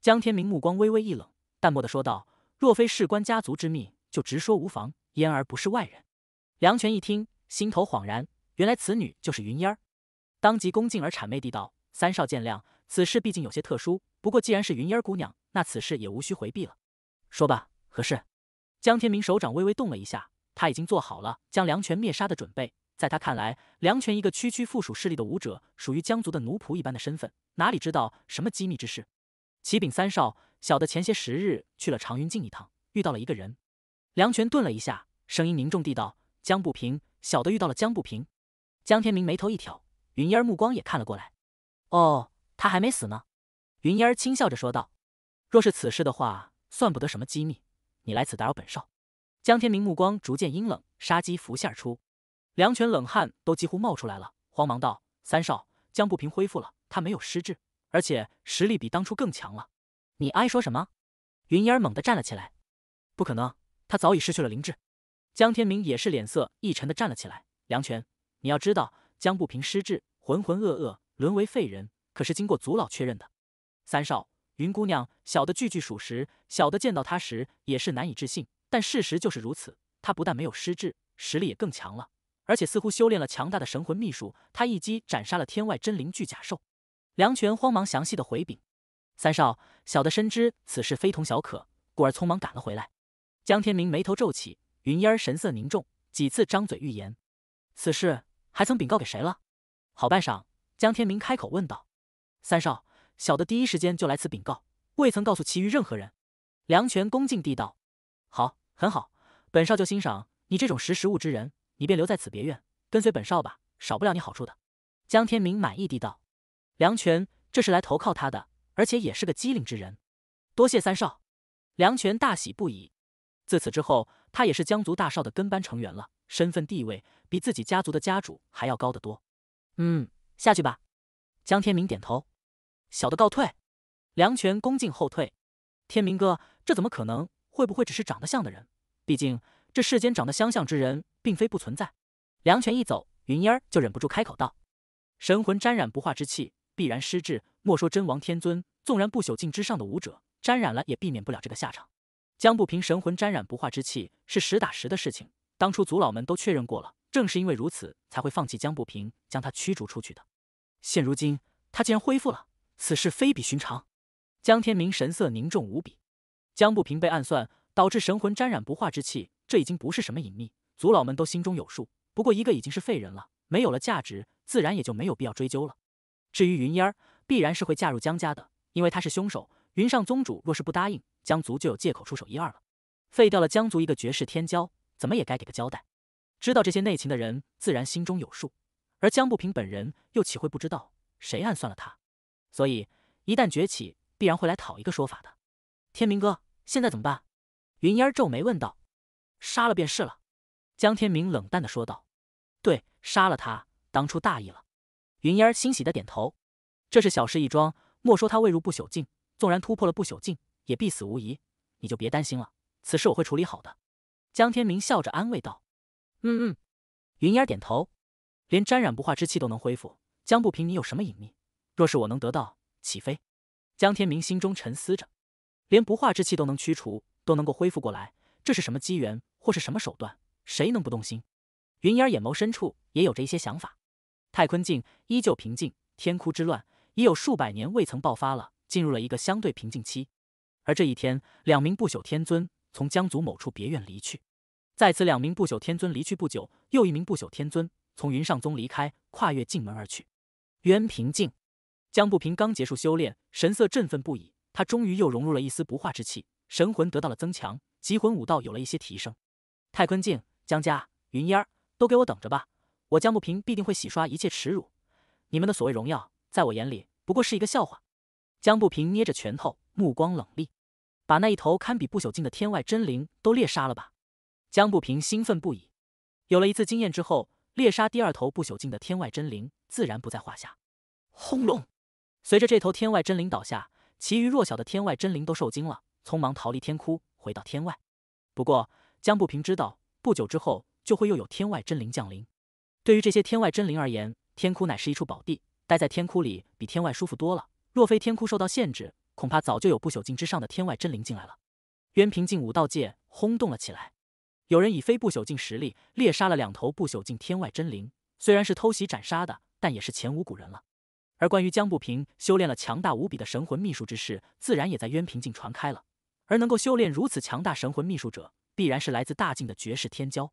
江天明目光微微一冷，淡漠地说道：“若非事关家族之秘，就直说无妨。嫣儿不是外人。”梁权一听，心头恍然，原来此女就是云烟儿，当即恭敬而谄媚地道：“三少见谅，此事毕竟有些特殊。不过既然是云烟儿姑娘，那此事也无需回避了。说吧，何事？”江天明手掌微微动了一下，他已经做好了将梁权灭杀的准备。在他看来，梁权一个区区附属势力的武者，属于江族的奴仆一般的身份，哪里知道什么机密之事？启禀三少，小的前些时日去了长云境一趟，遇到了一个人。梁泉顿了一下，声音凝重地道：“江不平，小的遇到了江不平。”江天明眉头一挑，云烟目光也看了过来。“哦，他还没死呢。”云烟轻笑着说道，“若是此事的话，算不得什么机密。你来此打扰本少。”江天明目光逐渐阴冷，杀机浮现而出。梁泉冷汗都几乎冒出来了，慌忙道：“三少，江不平恢复了，他没有失智。”而且实力比当初更强了，你爱说什么？云烟猛地站了起来。不可能，他早已失去了灵智。江天明也是脸色一沉的站了起来。梁泉，你要知道，江不平失智，浑浑噩噩，沦为废人，可是经过族老确认的。三少，云姑娘，小的句句属实。小的见到他时也是难以置信，但事实就是如此。他不但没有失智，实力也更强了，而且似乎修炼了强大的神魂秘术。他一击斩杀了天外真灵巨甲兽。梁权慌忙详细的回禀：“三少，小的深知此事非同小可，故而匆忙赶了回来。”江天明眉头皱起，云烟儿神色凝重，几次张嘴欲言。此事还曾禀告给谁了？好半晌，江天明开口问道：“三少，小的第一时间就来此禀告，未曾告诉其余任何人。”梁权恭敬地道：“好，很好，本少就欣赏你这种识时务之人，你便留在此别院，跟随本少吧，少不了你好处的。”江天明满意地道。梁权这是来投靠他的，而且也是个机灵之人。多谢三少，梁权大喜不已。自此之后，他也是江族大少的跟班成员了，身份地位比自己家族的家主还要高得多。嗯，下去吧。江天明点头。小的告退。梁权恭敬后退。天明哥，这怎么可能会不会只是长得像的人？毕竟这世间长得相像之人，并非不存在。梁权一走，云烟儿就忍不住开口道：“神魂沾染不化之气。”必然失智，莫说真王天尊，纵然不朽境之上的武者，沾染了也避免不了这个下场。江不平神魂沾染不化之气，是实打实的事情。当初族老们都确认过了，正是因为如此，才会放弃江不平，将他驱逐出去的。现如今他竟然恢复了，此事非比寻常。江天明神色凝重无比。江不平被暗算，导致神魂沾染不化之气，这已经不是什么隐秘，族老们都心中有数。不过一个已经是废人了，没有了价值，自然也就没有必要追究了。至于云烟儿，必然是会嫁入江家的，因为她是凶手。云上宗主若是不答应，江族就有借口出手一二了。废掉了江族一个绝世天骄，怎么也该给个交代。知道这些内情的人，自然心中有数。而江不平本人又岂会不知道谁暗算了他？所以一旦崛起，必然会来讨一个说法的。天明哥，现在怎么办？云烟儿皱眉问道。杀了便是了。江天明冷淡的说道。对，杀了他。当初大意了。云烟儿欣喜的点头，这是小事一桩。莫说他未入不朽境，纵然突破了不朽境，也必死无疑。你就别担心了，此事我会处理好的。江天明笑着安慰道：“嗯嗯。”云烟儿点头，连沾染不化之气都能恢复，江不平，你有什么隐秘？若是我能得到，起飞。江天明心中沉思着，连不化之气都能驱除，都能够恢复过来，这是什么机缘，或是什么手段？谁能不动心？云烟儿眼眸深处也有着一些想法。太坤境依旧平静，天哭之乱已有数百年未曾爆发了，进入了一个相对平静期。而这一天，两名不朽天尊从江族某处别院离去。在此两名不朽天尊离去不久，又一名不朽天尊从云上宗离开，跨越进门而去。渊平静，江不平刚结束修炼，神色振奋不已。他终于又融入了一丝不化之气，神魂得到了增强，极魂武道有了一些提升。太坤境，江家，云烟儿，都给我等着吧。我江不平必定会洗刷一切耻辱，你们的所谓荣耀，在我眼里不过是一个笑话。江不平捏着拳头，目光冷厉，把那一头堪比不朽境的天外真灵都猎杀了吧！江不平兴奋不已，有了一次经验之后，猎杀第二头不朽境的天外真灵自然不在话下。轰隆！随着这头天外真灵倒下，其余弱小的天外真灵都受惊了，匆忙逃离天窟，回到天外。不过江不平知道，不久之后就会又有天外真灵降临。对于这些天外真灵而言，天窟乃是一处宝地，待在天窟里比天外舒服多了。若非天窟受到限制，恐怕早就有不朽境之上的天外真灵进来了。渊平境武道界轰动了起来，有人以非不朽境实力猎杀了两头不朽境天外真灵，虽然是偷袭斩杀的，但也是前无古人了。而关于江不平修炼了强大无比的神魂秘术之事，自然也在渊平境传开了。而能够修炼如此强大神魂秘术者，必然是来自大境的绝世天骄。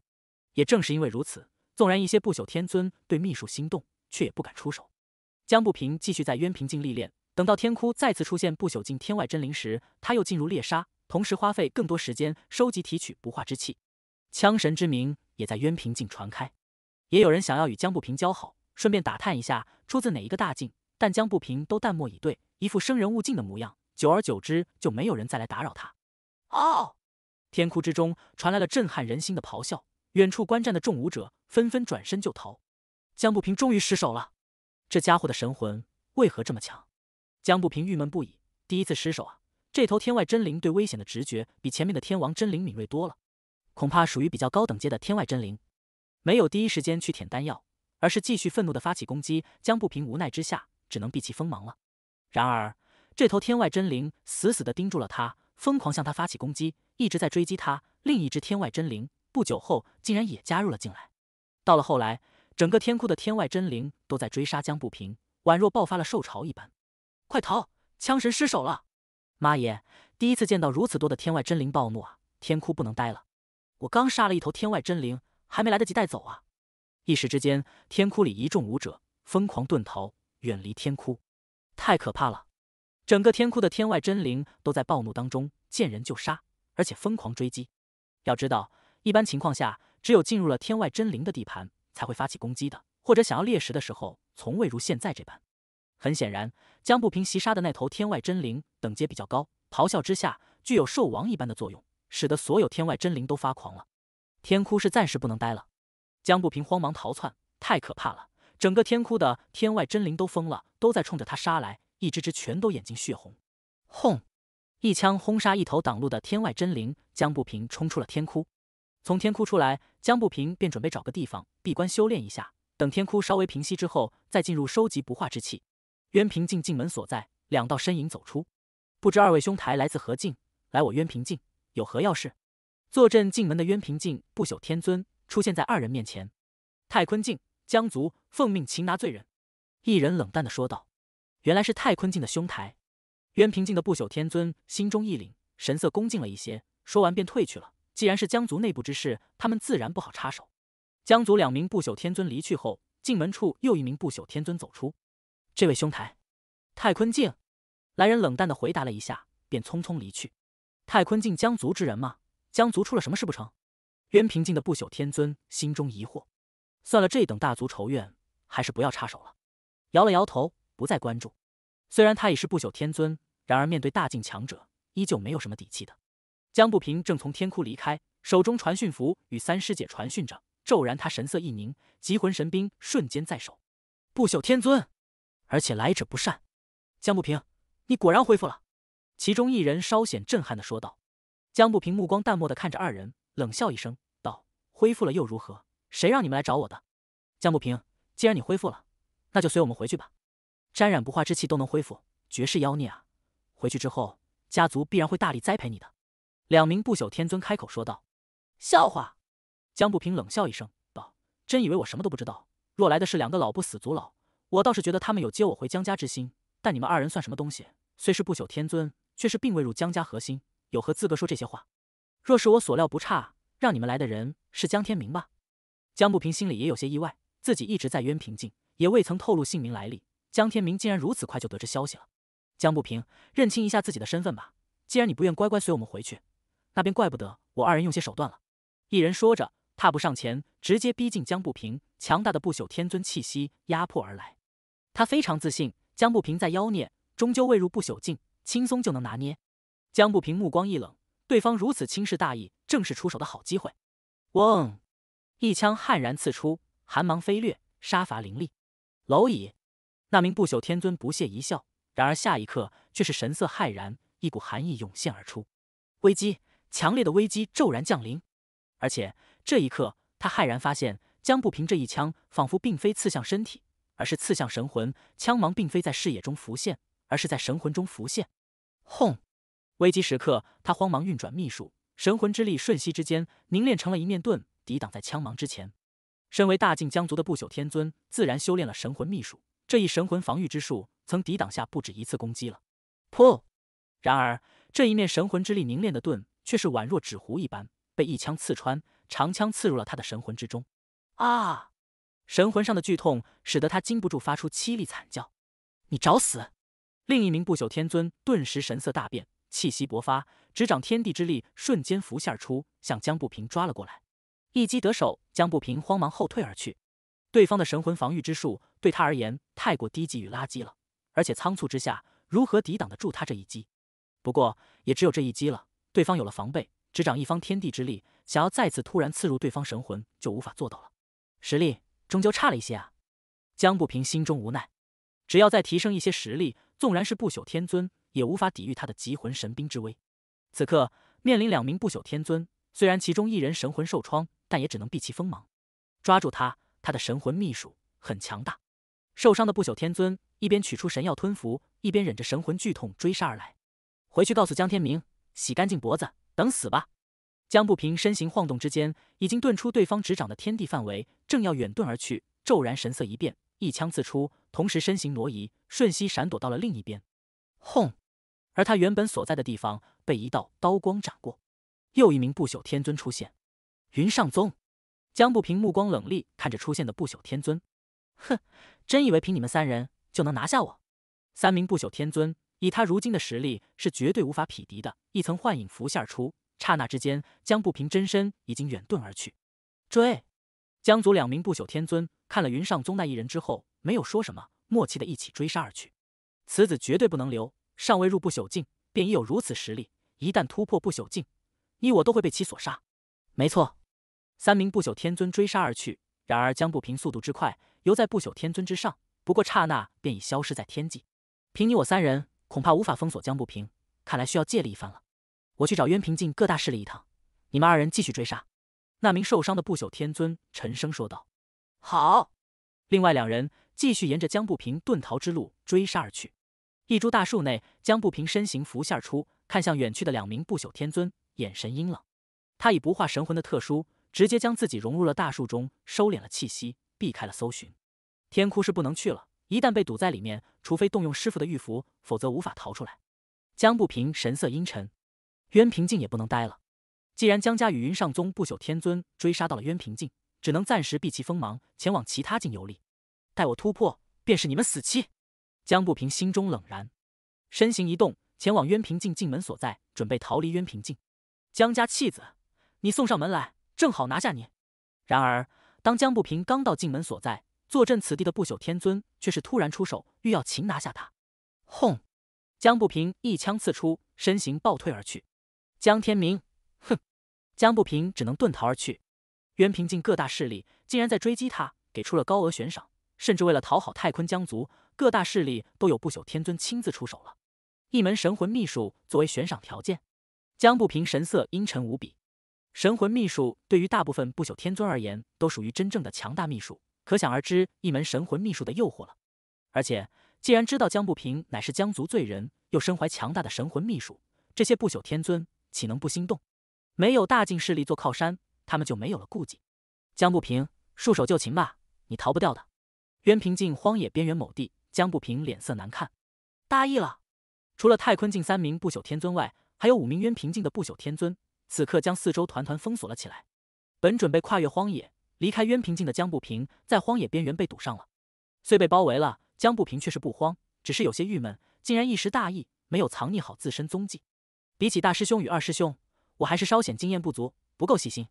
也正是因为如此。纵然一些不朽天尊对秘术心动，却也不敢出手。江不平继续在渊平境历练，等到天窟再次出现不朽境天外真灵时，他又进入猎杀，同时花费更多时间收集提取不化之气。枪神之名也在渊平境传开，也有人想要与江不平交好，顺便打探一下出自哪一个大境，但江不平都淡漠以对，一副生人勿近的模样。久而久之，就没有人再来打扰他。哦，天窟之中传来了震撼人心的咆哮。远处观战的众武者纷纷转身就逃，江不平终于失手了。这家伙的神魂为何这么强？江不平郁闷不已，第一次失手啊！这头天外真灵对危险的直觉比前面的天王真灵敏锐多了，恐怕属于比较高等阶的天外真灵。没有第一时间去舔丹药，而是继续愤怒的发起攻击。江不平无奈之下只能避其锋芒了。然而，这头天外真灵死死地盯住了他，疯狂向他发起攻击，一直在追击他。另一只天外真灵。不久后，竟然也加入了进来。到了后来，整个天窟的天外真灵都在追杀江不平，宛若爆发了兽潮一般。快逃！枪神失手了！妈耶！第一次见到如此多的天外真灵暴怒啊！天窟不能待了！我刚杀了一头天外真灵，还没来得及带走啊！一时之间，天窟里一众武者疯狂遁逃，远离天窟。太可怕了！整个天窟的天外真灵都在暴怒当中，见人就杀，而且疯狂追击。要知道。一般情况下，只有进入了天外真灵的地盘才会发起攻击的，或者想要猎食的时候，从未如现在这般。很显然，江不平袭杀的那头天外真灵等阶比较高，咆哮之下具有兽王一般的作用，使得所有天外真灵都发狂了。天窟是暂时不能待了，江不平慌忙逃窜，太可怕了！整个天窟的天外真灵都疯了，都在冲着他杀来，一只只全都眼睛血红。轰！一枪轰杀一头挡路的天外真灵，江不平冲出了天窟。从天窟出来，江不平便准备找个地方闭关修炼一下，等天窟稍微平息之后，再进入收集不化之气。渊平境进门所在，两道身影走出，不知二位兄台来自何境，来我渊平境有何要事？坐镇进门的渊平境不朽天尊出现在二人面前。太坤境江族奉命擒拿罪人，一人冷淡的说道：“原来是太坤境的兄台。”渊平境的不朽天尊心中一凛，神色恭敬了一些，说完便退去了。既然是江族内部之事，他们自然不好插手。江族两名不朽天尊离去后，进门处又一名不朽天尊走出。这位兄台，太坤境。来人冷淡的回答了一下，便匆匆离去。太坤境江族之人吗？江族出了什么事不成？渊平境的不朽天尊心中疑惑。算了，这等大族仇怨，还是不要插手了。摇了摇头，不再关注。虽然他已是不朽天尊，然而面对大境强者，依旧没有什么底气的。江不平正从天窟离开，手中传讯符与三师姐传讯着。骤然，他神色一凝，极魂神兵瞬间在手。不朽天尊，而且来者不善。江不平，你果然恢复了。其中一人稍显震撼的说道。江不平目光淡漠的看着二人，冷笑一声道：“恢复了又如何？谁让你们来找我的？”江不平，既然你恢复了，那就随我们回去吧。沾染不化之气都能恢复，绝世妖孽啊！回去之后，家族必然会大力栽培你的。两名不朽天尊开口说道：“笑话！”江不平冷笑一声道：“真以为我什么都不知道？若来的是两个老不死族老，我倒是觉得他们有接我回江家之心。但你们二人算什么东西？虽是不朽天尊，却是并未入江家核心，有何资格说这些话？若是我所料不差，让你们来的人是江天明吧？”江不平心里也有些意外，自己一直在渊平境，也未曾透露姓名来历。江天明竟然如此快就得知消息了。江不平，认清一下自己的身份吧！既然你不愿乖乖随我们回去，那便怪不得我二人用些手段了。一人说着，踏步上前，直接逼近江不平。强大的不朽天尊气息压迫而来，他非常自信，江不平在妖孽，终究未入不朽境，轻松就能拿捏。江不平目光一冷，对方如此轻视大意，正是出手的好机会。嗡！一枪悍然刺出，寒芒飞掠，杀伐凌厉。蝼蚁！那名不朽天尊不屑一笑，然而下一刻却是神色骇然，一股寒意涌现而出，危机！强烈的危机骤然降临，而且这一刻，他骇然发现江不平这一枪仿佛并非刺向身体，而是刺向神魂。枪芒并非在视野中浮现，而是在神魂中浮现。轰！危机时刻，他慌忙运转秘术，神魂之力瞬息之间凝练成了一面盾，抵挡在枪芒之前。身为大晋江族的不朽天尊，自然修炼了神魂秘术，这一神魂防御之术曾抵挡下不止一次攻击了。噗！然而这一面神魂之力凝练的盾。却是宛若纸糊一般，被一枪刺穿，长枪刺入了他的神魂之中。啊！神魂上的剧痛使得他禁不住发出凄厉惨叫。你找死！另一名不朽天尊顿时神色大变，气息勃发，执掌天地之力瞬间浮现而出，向江不平抓了过来。一击得手，江不平慌忙后退而去。对方的神魂防御之术对他而言太过低级与垃圾了，而且仓促之下如何抵挡得住他这一击？不过也只有这一击了。对方有了防备，执掌一方天地之力，想要再次突然刺入对方神魂，就无法做到了。实力终究差了一些啊！江不平心中无奈。只要再提升一些实力，纵然是不朽天尊，也无法抵御他的极魂神兵之威。此刻面临两名不朽天尊，虽然其中一人神魂受创，但也只能避其锋芒，抓住他。他的神魂秘术很强大。受伤的不朽天尊一边取出神药吞服，一边忍着神魂剧痛追杀而来。回去告诉江天明。洗干净脖子，等死吧！江不平身形晃动之间，已经遁出对方执掌的天地范围，正要远遁而去，骤然神色一变，一枪刺出，同时身形挪移，瞬息闪躲到了另一边。轰！而他原本所在的地方被一道刀光斩过，又一名不朽天尊出现。云上宗，江不平目光冷厉看着出现的不朽天尊，哼，真以为凭你们三人就能拿下我？三名不朽天尊。以他如今的实力，是绝对无法匹敌的。一层幻影浮现而出，刹那之间，江不平真身已经远遁而去。追！江族两名不朽天尊看了云上宗那一人之后，没有说什么，默契的一起追杀而去。此子绝对不能留，尚未入不朽境，便已有如此实力。一旦突破不朽境，你我都会被其所杀。没错，三名不朽天尊追杀而去。然而江不平速度之快，犹在不朽天尊之上，不过刹那便已消失在天际。凭你我三人。恐怕无法封锁江不平，看来需要借力一番了。我去找渊平境各大势力一趟，你们二人继续追杀。那名受伤的不朽天尊沉声说道：“好。”另外两人继续沿着江不平遁逃之路追杀而去。一株大树内，江不平身形浮现出，看向远去的两名不朽天尊，眼神阴冷。他以不化神魂的特殊，直接将自己融入了大树中，收敛了气息，避开了搜寻。天窟是不能去了。一旦被堵在里面，除非动用师傅的玉符，否则无法逃出来。江不平神色阴沉，渊平境也不能待了。既然江家与云上宗不朽天尊追杀到了渊平境，只能暂时避其锋芒，前往其他境游历。待我突破，便是你们死期。江不平心中冷然，身形一动，前往渊平境进门所在，准备逃离渊平境。江家弃子，你送上门来，正好拿下你。然而，当江不平刚到进门所在，坐镇此地的不朽天尊却是突然出手，欲要擒拿下他。轰！江不平一枪刺出，身形暴退而去。江天明，哼！江不平只能遁逃而去。渊平境各大势力竟然在追击他，给出了高额悬赏，甚至为了讨好太坤江族，各大势力都有不朽天尊亲自出手了，一门神魂秘术作为悬赏条件。江不平神色阴沉无比，神魂秘术对于大部分不朽天尊而言，都属于真正的强大秘术。可想而知，一门神魂秘术的诱惑了。而且，既然知道江不平乃是江族罪人，又身怀强大的神魂秘术，这些不朽天尊岂能不心动？没有大晋势力做靠山，他们就没有了顾忌。江不平，束手就擒吧，你逃不掉的。渊平境荒野边缘某地，江不平脸色难看，大意了。除了太坤境三名不朽天尊外，还有五名渊平境的不朽天尊，此刻将四周团团封锁了起来。本准备跨越荒野。离开渊平境的江不平，在荒野边缘被堵上了。虽被包围了，江不平却是不慌，只是有些郁闷，竟然一时大意，没有藏匿好自身踪迹。比起大师兄与二师兄，我还是稍显经验不足，不够细心。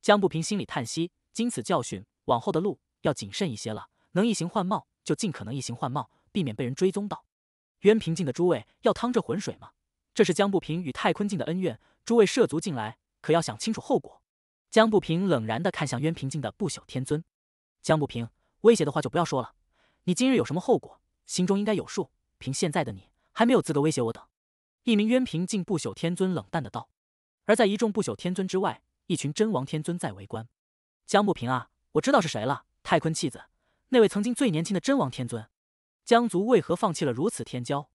江不平心里叹息，经此教训，往后的路要谨慎一些了。能一形换貌就尽可能一形换貌，避免被人追踪到。渊平境的诸位要趟这浑水吗？这是江不平与太坤境的恩怨，诸位涉足进来，可要想清楚后果。江不平冷然的看向渊平境的不朽天尊，江不平，威胁的话就不要说了，你今日有什么后果，心中应该有数。凭现在的你，还没有资格威胁我等。”一名渊平境不朽天尊冷淡的道。而在一众不朽天尊之外，一群真王天尊在围观。江不平啊，我知道是谁了，太坤弃子，那位曾经最年轻的真王天尊。江族为何放弃了如此天骄？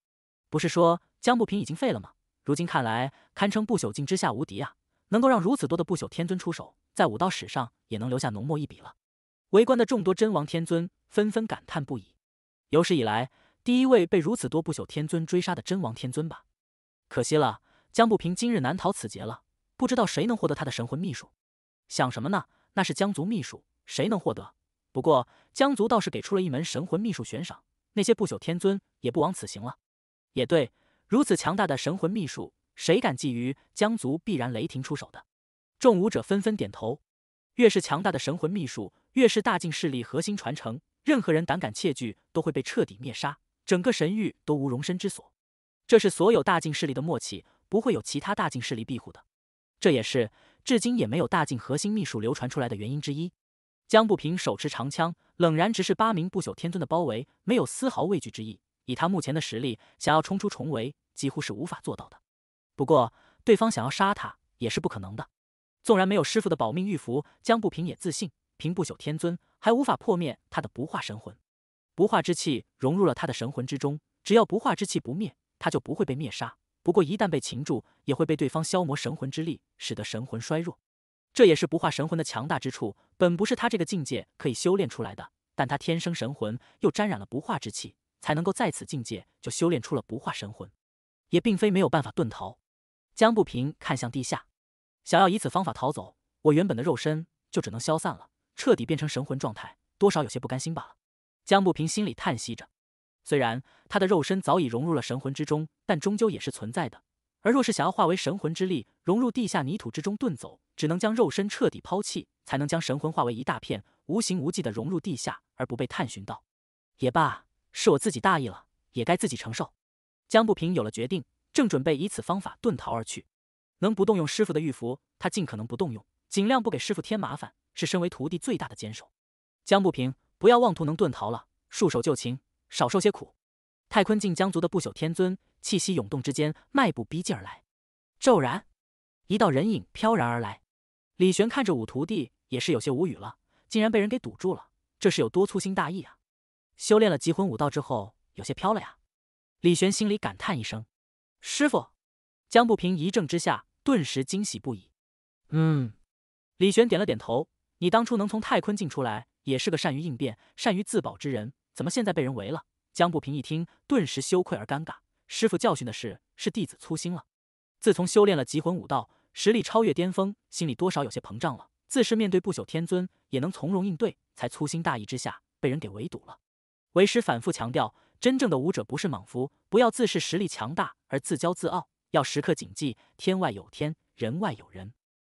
不是说江不平已经废了吗？如今看来，堪称不朽境之下无敌啊！能够让如此多的不朽天尊出手，在武道史上也能留下浓墨一笔了。围观的众多真王天尊纷纷感叹不已，有史以来第一位被如此多不朽天尊追杀的真王天尊吧？可惜了，江不平今日难逃此劫了。不知道谁能获得他的神魂秘术？想什么呢？那是江族秘术，谁能获得？不过江族倒是给出了一门神魂秘术悬赏，那些不朽天尊也不枉此行了。也对，如此强大的神魂秘术。谁敢觊觎，江族必然雷霆出手的。众武者纷纷点头。越是强大的神魂秘术，越是大晋势力核心传承，任何人胆敢窃据，都会被彻底灭杀，整个神域都无容身之所。这是所有大晋势力的默契，不会有其他大晋势力庇护的。这也是至今也没有大晋核心秘术流传出来的原因之一。江不平手持长枪，冷然直视八名不朽天尊的包围，没有丝毫畏惧之意。以他目前的实力，想要冲出重围，几乎是无法做到的。不过，对方想要杀他也是不可能的。纵然没有师傅的保命玉符，江不平也自信凭不朽天尊还无法破灭他的不化神魂。不化之气融入了他的神魂之中，只要不化之气不灭，他就不会被灭杀。不过一旦被擒住，也会被对方消磨神魂之力，使得神魂衰弱。这也是不化神魂的强大之处，本不是他这个境界可以修炼出来的。但他天生神魂又沾染了不化之气，才能够在此境界就修炼出了不化神魂，也并非没有办法遁逃。江不平看向地下，想要以此方法逃走，我原本的肉身就只能消散了，彻底变成神魂状态，多少有些不甘心罢了。江不平心里叹息着，虽然他的肉身早已融入了神魂之中，但终究也是存在的。而若是想要化为神魂之力，融入地下泥土之中遁走，只能将肉身彻底抛弃，才能将神魂化为一大片无形无迹的融入地下，而不被探寻到。也罢，是我自己大意了，也该自己承受。江不平有了决定。正准备以此方法遁逃而去，能不动用师傅的玉符，他尽可能不动用，尽量不给师傅添麻烦，是身为徒弟最大的坚守。江不平，不要妄图能遁逃了，束手就擒，少受些苦。太坤境江族的不朽天尊气息涌动之间，迈步逼近而来。骤然，一道人影飘然而来。李玄看着五徒弟，也是有些无语了，竟然被人给堵住了，这是有多粗心大意啊！修炼了极魂武道之后，有些飘了呀。李玄心里感叹一声。师傅，江不平一怔之下，顿时惊喜不已。嗯，李玄点了点头。你当初能从太坤境出来，也是个善于应变、善于自保之人。怎么现在被人围了？江不平一听，顿时羞愧而尴尬。师傅教训的是，是弟子粗心了。自从修炼了极魂武道，实力超越巅峰，心里多少有些膨胀了。自是面对不朽天尊，也能从容应对，才粗心大意之下被人给围堵了。为师反复强调。真正的武者不是莽夫，不要自恃实力强大而自骄自傲，要时刻谨记天外有天，人外有人。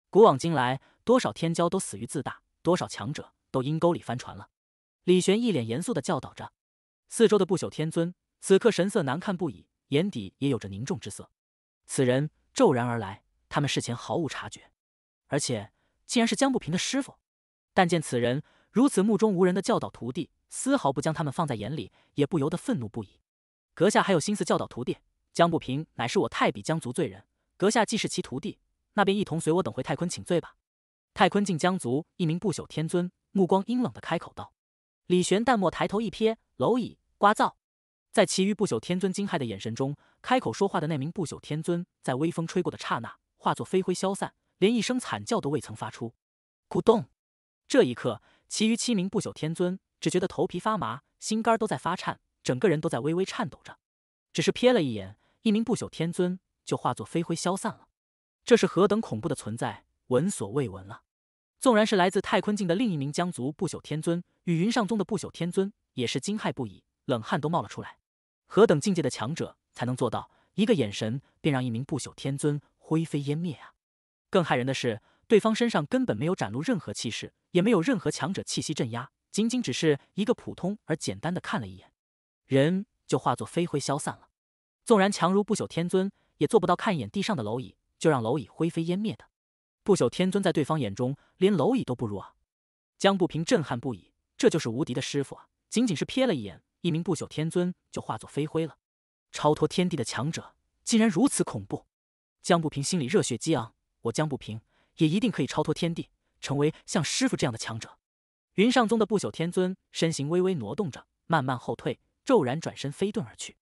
古往今来，多少天骄都死于自大，多少强者都阴沟里翻船了。李玄一脸严肃地教导着，四周的不朽天尊此刻神色难看不已，眼底也有着凝重之色。此人骤然而来，他们事前毫无察觉，而且竟然是江不平的师傅。但见此人如此目中无人的教导徒弟。丝毫不将他们放在眼里，也不由得愤怒不已。阁下还有心思教导徒弟？江不平乃是我太比江族罪人，阁下既是其徒弟，那便一同随我等回太坤请罪吧。太坤境江族一名不朽天尊目光阴冷的开口道。李玄淡漠抬头一瞥，蝼蚁瓜噪。在其余不朽天尊惊骇的眼神中，开口说话的那名不朽天尊在微风吹过的刹那化作飞灰消散，连一声惨叫都未曾发出。咕咚。这一刻，其余七名不朽天尊。只觉得头皮发麻，心肝都在发颤，整个人都在微微颤抖着。只是瞥了一眼，一名不朽天尊就化作飞灰消散了。这是何等恐怖的存在，闻所未闻啊！纵然是来自太坤境的另一名江族不朽天尊与云上宗的不朽天尊，也是惊骇不已，冷汗都冒了出来。何等境界的强者才能做到一个眼神便让一名不朽天尊灰飞烟灭啊？更骇人的是，对方身上根本没有展露任何气势，也没有任何强者气息镇压。仅仅只是一个普通而简单的看了一眼，人就化作飞灰消散了。纵然强如不朽天尊，也做不到看一眼地上的蝼蚁就让蝼蚁灰飞烟灭的。不朽天尊在对方眼中连蝼蚁都不如啊！江不平震撼不已，这就是无敌的师傅啊！仅仅是瞥了一眼，一名不朽天尊就化作飞灰了。超脱天地的强者竟然如此恐怖！江不平心里热血激昂，我江不平也一定可以超脱天地，成为像师傅这样的强者。云上宗的不朽天尊身形微微挪动着，慢慢后退，骤然转身飞遁而去。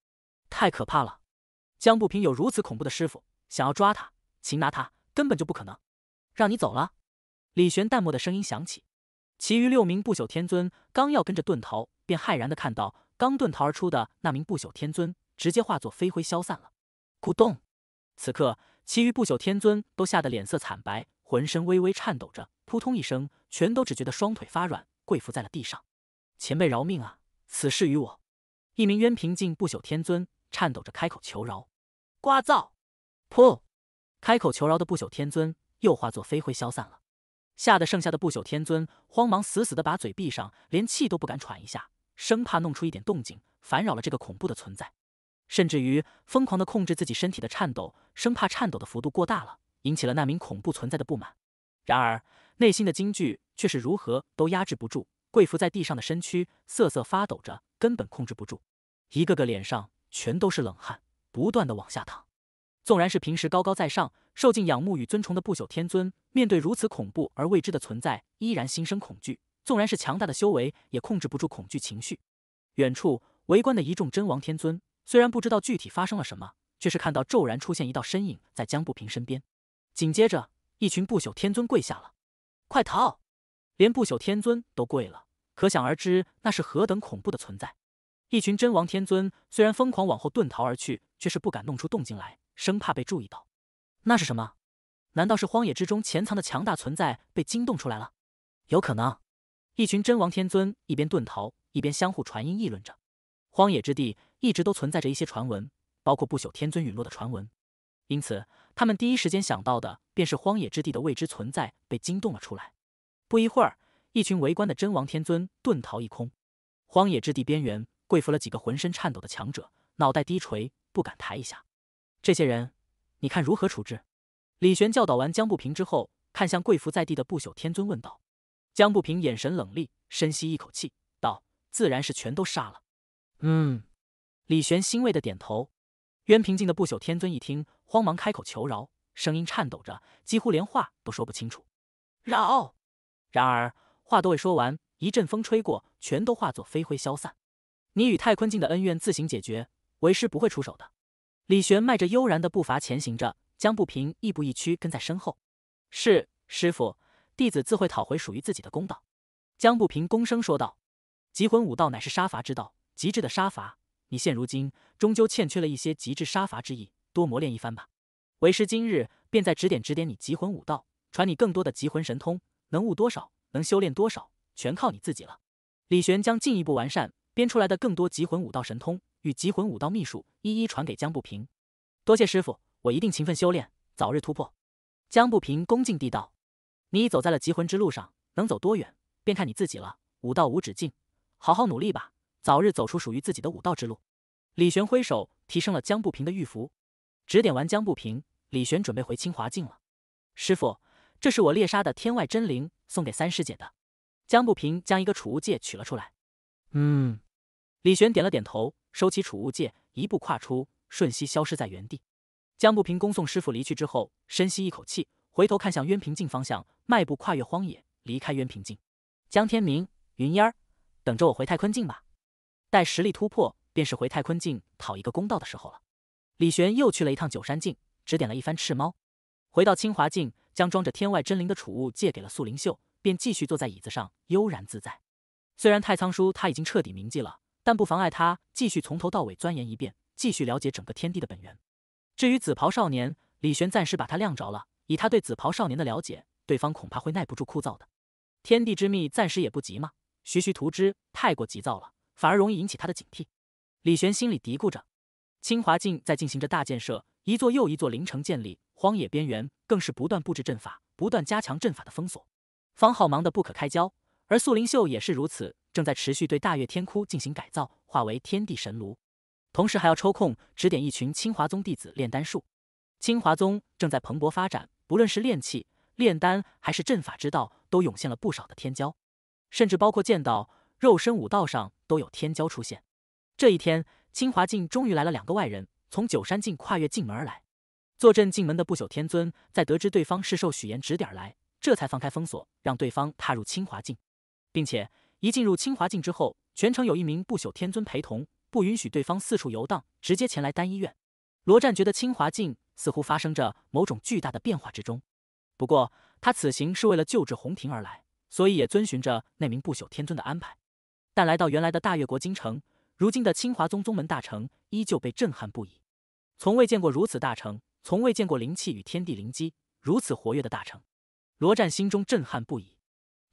太可怕了！江不平有如此恐怖的师傅，想要抓他、擒拿他，根本就不可能。让你走了。李玄淡漠的声音响起。其余六名不朽天尊刚要跟着遁逃，便骇然的看到，刚遁逃而出的那名不朽天尊直接化作飞灰消散了。咕咚！此刻，其余不朽天尊都吓得脸色惨白。浑身微微颤抖着，扑通一声，全都只觉得双腿发软，跪伏在了地上。前辈饶命啊！此事与我……一名渊平境不朽天尊颤抖着开口求饶。聒噪！噗！开口求饶的不朽天尊又化作飞灰消散了。吓得剩下的不朽天尊慌忙死死的把嘴闭上，连气都不敢喘一下，生怕弄出一点动静，烦扰了这个恐怖的存在。甚至于疯狂的控制自己身体的颤抖，生怕颤抖的幅度过大了。引起了那名恐怖存在的不满，然而内心的惊惧却是如何都压制不住，跪伏在地上的身躯瑟瑟发抖着，根本控制不住，一个个脸上全都是冷汗，不断的往下淌。纵然是平时高高在上、受尽仰慕与尊崇的不朽天尊，面对如此恐怖而未知的存在，依然心生恐惧。纵然是强大的修为，也控制不住恐惧情绪。远处围观的一众真王天尊，虽然不知道具体发生了什么，却是看到骤然出现一道身影在江不平身边。紧接着，一群不朽天尊跪下了，快逃！连不朽天尊都跪了，可想而知那是何等恐怖的存在。一群真王天尊虽然疯狂往后遁逃而去，却是不敢弄出动静来，生怕被注意到。那是什么？难道是荒野之中潜藏的强大存在被惊动出来了？有可能。一群真王天尊一边遁逃，一边相互传音议论着。荒野之地一直都存在着一些传闻，包括不朽天尊陨落的传闻，因此。他们第一时间想到的，便是荒野之地的未知存在被惊动了出来。不一会儿，一群围观的真王天尊遁逃一空。荒野之地边缘跪伏了几个浑身颤抖的强者，脑袋低垂，不敢抬一下。这些人，你看如何处置？李玄教导完江不平之后，看向跪伏在地的不朽天尊问道。江不平眼神冷厉，深吸一口气，道：“自然是全都杀了。”嗯。李玄欣慰的点头。渊平静的不朽天尊一听，慌忙开口求饶，声音颤抖着，几乎连话都说不清楚。饶！然而话都未说完，一阵风吹过，全都化作飞灰消散。你与太坤境的恩怨自行解决，为师不会出手的。李玄迈着悠然的步伐前行着，江不平亦步亦趋跟在身后。是师父，弟子自会讨回属于自己的公道。江不平躬声说道。极魂武道乃是杀伐之道，极致的杀伐。你现如今终究欠缺了一些极致杀伐之意，多磨练一番吧。为师今日便再指点指点你集魂武道，传你更多的集魂神通，能悟多少，能修炼多少，全靠你自己了。李玄将进一步完善编出来的更多集魂武道神通与集魂武道秘术，一一传给江不平。多谢师傅，我一定勤奋修炼，早日突破。江不平恭敬地道：“你已走在了集魂之路上，能走多远，便看你自己了。武道无止境，好好努力吧。”早日走出属于自己的武道之路。李玄挥手提升了江不平的玉符，指点完江不平，李玄准备回清华境了。师傅，这是我猎杀的天外真灵，送给三师姐的。江不平将一个储物戒取了出来。嗯，李玄点了点头，收起储物戒，一步跨出，瞬息消失在原地。江不平恭送师傅离去之后，深吸一口气，回头看向渊平境方向，迈步跨越荒野，离开渊平境。江天明、云烟儿，等着我回太坤境吧。待实力突破，便是回太坤境讨一个公道的时候了。李玄又去了一趟九山境，指点了一番赤猫。回到清华境，将装着天外真灵的储物借给了素灵秀，便继续坐在椅子上悠然自在。虽然太仓叔他已经彻底铭记了，但不妨碍他继续从头到尾钻研一遍，继续了解整个天地的本源。至于紫袍少年，李玄暂时把他晾着了。以他对紫袍少年的了解，对方恐怕会耐不住枯燥的天地之秘，暂时也不急嘛，徐徐图之，太过急躁了。反而容易引起他的警惕，李玄心里嘀咕着。清华境在进行着大建设，一座又一座灵城建立，荒野边缘更是不断布置阵法，不断加强阵法的封锁。方浩忙得不可开交，而素灵秀也是如此，正在持续对大月天窟进行改造，化为天地神炉，同时还要抽空指点一群清华宗弟子炼丹术。清华宗正在蓬勃发展，不论是炼器、炼丹，还是阵法之道，都涌现了不少的天骄，甚至包括剑道。肉身武道上都有天骄出现。这一天，清华境终于来了两个外人，从九山境跨越进门而来。坐镇进门的不朽天尊在得知对方是受许岩指点来，这才放开封锁，让对方踏入清华境。并且一进入清华境之后，全程有一名不朽天尊陪同，不允许对方四处游荡，直接前来丹医院。罗战觉得清华境似乎发生着某种巨大的变化之中。不过他此行是为了救治红亭而来，所以也遵循着那名不朽天尊的安排。但来到原来的大越国京城，如今的清华宗宗门大城依旧被震撼不已，从未见过如此大城，从未见过灵气与天地灵机如此活跃的大城。罗战心中震撼不已，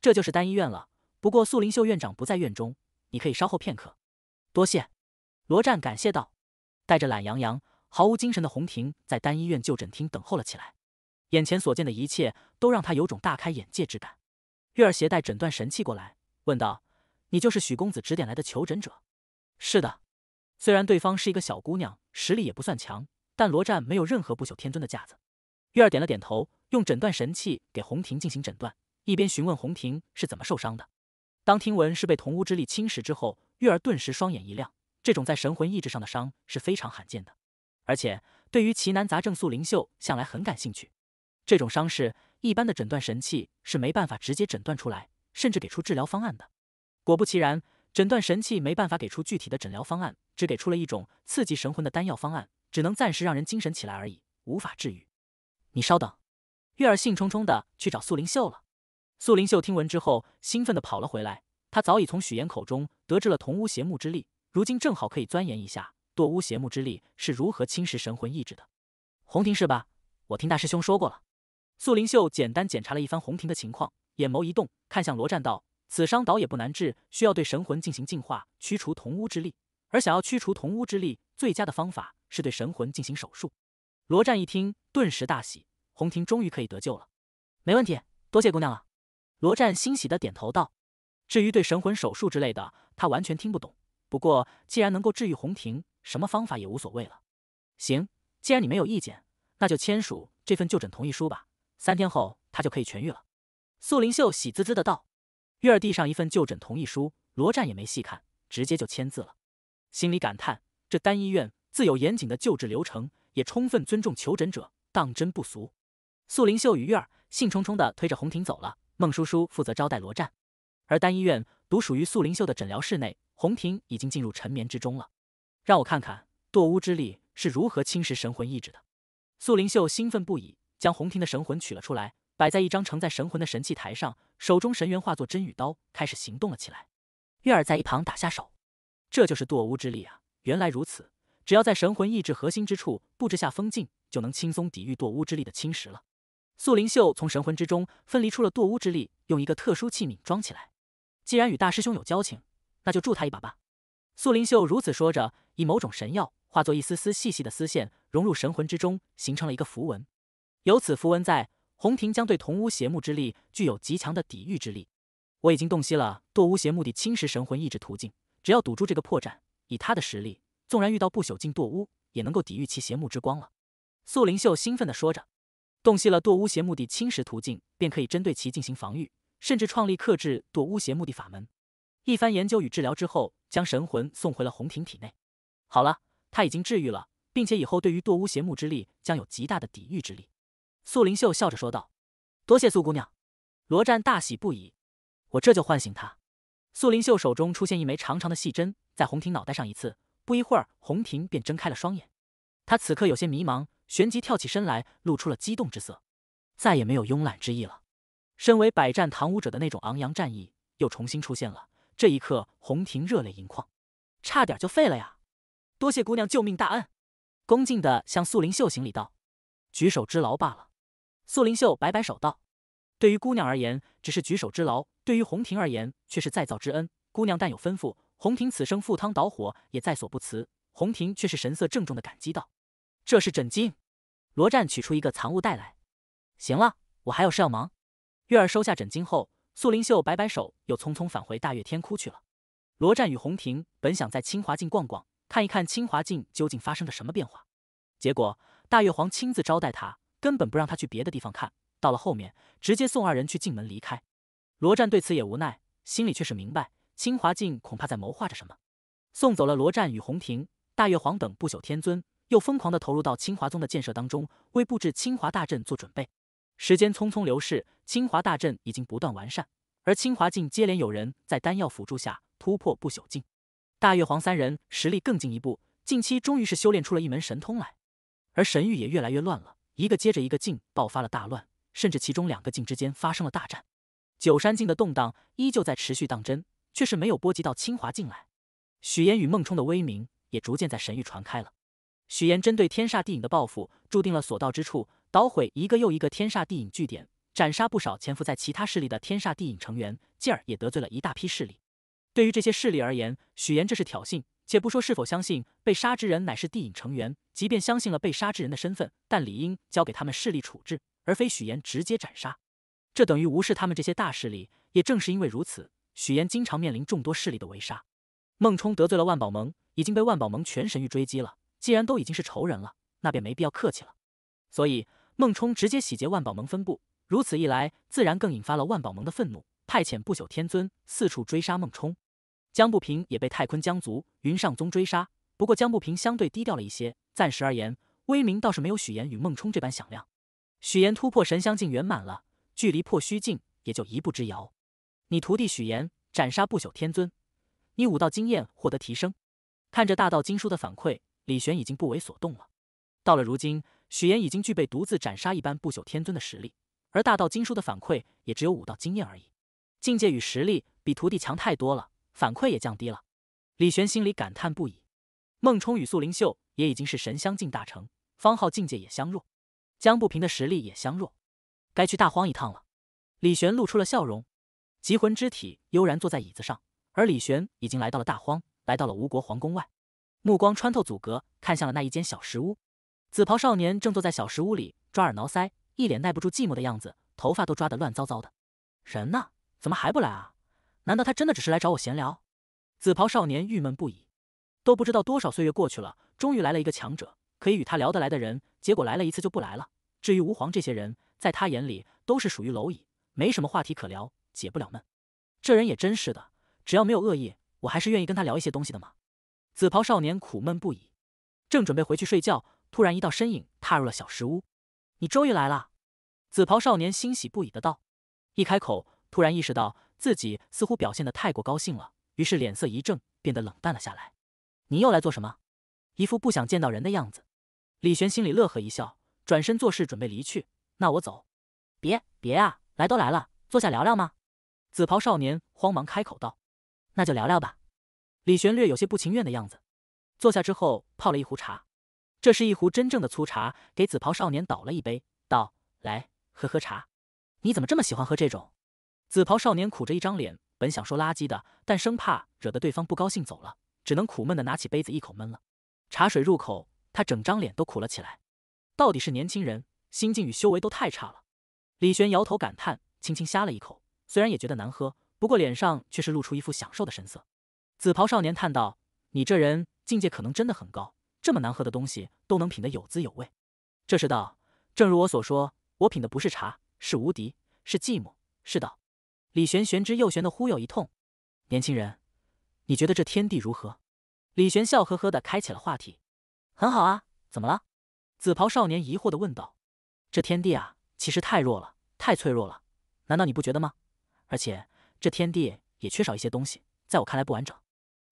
这就是丹医院了。不过素灵秀院长不在院中，你可以稍后片刻。多谢，罗战感谢道，带着懒洋洋、毫无精神的红婷在丹医院就诊厅等候了起来。眼前所见的一切都让他有种大开眼界之感。月儿携带诊断神器过来，问道。你就是许公子指点来的求诊者，是的。虽然对方是一个小姑娘，实力也不算强，但罗战没有任何不朽天尊的架子。玉儿点了点头，用诊断神器给红婷进行诊断，一边询问红婷是怎么受伤的。当听闻是被同屋之力侵蚀之后，玉儿顿时双眼一亮。这种在神魂意志上的伤是非常罕见的，而且对于奇难杂症素灵秀向来很感兴趣。这种伤势一般的诊断神器是没办法直接诊断出来，甚至给出治疗方案的。果不其然，诊断神器没办法给出具体的诊疗方案，只给出了一种刺激神魂的丹药方案，只能暂时让人精神起来而已，无法治愈。你稍等。月儿兴冲冲的去找素灵秀了。素灵秀听闻之后，兴奋的跑了回来。他早已从许岩口中得知了同巫邪木之力，如今正好可以钻研一下堕巫邪木之力是如何侵蚀神魂意志的。红亭是吧？我听大师兄说过了。素灵秀简单检查了一番红亭的情况，眼眸一动，看向罗战道。此伤倒也不难治，需要对神魂进行净化，驱除同屋之力。而想要驱除同屋之力，最佳的方法是对神魂进行手术。罗战一听，顿时大喜，红婷终于可以得救了。没问题，多谢姑娘了。罗战欣喜的点头道。至于对神魂手术之类的，他完全听不懂。不过既然能够治愈红婷，什么方法也无所谓了。行，既然你没有意见，那就签署这份就诊同意书吧。三天后，他就可以痊愈了。素灵秀喜滋滋的道。玉儿递上一份就诊同意书，罗战也没细看，直接就签字了。心里感叹，这单医院自有严谨的救治流程，也充分尊重求诊者，当真不俗。素灵秀与玉儿兴冲冲地推着红亭走了，孟叔叔负责招待罗战。而单医院独属于素灵秀的诊疗室内，红亭已经进入沉眠之中了。让我看看堕巫之力是如何侵蚀神魂意志的。素灵秀兴奋不已，将红亭的神魂取了出来。摆在一张承载神魂的神器台上，手中神元化作真与刀，开始行动了起来。月儿在一旁打下手。这就是堕巫之力啊！原来如此，只要在神魂意志核心之处布置下封禁，就能轻松抵御堕巫之力的侵蚀了。素灵秀从神魂之中分离出了堕巫之力，用一个特殊器皿装起来。既然与大师兄有交情，那就助他一把吧。素灵秀如此说着，以某种神药化作一丝丝细细的丝线，融入神魂之中，形成了一个符文。由此符文在。红亭将对同巫邪目之力具有极强的抵御之力。我已经洞悉了堕巫邪目的侵蚀神魂意志途径，只要堵住这个破绽，以他的实力，纵然遇到不朽境堕巫，也能够抵御其邪目之光了。素灵秀兴奋地说着：“洞悉了堕巫邪目的侵蚀途径，便可以针对其进行防御，甚至创立克制堕巫邪目的法门。”一番研究与治疗之后，将神魂送回了红亭体内。好了，他已经治愈了，并且以后对于堕巫邪目之力将有极大的抵御之力。素灵秀笑着说道：“多谢素姑娘。”罗战大喜不已，“我这就唤醒他。”素灵秀手中出现一枚长长的细针，在红婷脑袋上一刺，不一会儿，红婷便睁开了双眼。他此刻有些迷茫，旋即跳起身来，露出了激动之色，再也没有慵懒之意了。身为百战唐武者的那种昂扬战意又重新出现了。这一刻，红婷热泪盈眶，差点就废了呀！多谢姑娘救命大恩，恭敬的向素灵秀行礼道：“举手之劳罢了。”素灵秀摆摆手道：“对于姑娘而言，只是举手之劳；对于红亭而言，却是再造之恩。姑娘但有吩咐，红亭此生赴汤蹈火也在所不辞。”红亭却是神色郑重的感激道：“这是枕巾。”罗战取出一个藏物袋来：“行了，我还有事要忙。”月儿收下枕巾后，素灵秀摆摆手，又匆匆返回大月天窟去了。罗战与红亭本想在清华境逛逛，看一看清华境究竟发生了什么变化，结果大月皇亲自招待他。根本不让他去别的地方看，到了后面直接送二人去进门离开。罗战对此也无奈，心里却是明白，清华境恐怕在谋划着什么。送走了罗战与红亭、大月皇等不朽天尊，又疯狂的投入到清华宗的建设当中，为布置清华大阵做准备。时间匆匆流逝，清华大阵已经不断完善，而清华境接连有人在丹药辅助下突破不朽境，大月皇三人实力更进一步。近期终于是修炼出了一门神通来，而神域也越来越乱了。一个接着一个境爆发了大乱，甚至其中两个境之间发生了大战。九山境的动荡依旧在持续，当真却是没有波及到清华境来。许岩与孟冲的威名也逐渐在神域传开了。许岩针对天煞地影的报复，注定了所到之处，捣毁一个又一个天煞地影据点，斩杀不少潜伏在其他势力的天煞地影成员，继而也得罪了一大批势力。对于这些势力而言，许岩这是挑衅。且不说是否相信被杀之人乃是地影成员，即便相信了被杀之人的身份，但理应交给他们势力处置，而非许岩直接斩杀，这等于无视他们这些大势力。也正是因为如此，许岩经常面临众多势力的围杀。孟冲得罪了万宝盟，已经被万宝盟全神域追击了。既然都已经是仇人了，那便没必要客气了。所以孟冲直接洗劫万宝盟分部，如此一来，自然更引发了万宝盟的愤怒，派遣不朽天尊四处追杀孟冲。江不平也被太坤江族云上宗追杀，不过江不平相对低调了一些，暂时而言，威名倒是没有许岩与孟冲这般响亮。许岩突破神相境圆满了，距离破虚境也就一步之遥。你徒弟许岩斩杀不朽天尊，你武道经验获得提升。看着大道经书的反馈，李玄已经不为所动了。到了如今，许岩已经具备独自斩杀一般不朽天尊的实力，而大道经书的反馈也只有武道经验而已。境界与实力比徒弟强太多了。反馈也降低了，李玄心里感叹不已。孟冲与素灵秀也已经是神相境大成，方浩境界也相若，江不平的实力也相若，该去大荒一趟了。李玄露出了笑容，极魂之体悠然坐在椅子上，而李玄已经来到了大荒，来到了吴国皇宫外，目光穿透阻隔，看向了那一间小石屋。紫袍少年正坐在小石屋里抓耳挠腮，一脸耐不住寂寞的样子，头发都抓得乱糟糟的。人呢？怎么还不来啊？难道他真的只是来找我闲聊？紫袍少年郁闷不已，都不知道多少岁月过去了，终于来了一个强者，可以与他聊得来的人，结果来了一次就不来了。至于吾皇这些人，在他眼里都是属于蝼蚁，没什么话题可聊，解不了闷。这人也真是的，只要没有恶意，我还是愿意跟他聊一些东西的嘛。紫袍少年苦闷不已，正准备回去睡觉，突然一道身影踏入了小石屋。“你终于来了！”紫袍少年欣喜不已的道。一开口，突然意识到。自己似乎表现的太过高兴了，于是脸色一正，变得冷淡了下来。你又来做什么？一副不想见到人的样子。李玄心里乐呵一笑，转身做事准备离去。那我走。别别啊，来都来了，坐下聊聊吗？紫袍少年慌忙开口道。那就聊聊吧。李玄略有些不情愿的样子，坐下之后泡了一壶茶，这是一壶真正的粗茶，给紫袍少年倒了一杯，道来喝喝茶。你怎么这么喜欢喝这种？紫袍少年苦着一张脸，本想说垃圾的，但生怕惹得对方不高兴走了，只能苦闷的拿起杯子一口闷了。茶水入口，他整张脸都苦了起来。到底是年轻人，心境与修为都太差了。李玄摇头感叹，轻轻呷了一口，虽然也觉得难喝，不过脸上却是露出一副享受的神色。紫袍少年叹道：“你这人境界可能真的很高，这么难喝的东西都能品得有滋有味。这是道，正如我所说，我品的不是茶，是无敌，是寂寞，是道。”李玄玄之又玄的忽悠一通，年轻人，你觉得这天地如何？李玄笑呵呵的开启了话题，很好啊，怎么了？紫袍少年疑惑的问道。这天地啊，其实太弱了，太脆弱了，难道你不觉得吗？而且这天地也缺少一些东西，在我看来不完整。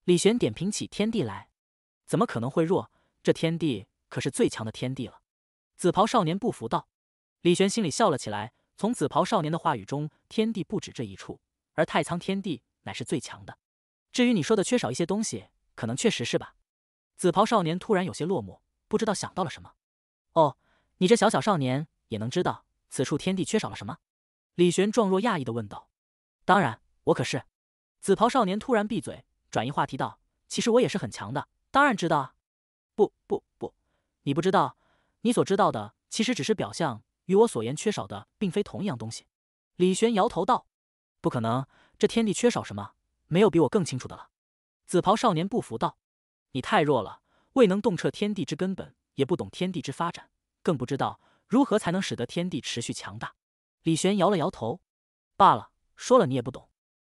李玄点评起天地来，怎么可能会弱？这天地可是最强的天地了。紫袍少年不服道。李玄心里笑了起来。从紫袍少年的话语中，天地不止这一处，而太苍天地乃是最强的。至于你说的缺少一些东西，可能确实是吧。紫袍少年突然有些落寞，不知道想到了什么。哦，你这小小少年也能知道此处天地缺少了什么？李玄状若讶异的问道。当然，我可是。紫袍少年突然闭嘴，转移话题道：“其实我也是很强的，当然知道。”不不不，你不知道，你所知道的其实只是表象。与我所言缺少的并非同一样东西，李玄摇头道：“不可能，这天地缺少什么，没有比我更清楚的了。”紫袍少年不服道：“你太弱了，未能洞彻天地之根本，也不懂天地之发展，更不知道如何才能使得天地持续强大。”李玄摇了摇头：“罢了，说了你也不懂。”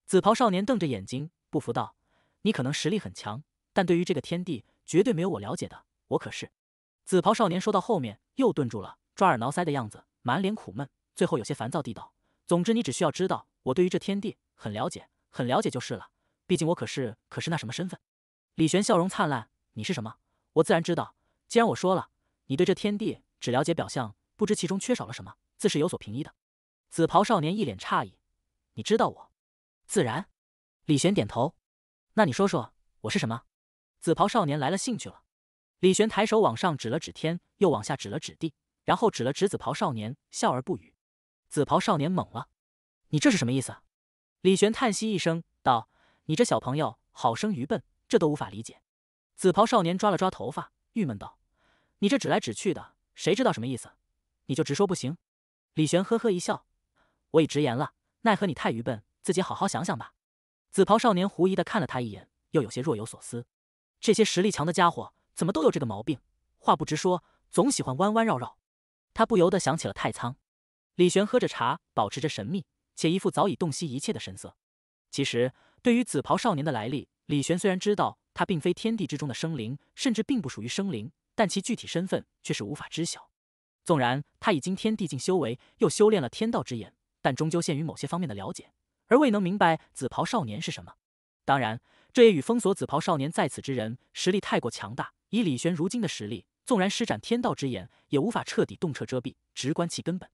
紫袍少年瞪着眼睛不服道：“你可能实力很强，但对于这个天地绝对没有我了解的，我可是……”紫袍少年说到后面又顿住了。抓耳挠腮的样子，满脸苦闷，最后有些烦躁地道：“总之，你只需要知道，我对于这天地很了解，很了解就是了。毕竟我可是可是那什么身份。”李玄笑容灿烂：“你是什么？我自然知道。既然我说了，你对这天地只了解表象，不知其中缺少了什么，自是有所评议的。”紫袍少年一脸诧异：“你知道我？自然。”李玄点头：“那你说说，我是什么？”紫袍少年来了兴趣了。李玄抬手往上指了指天，又往下指了指地。然后指了指紫袍少年，笑而不语。紫袍少年懵了：“你这是什么意思？”李玄叹息一声道：“你这小朋友好生愚笨，这都无法理解。”紫袍少年抓了抓头发，郁闷道：“你这指来指去的，谁知道什么意思？你就直说不行？”李玄呵呵一笑：“我已直言了，奈何你太愚笨，自己好好想想吧。”紫袍少年狐疑的看了他一眼，又有些若有所思：“这些实力强的家伙，怎么都有这个毛病？话不直说，总喜欢弯弯绕绕。”他不由得想起了太仓，李玄喝着茶，保持着神秘且一副早已洞悉一切的神色。其实，对于紫袍少年的来历，李玄虽然知道他并非天地之中的生灵，甚至并不属于生灵，但其具体身份却是无法知晓。纵然他已经天地境修为，又修炼了天道之眼，但终究限于某些方面的了解，而未能明白紫袍少年是什么。当然，这也与封锁紫袍少年在此之人实力太过强大，以李玄如今的实力。纵然施展天道之眼，也无法彻底洞彻遮蔽，直观其根本。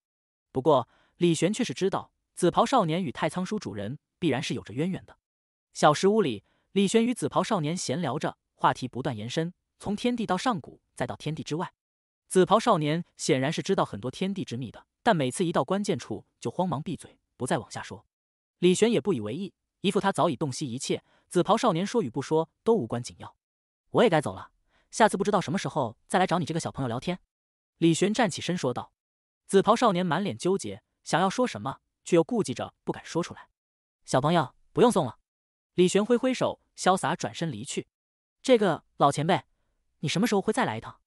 不过，李玄却是知道，紫袍少年与太仓书主人必然是有着渊源的。小石屋里，李玄与紫袍少年闲聊着，话题不断延伸，从天地到上古，再到天地之外。紫袍少年显然是知道很多天地之秘的，但每次一到关键处，就慌忙闭嘴，不再往下说。李玄也不以为意，一副他早已洞悉一切。紫袍少年说与不说都无关紧要，我也该走了。下次不知道什么时候再来找你这个小朋友聊天。李玄站起身说道。紫袍少年满脸纠结，想要说什么，却又顾忌着不敢说出来。小朋友不用送了。李玄挥挥手，潇洒转身离去。这个老前辈，你什么时候会再来一趟？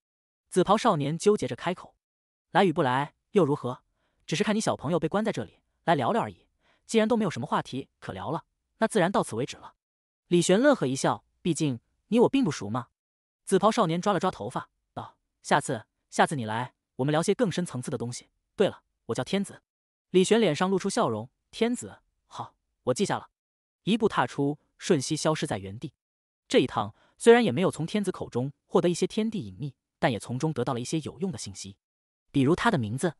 紫袍少年纠结着开口。来与不来又如何？只是看你小朋友被关在这里，来聊聊而已。既然都没有什么话题可聊了，那自然到此为止了。李玄乐呵一笑，毕竟你我并不熟嘛。紫袍少年抓了抓头发，道：“下次，下次你来，我们聊些更深层次的东西。对了，我叫天子。”李玄脸上露出笑容：“天子好，我记下了。”一步踏出，瞬息消失在原地。这一趟虽然也没有从天子口中获得一些天地隐秘，但也从中得到了一些有用的信息，比如他的名字，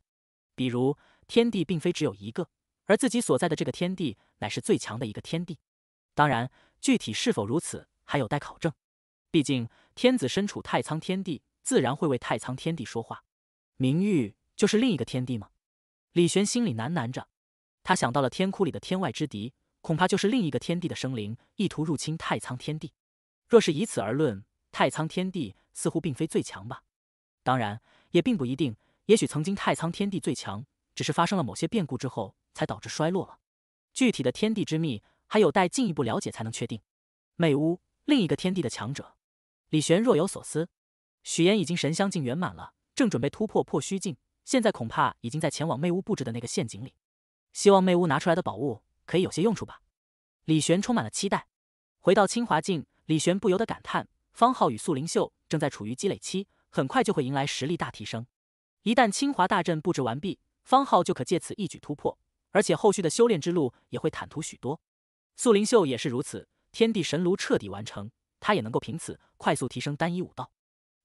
比如天地并非只有一个，而自己所在的这个天地乃是最强的一个天地。当然，具体是否如此还有待考证，毕竟。天子身处太苍天地，自然会为太苍天地说话。明玉就是另一个天地吗？李玄心里喃喃着，他想到了天窟里的天外之敌，恐怕就是另一个天地的生灵，意图入侵太苍天地。若是以此而论，太苍天地似乎并非最强吧？当然，也并不一定。也许曾经太苍天地最强，只是发生了某些变故之后，才导致衰落了。具体的天地之秘，还有待进一步了解才能确定。魅巫，另一个天地的强者。李玄若有所思，许炎已经神香境圆满了，正准备突破破虚境，现在恐怕已经在前往魅屋布置的那个陷阱里。希望魅屋拿出来的宝物可以有些用处吧。李玄充满了期待。回到清华境，李玄不由得感叹：方浩与素灵秀正在处于积累期，很快就会迎来实力大提升。一旦清华大阵布置完毕，方浩就可借此一举突破，而且后续的修炼之路也会坦途许多。素灵秀也是如此，天地神炉彻底完成。他也能够凭此快速提升单一武道。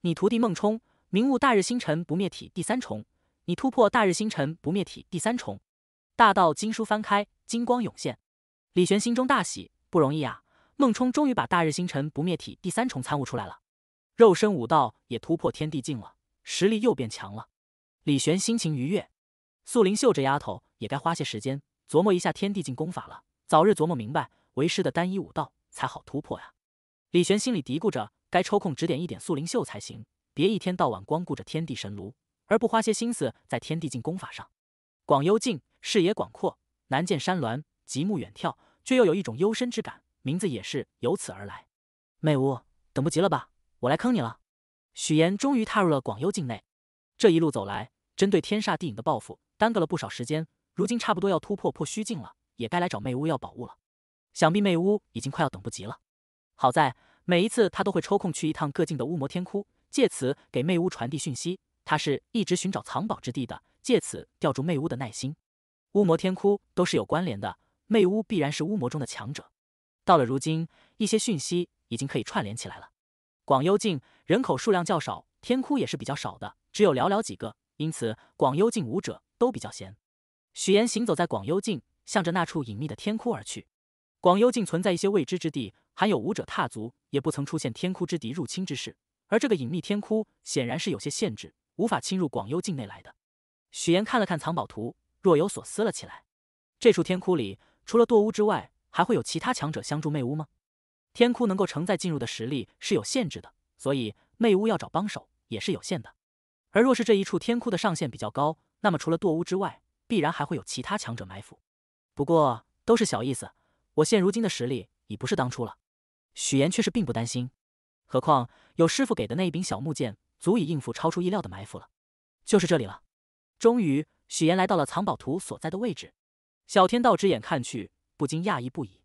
你徒弟孟冲明悟大日星辰不灭体第三重，你突破大日星辰不灭体第三重。大道经书翻开，金光涌现。李玄心中大喜，不容易啊！孟冲终于把大日星辰不灭体第三重参悟出来了，肉身武道也突破天地境了，实力又变强了。李玄心情愉悦。素灵秀这丫头也该花些时间琢磨一下天地境功法了，早日琢磨明白为师的单一武道，才好突破呀。李玄心里嘀咕着，该抽空指点一点素灵秀才行，别一天到晚光顾着天地神炉，而不花些心思在天地境功法上。广幽境视野广阔，难见山峦，极目远眺，却又有一种幽深之感，名字也是由此而来。魅巫，等不及了吧？我来坑你了。许岩终于踏入了广幽境内。这一路走来，针对天煞地影的报复耽搁了不少时间，如今差不多要突破破虚境了，也该来找魅巫要宝物了。想必魅巫已经快要等不及了。好在每一次他都会抽空去一趟各境的乌魔天窟，借此给魅巫传递讯息。他是一直寻找藏宝之地的，借此吊住魅巫的耐心。乌魔天窟都是有关联的，魅巫必然是巫魔中的强者。到了如今，一些讯息已经可以串联起来了。广幽境人口数量较少，天窟也是比较少的，只有寥寥几个，因此广幽境武者都比较闲。许岩行走在广幽境，向着那处隐秘的天窟而去。广幽境存在一些未知之地。含有武者踏足，也不曾出现天窟之敌入侵之事。而这个隐秘天窟显然是有些限制，无法侵入广幽境内来的。许岩看了看藏宝图，若有所思了起来。这处天窟里，除了堕巫之外，还会有其他强者相助魅巫吗？天窟能够承载进入的实力是有限制的，所以魅巫要找帮手也是有限的。而若是这一处天窟的上限比较高，那么除了堕巫之外，必然还会有其他强者埋伏。不过都是小意思，我现如今的实力已不是当初了。许岩却是并不担心，何况有师傅给的那一柄小木剑，足以应付超出意料的埋伏了。就是这里了。终于，许岩来到了藏宝图所在的位置。小天道之眼看去，不禁讶异不已。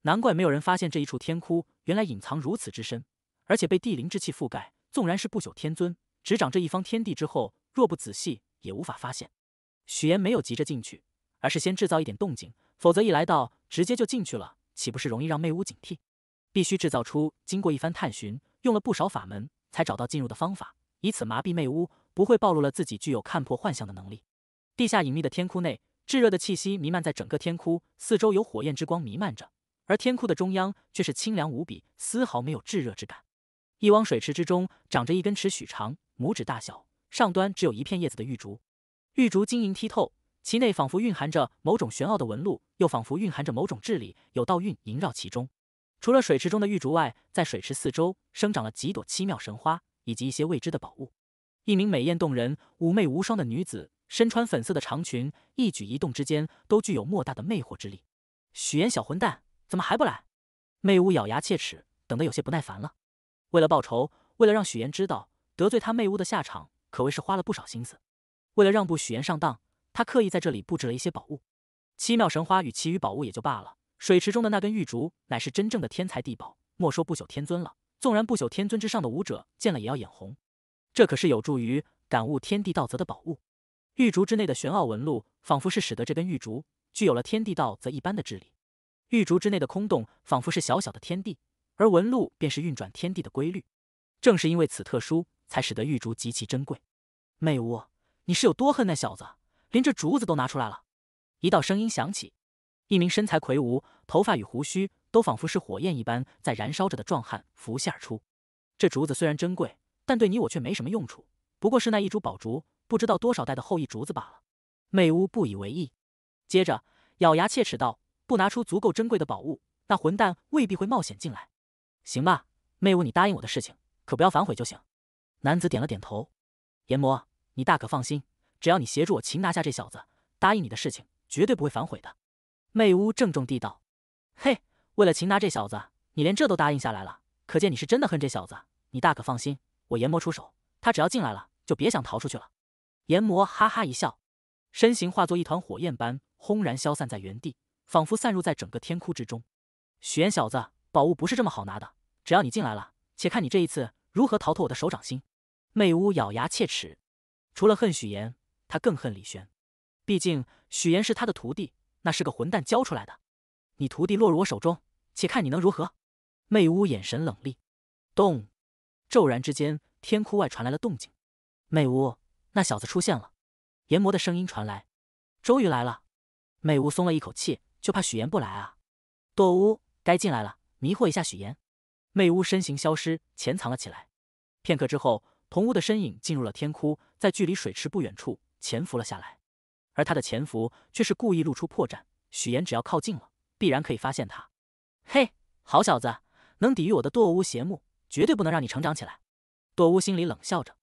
难怪没有人发现这一处天窟，原来隐藏如此之深，而且被地灵之气覆盖。纵然是不朽天尊执掌这一方天地之后，若不仔细，也无法发现。许岩没有急着进去，而是先制造一点动静，否则一来到，直接就进去了，岂不是容易让魅屋警惕？必须制造出经过一番探寻，用了不少法门，才找到进入的方法，以此麻痹魅巫，不会暴露了自己具有看破幻象的能力。地下隐秘的天窟内，炙热的气息弥漫在整个天窟，四周有火焰之光弥漫着，而天窟的中央却是清凉无比，丝毫没有炙热之感。一汪水池之中，长着一根尺许长、拇指大小、上端只有一片叶子的玉竹，玉竹晶莹剔透，其内仿佛蕴含着某种玄奥的纹路，又仿佛蕴含着某种智力，有道韵萦绕其中。除了水池中的玉竹外，在水池四周生长了几朵奇妙神花，以及一些未知的宝物。一名美艳动人、妩媚无双的女子，身穿粉色的长裙，一举一动之间都具有莫大的魅惑之力。许岩，小混蛋，怎么还不来？媚巫咬牙切齿，等得有些不耐烦了。为了报仇，为了让许岩知道得罪他媚巫的下场，可谓是花了不少心思。为了让步许岩上当，他刻意在这里布置了一些宝物。奇妙神花与其余宝物也就罢了。水池中的那根玉竹乃是真正的天才地宝，莫说不朽天尊了，纵然不朽天尊之上的武者见了也要眼红。这可是有助于感悟天地道则的宝物。玉竹之内的玄奥纹路，仿佛是使得这根玉竹具有了天地道则一般的智力。玉竹之内的空洞，仿佛是小小的天地，而纹路便是运转天地的规律。正是因为此特殊，才使得玉竹极其珍贵。魅巫，你是有多恨那小子，连这竹子都拿出来了？一道声音响起。一名身材魁梧、头发与胡须都仿佛是火焰一般在燃烧着的壮汉浮现而出。这竹子虽然珍贵，但对你我却没什么用处，不过是那一株宝竹，不知道多少代的后裔竹子罢了。魅巫不以为意，接着咬牙切齿道：“不拿出足够珍贵的宝物，那混蛋未必会冒险进来。”行吧，魅巫，你答应我的事情可不要反悔就行。男子点了点头：“炎魔，你大可放心，只要你协助我擒拿下这小子，答应你的事情绝对不会反悔的。”媚巫郑重地道：“嘿，为了擒拿这小子，你连这都答应下来了，可见你是真的恨这小子。你大可放心，我炎魔出手，他只要进来了，就别想逃出去了。”炎魔哈哈一笑，身形化作一团火焰般轰然消散在原地，仿佛散入在整个天窟之中。许岩小子，宝物不是这么好拿的，只要你进来了，且看你这一次如何逃脱我的手掌心。”媚巫咬牙切齿，除了恨许岩，他更恨李轩，毕竟许岩是他的徒弟。那是个混蛋教出来的，你徒弟落入我手中，且看你能如何。媚巫眼神冷厉，动。骤然之间，天窟外传来了动静。媚巫，那小子出现了。炎魔的声音传来，终于来了。媚巫松了一口气，就怕许岩不来啊。堕乌，该进来了，迷惑一下许岩。媚巫身形消失，潜藏了起来。片刻之后，同巫的身影进入了天窟，在距离水池不远处潜伏了下来。而他的潜伏却是故意露出破绽，许岩只要靠近了，必然可以发现他。嘿，好小子，能抵御我的堕巫邪目，绝对不能让你成长起来。堕巫心里冷笑着。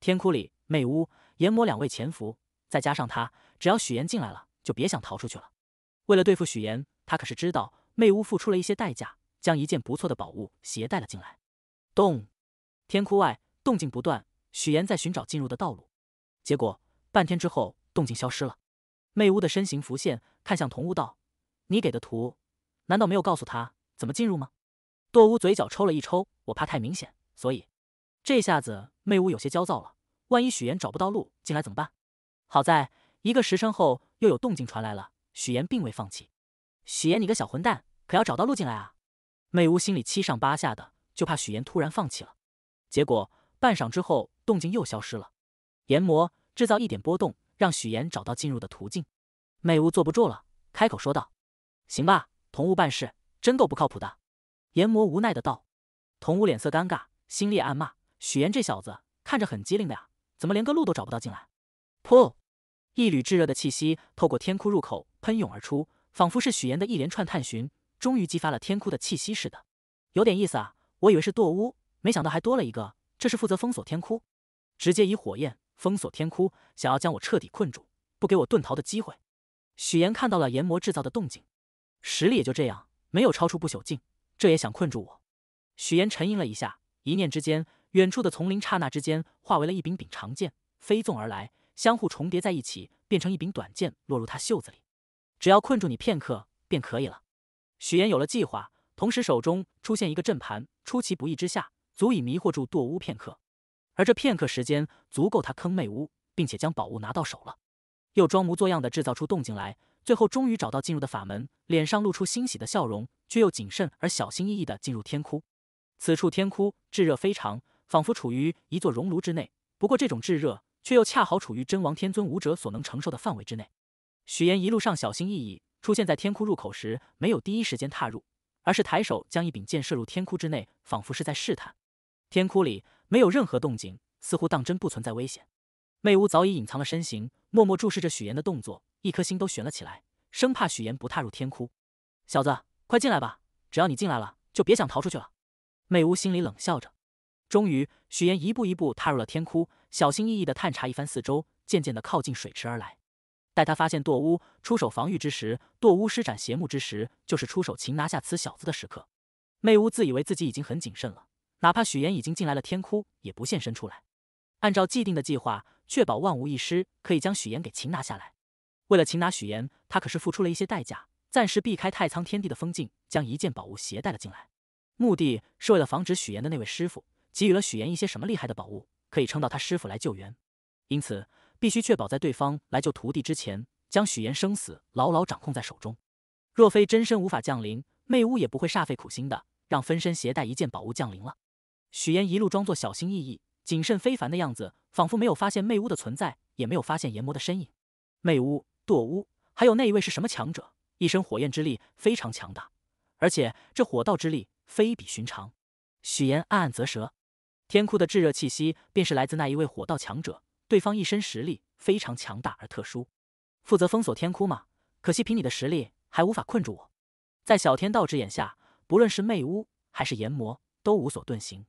天窟里，魅巫、炎魔两位潜伏，再加上他，只要许岩进来了，就别想逃出去了。为了对付许岩，他可是知道魅巫付出了一些代价，将一件不错的宝物携带了进来。动，天窟外动静不断，许岩在寻找进入的道路，结果半天之后。动静消失了，魅巫的身形浮现，看向童乌道：“你给的图，难道没有告诉他怎么进入吗？”堕乌嘴角抽了一抽，我怕太明显，所以……这下子魅巫有些焦躁了，万一许岩找不到路进来怎么办？好在，一个时辰后又有动静传来了，许岩并未放弃。许岩，你个小混蛋，可要找到路进来啊！魅巫心里七上八下的，就怕许岩突然放弃了。结果，半晌之后，动静又消失了。研磨制造一点波动。让许岩找到进入的途径，魅巫坐不住了，开口说道：“行吧，同乌办事，真够不靠谱的。”炎魔无奈的道。同乌脸色尴尬，心里暗骂许岩这小子，看着很机灵的，呀，怎么连个路都找不到进来？噗，一缕炙热的气息透过天窟入口喷涌而出，仿佛是许岩的一连串探寻，终于激发了天窟的气息似的。有点意思啊，我以为是堕屋，没想到还多了一个，这是负责封锁天窟，直接以火焰。封锁天窟，想要将我彻底困住，不给我遁逃的机会。许岩看到了炎魔制造的动静，实力也就这样，没有超出不朽境，这也想困住我。许岩沉吟了一下，一念之间，远处的丛林刹那之间化为了一柄柄长剑，飞纵而来，相互重叠在一起，变成一柄短剑落入他袖子里。只要困住你片刻，便可以了。许岩有了计划，同时手中出现一个阵盘，出其不意之下，足以迷惑住堕巫片刻。而这片刻时间足够他坑魅屋，并且将宝物拿到手了，又装模作样的制造出动静来，最后终于找到进入的法门，脸上露出欣喜的笑容，却又谨慎而小心翼翼的进入天窟。此处天窟炙热非常，仿佛处于一座熔炉之内，不过这种炙热却又恰好处于真王天尊武者所能承受的范围之内。许言一路上小心翼翼，出现在天窟入口时，没有第一时间踏入，而是抬手将一柄剑射入天窟之内，仿佛是在试探。天窟里没有任何动静，似乎当真不存在危险。魅巫早已隐藏了身形，默默注视着许岩的动作，一颗心都悬了起来，生怕许岩不踏入天窟。小子，快进来吧！只要你进来了，就别想逃出去了。魅巫心里冷笑着。终于，许岩一步一步踏入了天窟，小心翼翼地探查一番四周，渐渐地靠近水池而来。待他发现堕巫出手防御之时，堕巫施展邪目之时，就是出手擒拿下此小子的时刻。魅巫自以为自己已经很谨慎了。哪怕许岩已经进来了天窟，也不现身出来。按照既定的计划，确保万无一失，可以将许岩给擒拿下来。为了擒拿许岩，他可是付出了一些代价，暂时避开太仓天地的封禁，将一件宝物携带了进来。目的是为了防止许岩的那位师傅给予了许岩一些什么厉害的宝物，可以撑到他师傅来救援。因此，必须确保在对方来救徒弟之前，将许岩生死牢牢掌控在手中。若非真身无法降临，媚巫也不会煞费苦心的让分身携带一件宝物降临了。许岩一路装作小心翼翼、谨慎非凡的样子，仿佛没有发现魅巫的存在，也没有发现炎魔的身影。魅巫、堕巫，还有那一位是什么强者？一身火焰之力非常强大，而且这火道之力非比寻常。许岩暗暗啧舌，天窟的炙热气息便是来自那一位火道强者，对方一身实力非常强大而特殊。负责封锁天窟吗？可惜凭你的实力还无法困住我。在小天道之眼下，不论是魅巫还是炎魔，都无所遁形。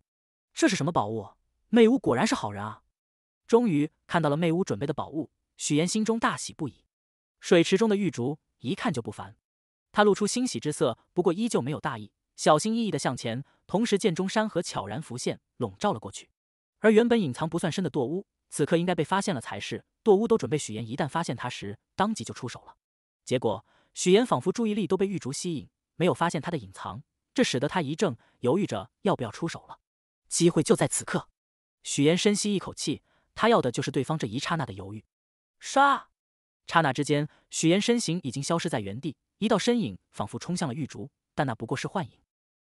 这是什么宝物？媚巫果然是好人啊！终于看到了媚巫准备的宝物，许岩心中大喜不已。水池中的玉竹一看就不凡，他露出欣喜之色，不过依旧没有大意，小心翼翼的向前。同时，剑中山河悄然浮现，笼罩了过去。而原本隐藏不算深的堕屋，此刻应该被发现了才是。堕屋都准备许岩一旦发现他时，当即就出手了。结果许岩仿佛注意力都被玉竹吸引，没有发现他的隐藏，这使得他一怔，犹豫着要不要出手了。机会就在此刻，许岩深吸一口气，他要的就是对方这一刹那的犹豫。唰！刹那之间，许岩身形已经消失在原地，一道身影仿佛冲向了玉竹，但那不过是幻影。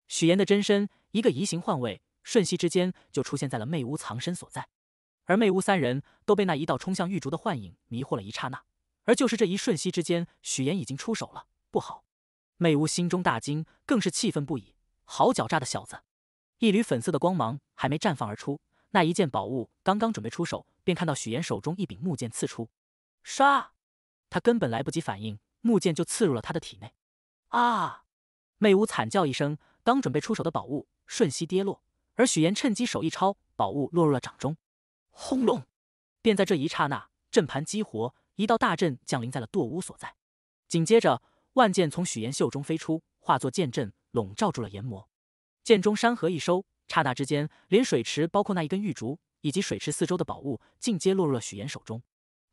许岩的真身，一个移形换位，瞬息之间就出现在了魅屋藏身所在。而魅屋三人都被那一道冲向玉竹的幻影迷惑了一刹那，而就是这一瞬息之间，许岩已经出手了。不好！魅屋心中大惊，更是气愤不已。好狡诈的小子！一缕粉色的光芒还没绽放而出，那一件宝物刚刚准备出手，便看到许岩手中一柄木剑刺出，唰！他根本来不及反应，木剑就刺入了他的体内。啊！魅巫惨叫一声，刚准备出手的宝物瞬息跌落，而许岩趁机手一抄，宝物落入了掌中。轰隆！便在这一刹那，阵盘激活，一道大阵降临在了堕巫所在。紧接着，万剑从许岩袖中飞出，化作剑阵，笼罩住了炎魔。剑中山河一收，刹那之间，连水池、包括那一根玉竹以及水池四周的宝物，尽皆落入了许岩手中。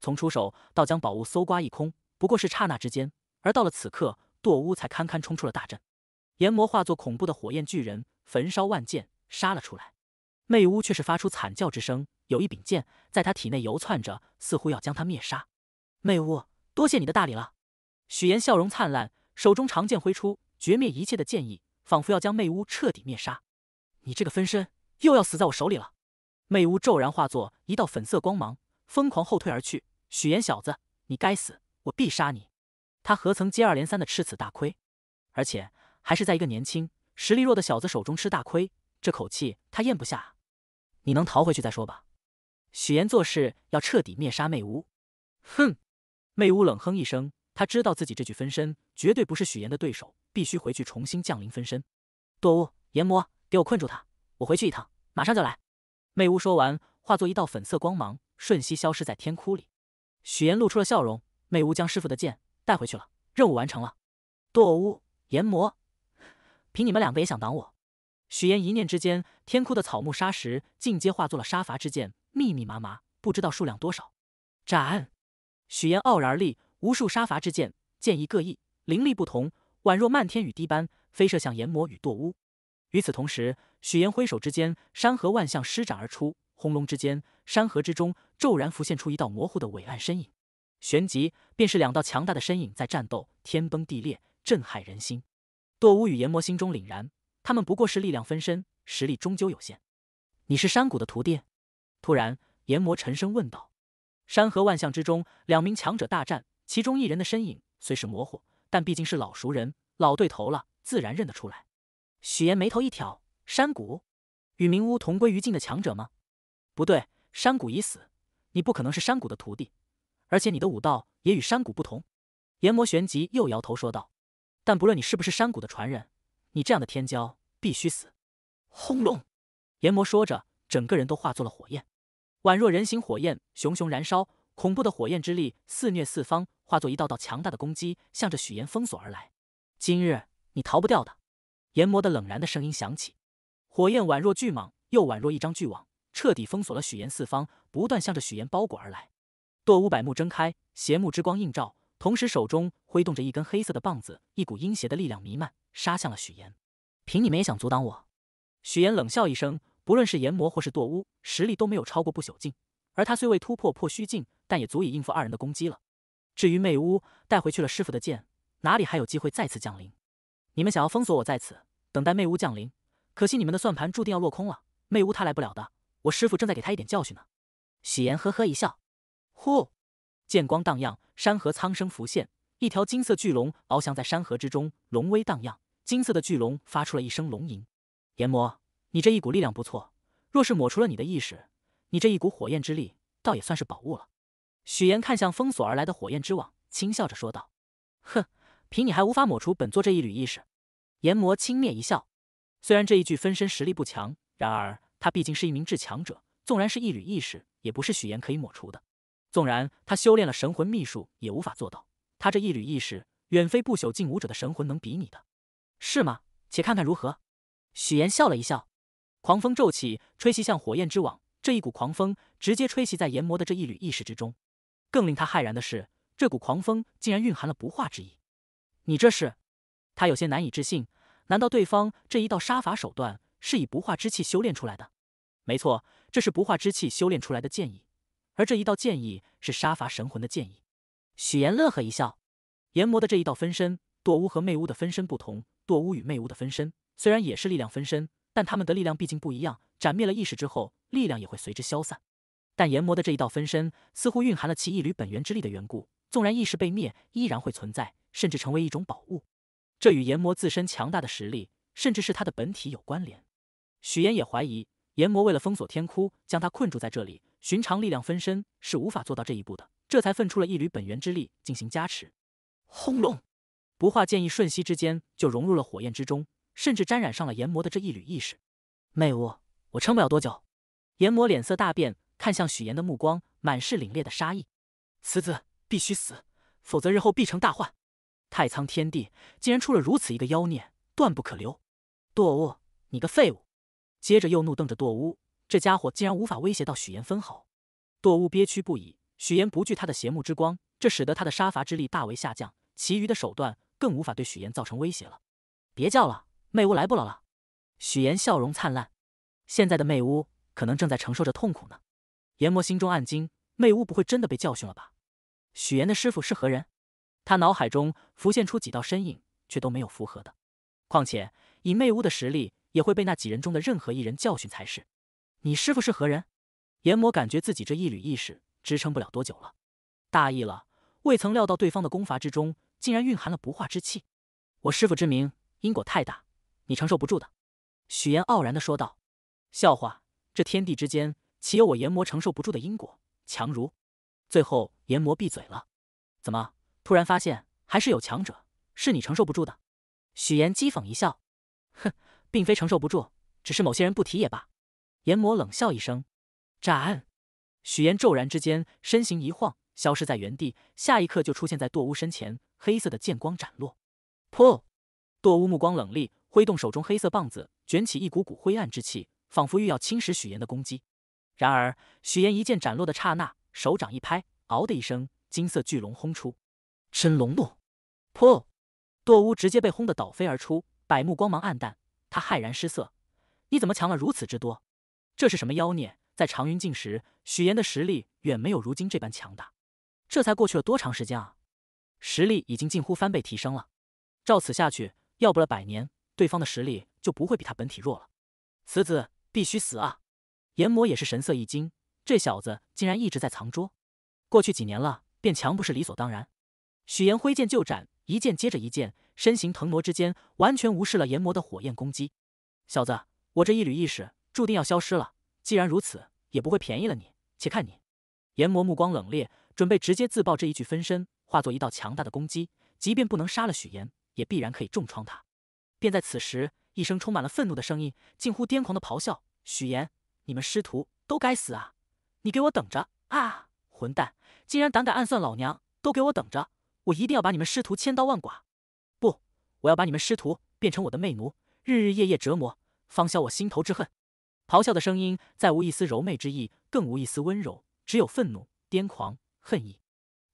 从出手到将宝物搜刮一空，不过是刹那之间。而到了此刻，堕屋才堪堪冲出了大阵，炎魔化作恐怖的火焰巨人，焚烧万剑杀了出来。魅巫却是发出惨叫之声，有一柄剑在她体内游窜着，似乎要将她灭杀。魅巫，多谢你的大礼了。许岩笑容灿烂，手中长剑挥出，绝灭一切的剑意。仿佛要将魅巫彻底灭杀，你这个分身又要死在我手里了！魅巫骤然化作一道粉色光芒，疯狂后退而去。许岩小子，你该死，我必杀你！他何曾接二连三的吃此大亏？而且还是在一个年轻、实力弱的小子手中吃大亏，这口气他咽不下。你能逃回去再说吧。许岩做事要彻底灭杀魅巫。哼！魅巫冷哼一声。他知道自己这具分身绝对不是许岩的对手，必须回去重新降临分身。堕乌炎魔，给我困住他，我回去一趟，马上就来。魅巫说完，化作一道粉色光芒，瞬息消失在天窟里。许岩露出了笑容。魅巫将师傅的剑带回去了，任务完成了。堕乌炎魔，凭你们两个也想挡我？许岩一念之间，天窟的草木沙石尽皆化作了杀伐之剑，密密麻麻，不知道数量多少。斩！许岩傲然而立。无数杀伐之剑，剑意各异，灵力不同，宛若漫天雨滴般飞射向炎魔与堕巫。与此同时，许岩挥手之间，山河万象施展而出，轰隆之间，山河之中骤然浮现出一道模糊的伟岸身影。旋即，便是两道强大的身影在战斗，天崩地裂，震撼人心。堕巫与炎魔心中凛然，他们不过是力量分身，实力终究有限。你是山谷的徒弟？突然，炎魔沉声问道。山河万象之中，两名强者大战。其中一人的身影虽是模糊，但毕竟是老熟人、老对头了，自然认得出来。许岩眉头一挑，山谷，与明屋同归于尽的强者吗？不对，山谷已死，你不可能是山谷的徒弟，而且你的武道也与山谷不同。炎魔旋即又摇头说道：“但不论你是不是山谷的传人，你这样的天骄必须死！”轰隆！炎魔说着，整个人都化作了火焰，宛若人形火焰熊熊燃烧。恐怖的火焰之力肆虐四方，化作一道道强大的攻击，向着许岩封锁而来。今日你逃不掉的！炎魔的冷然的声音响起，火焰宛若巨蟒，又宛若一张巨网，彻底封锁了许岩四方，不断向着许岩包裹而来。堕乌百目睁开，邪目之光映照，同时手中挥动着一根黑色的棒子，一股阴邪的力量弥漫，杀向了许岩。凭你们也想阻挡我？许岩冷笑一声，不论是炎魔或是堕乌，实力都没有超过不朽境。而他虽未突破破虚境，但也足以应付二人的攻击了。至于魅巫带回去了师傅的剑，哪里还有机会再次降临？你们想要封锁我在此，等待魅巫降临，可惜你们的算盘注定要落空了。魅巫他来不了的，我师傅正在给他一点教训呢。许颜呵呵一笑，呼，剑光荡漾，山河苍生浮现，一条金色巨龙翱翔在山河之中，龙威荡漾。金色的巨龙发出了一声龙吟。炎魔，你这一股力量不错，若是抹除了你的意识。你这一股火焰之力，倒也算是宝物了。许岩看向封锁而来的火焰之网，轻笑着说道：“哼，凭你还无法抹除本座这一缕意识。”炎魔轻蔑一笑。虽然这一具分身实力不强，然而他毕竟是一名至强者，纵然是一缕意识，也不是许岩可以抹除的。纵然他修炼了神魂秘术，也无法做到。他这一缕意识，远非不朽近武者的神魂能比拟的，是吗？且看看如何。许岩笑了一笑，狂风骤起，吹袭向火焰之网。这一股狂风直接吹袭在炎魔的这一缕意识之中，更令他骇然的是，这股狂风竟然蕴含了不化之意。你这是？他有些难以置信。难道对方这一道杀伐手段是以不化之气修炼出来的？没错，这是不化之气修炼出来的剑意。而这一道剑意是杀伐神魂的剑意。许炎乐呵一笑。炎魔的这一道分身，堕巫和魅巫的分身不同。堕巫与魅巫的分身虽然也是力量分身，但他们的力量毕竟不一样。斩灭了意识之后。力量也会随之消散，但炎魔的这一道分身似乎蕴含了其一缕本源之力的缘故，纵然意识被灭，依然会存在，甚至成为一种宝物。这与炎魔自身强大的实力，甚至是他的本体有关联。许岩也怀疑，炎魔为了封锁天窟，将他困住在这里，寻常力量分身是无法做到这一步的，这才分出了一缕本源之力进行加持。轰隆！不化剑意瞬息之间就融入了火焰之中，甚至沾染上了炎魔的这一缕意识。魅物，我撑不了多久。炎魔脸色大变，看向许炎的目光满是凛冽的杀意。此子必须死，否则日后必成大患。太苍天地竟然出了如此一个妖孽，断不可留。堕乌，你个废物！接着又怒瞪着堕乌，这家伙竟然无法威胁到许岩分毫。堕乌憋屈不已，许岩不惧他的邪目之光，这使得他的杀伐之力大为下降，其余的手段更无法对许岩造成威胁了。别叫了，魅巫来不了了。许岩笑容灿烂，现在的魅巫。可能正在承受着痛苦呢，炎魔心中暗惊：魅巫不会真的被教训了吧？许岩的师傅是何人？他脑海中浮现出几道身影，却都没有符合的。况且以魅巫的实力，也会被那几人中的任何一人教训才是。你师傅是何人？炎魔感觉自己这一缕意识支撑不了多久了，大意了，未曾料到对方的功法之中竟然蕴含了不化之气。我师傅之名，因果太大，你承受不住的。许岩傲然的说道：“笑话。”这天地之间，岂有我炎魔承受不住的因果？强如……最后，炎魔闭嘴了。怎么，突然发现还是有强者是你承受不住的？许炎讥讽一笑，哼，并非承受不住，只是某些人不提也罢。炎魔冷笑一声，斩！许炎骤然之间身形一晃，消失在原地，下一刻就出现在堕屋身前，黑色的剑光斩落。噗！堕屋目光冷厉，挥动手中黑色棒子，卷起一股股灰暗之气。仿佛欲要侵蚀许岩的攻击，然而许岩一剑斩落的刹那，手掌一拍，嗷的一声，金色巨龙轰出，真龙怒，噗，堕乌直接被轰得倒飞而出，百目光芒暗淡，他骇然失色，你怎么强了如此之多？这是什么妖孽？在长云境时，许岩的实力远没有如今这般强大，这才过去了多长时间啊？实力已经近乎翻倍提升了，照此下去，要不了百年，对方的实力就不会比他本体弱了，此子。必须死啊！炎魔也是神色一惊，这小子竟然一直在藏拙。过去几年了，变强不是理所当然。许炎挥剑就斩，一剑接着一剑，身形腾挪之间，完全无视了炎魔的火焰攻击。小子，我这一缕意识注定要消失了。既然如此，也不会便宜了你。且看你。炎魔目光冷冽，准备直接自爆这一具分身，化作一道强大的攻击。即便不能杀了许炎，也必然可以重创他。便在此时。一声充满了愤怒的声音，近乎癫狂的咆哮：“许炎，你们师徒都该死啊！你给我等着啊！混蛋，竟然胆敢暗算老娘，都给我等着！我一定要把你们师徒千刀万剐！不，我要把你们师徒变成我的媚奴，日日夜夜折磨，方消我心头之恨！”咆哮的声音再无一丝柔媚之意，更无一丝温柔，只有愤怒、癫狂、恨意。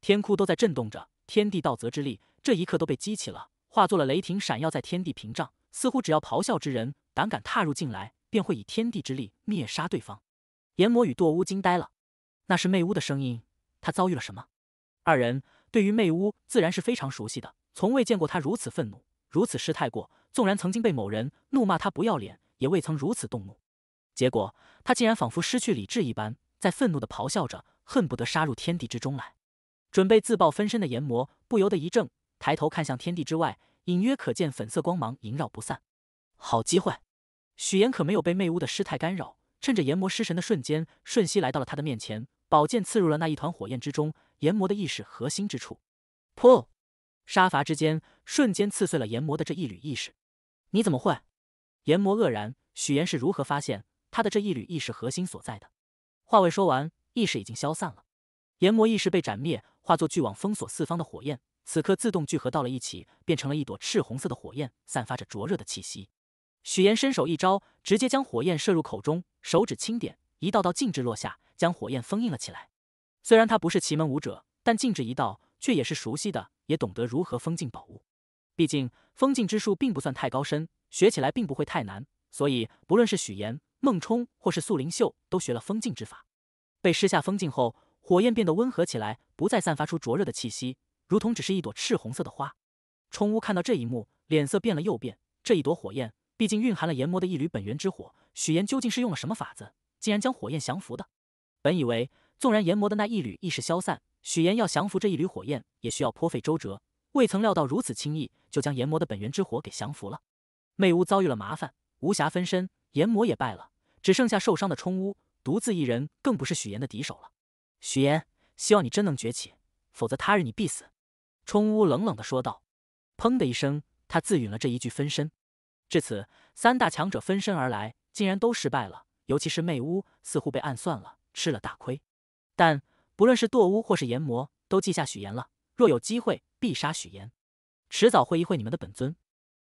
天哭都在震动着，天地道泽之力这一刻都被激起了，化作了雷霆，闪耀在天地屏障。似乎只要咆哮之人胆敢踏入进来，便会以天地之力灭杀对方。炎魔与堕巫惊呆了，那是魅巫的声音。他遭遇了什么？二人对于魅巫自然是非常熟悉的，从未见过他如此愤怒、如此失态过。纵然曾经被某人怒骂他不要脸，也未曾如此动怒。结果他竟然仿佛失去理智一般，在愤怒的咆哮着，恨不得杀入天地之中来。准备自爆分身的炎魔不由得一怔，抬头看向天地之外。隐约可见粉色光芒萦绕不散，好机会！许岩可没有被魅巫的失态干扰，趁着炎魔失神的瞬间，瞬息来到了他的面前，宝剑刺入了那一团火焰之中，炎魔的意识核心之处。噗！杀伐之间，瞬间刺碎了炎魔的这一缕意识。你怎么会？炎魔愕然，许岩是如何发现他的这一缕意识核心所在的？话未说完，意识已经消散了，炎魔意识被斩灭，化作巨网封锁四方的火焰。此刻自动聚合到了一起，变成了一朵赤红色的火焰，散发着灼热的气息。许岩伸手一招，直接将火焰射入口中，手指轻点，一道道禁制落下，将火焰封印了起来。虽然他不是奇门武者，但禁制一道却也是熟悉的，也懂得如何封禁宝物。毕竟封禁之术并不算太高深，学起来并不会太难。所以不论是许岩、孟冲，或是素灵秀，都学了封禁之法。被施下封禁后，火焰变得温和起来，不再散发出灼热的气息。如同只是一朵赤红色的花，冲乌看到这一幕，脸色变了又变。这一朵火焰，毕竟蕴含了炎魔的一缕本源之火。许炎究竟是用了什么法子，竟然将火焰降服的？本以为纵然炎魔的那一缕意识消散，许炎要降服这一缕火焰，也需要颇费周折。未曾料到如此轻易，就将炎魔的本源之火给降服了。魅巫遭遇了麻烦，无暇分身，炎魔也败了，只剩下受伤的冲乌，独自一人，更不是许炎的敌手了。许炎，希望你真能崛起，否则他日你必死。冲乌冷冷的说道：“砰”的一声，他自允了这一具分身。至此，三大强者分身而来，竟然都失败了。尤其是魅巫，似乎被暗算了，吃了大亏。但不论是堕乌或是炎魔，都记下许岩了。若有机会，必杀许岩，迟早会一会你们的本尊。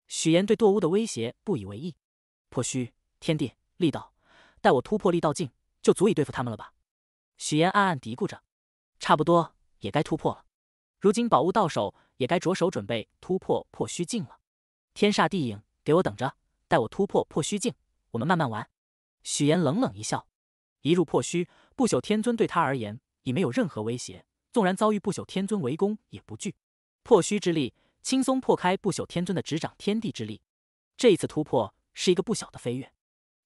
许岩对堕乌的威胁不以为意。破虚天地力道，待我突破力道境，就足以对付他们了吧？许岩暗暗嘀咕着：“差不多也该突破了。”如今宝物到手，也该着手准备突破破虚境了。天煞地影，给我等着！待我突破破虚境，我们慢慢玩。许岩冷冷一笑，一入破虚，不朽天尊对他而言已没有任何威胁，纵然遭遇不朽天尊围攻也不惧。破虚之力轻松破开不朽天尊的执掌天地之力。这一次突破是一个不小的飞跃。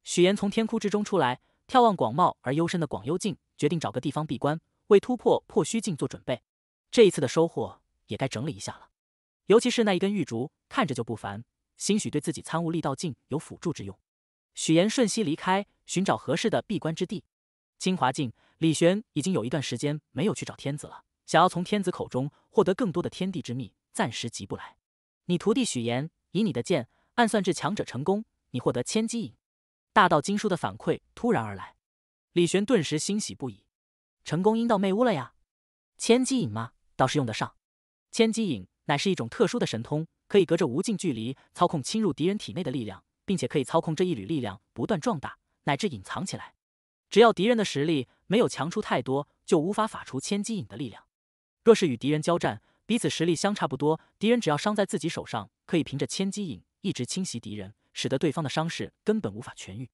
许岩从天窟之中出来，眺望广袤而幽深的广幽境，决定找个地方闭关，为突破破虚境做准备。这一次的收获也该整理一下了，尤其是那一根玉竹，看着就不凡，兴许对自己参悟力道境有辅助之用。许岩瞬息离开，寻找合适的闭关之地。清华境，李玄已经有一段时间没有去找天子了，想要从天子口中获得更多的天地之秘，暂时急不来。你徒弟许岩以你的剑暗算至强者成功，你获得千机引。大道经书的反馈突然而来，李玄顿时欣喜不已，成功阴到魅屋了呀！千机引吗？倒是用得上，千机影乃是一种特殊的神通，可以隔着无尽距离操控侵入敌人体内的力量，并且可以操控这一缕力量不断壮大，乃至隐藏起来。只要敌人的实力没有强出太多，就无法法除千机影的力量。若是与敌人交战，彼此实力相差不多，敌人只要伤在自己手上，可以凭着千机影一直侵袭敌人，使得对方的伤势根本无法痊愈。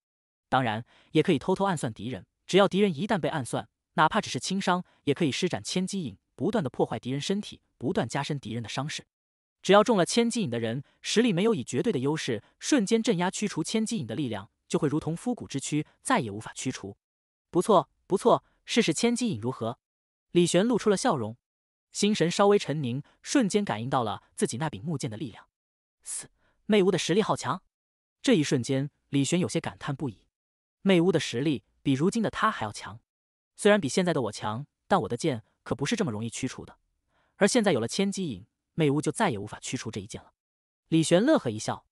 当然，也可以偷偷暗算敌人，只要敌人一旦被暗算，哪怕只是轻伤，也可以施展千机影。不断的破坏敌人身体，不断加深敌人的伤势。只要中了千机影的人，实力没有以绝对的优势瞬间镇压驱除千机影的力量，就会如同枯骨之躯，再也无法驱除。不错，不错，试试千机影如何？李玄露出了笑容，心神稍微沉凝，瞬间感应到了自己那柄木剑的力量。嘶，魅巫的实力好强！这一瞬间，李玄有些感叹不已。魅巫的实力，比如今的他还要强。虽然比现在的我强，但我的剑……可不是这么容易驱除的，而现在有了千机引，魅巫就再也无法驱除这一剑了。李玄乐呵一笑，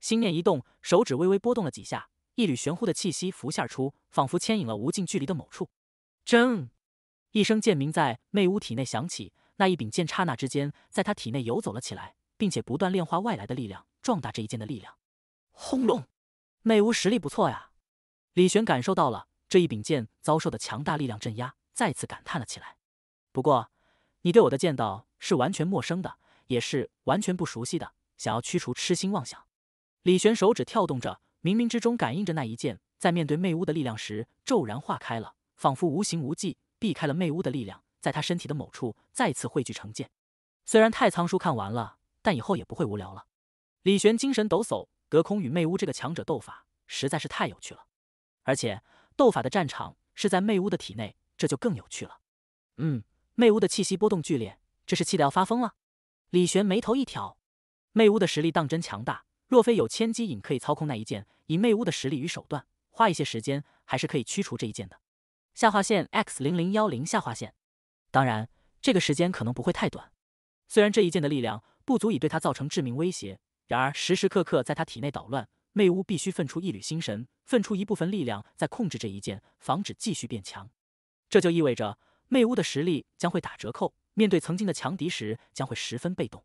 心念一动，手指微微波动了几下，一缕玄乎的气息浮现出，仿佛牵引了无尽距离的某处。铮，一声剑鸣在魅巫体内响起，那一柄剑刹那之间在她体内游走了起来，并且不断炼化外来的力量，壮大这一剑的力量。轰隆，魅巫实力不错呀！李玄感受到了这一柄剑遭受的强大力量镇压，再次感叹了起来。不过，你对我的剑道是完全陌生的，也是完全不熟悉的。想要驱除痴心妄想，李玄手指跳动着，冥冥之中感应着那一剑，在面对魅巫的力量时，骤然化开了，仿佛无形无迹，避开了魅巫的力量，在他身体的某处再次汇聚成剑。虽然太仓书看完了，但以后也不会无聊了。李玄精神抖擞，隔空与魅巫这个强者斗法，实在是太有趣了。而且斗法的战场是在魅巫的体内，这就更有趣了。嗯。媚巫的气息波动剧烈，这是气得要发疯了。李玄眉头一挑，媚巫的实力当真强大。若非有千机影可以操控那一剑，以媚巫的实力与手段，花一些时间还是可以驱除这一剑的。下划线 x 零零幺零下划线。当然，这个时间可能不会太短。虽然这一剑的力量不足以对他造成致命威胁，然而时时刻刻在他体内捣乱，媚巫必须分出一缕心神，分出一部分力量在控制这一剑，防止继续变强。这就意味着。魅巫的实力将会打折扣，面对曾经的强敌时将会十分被动。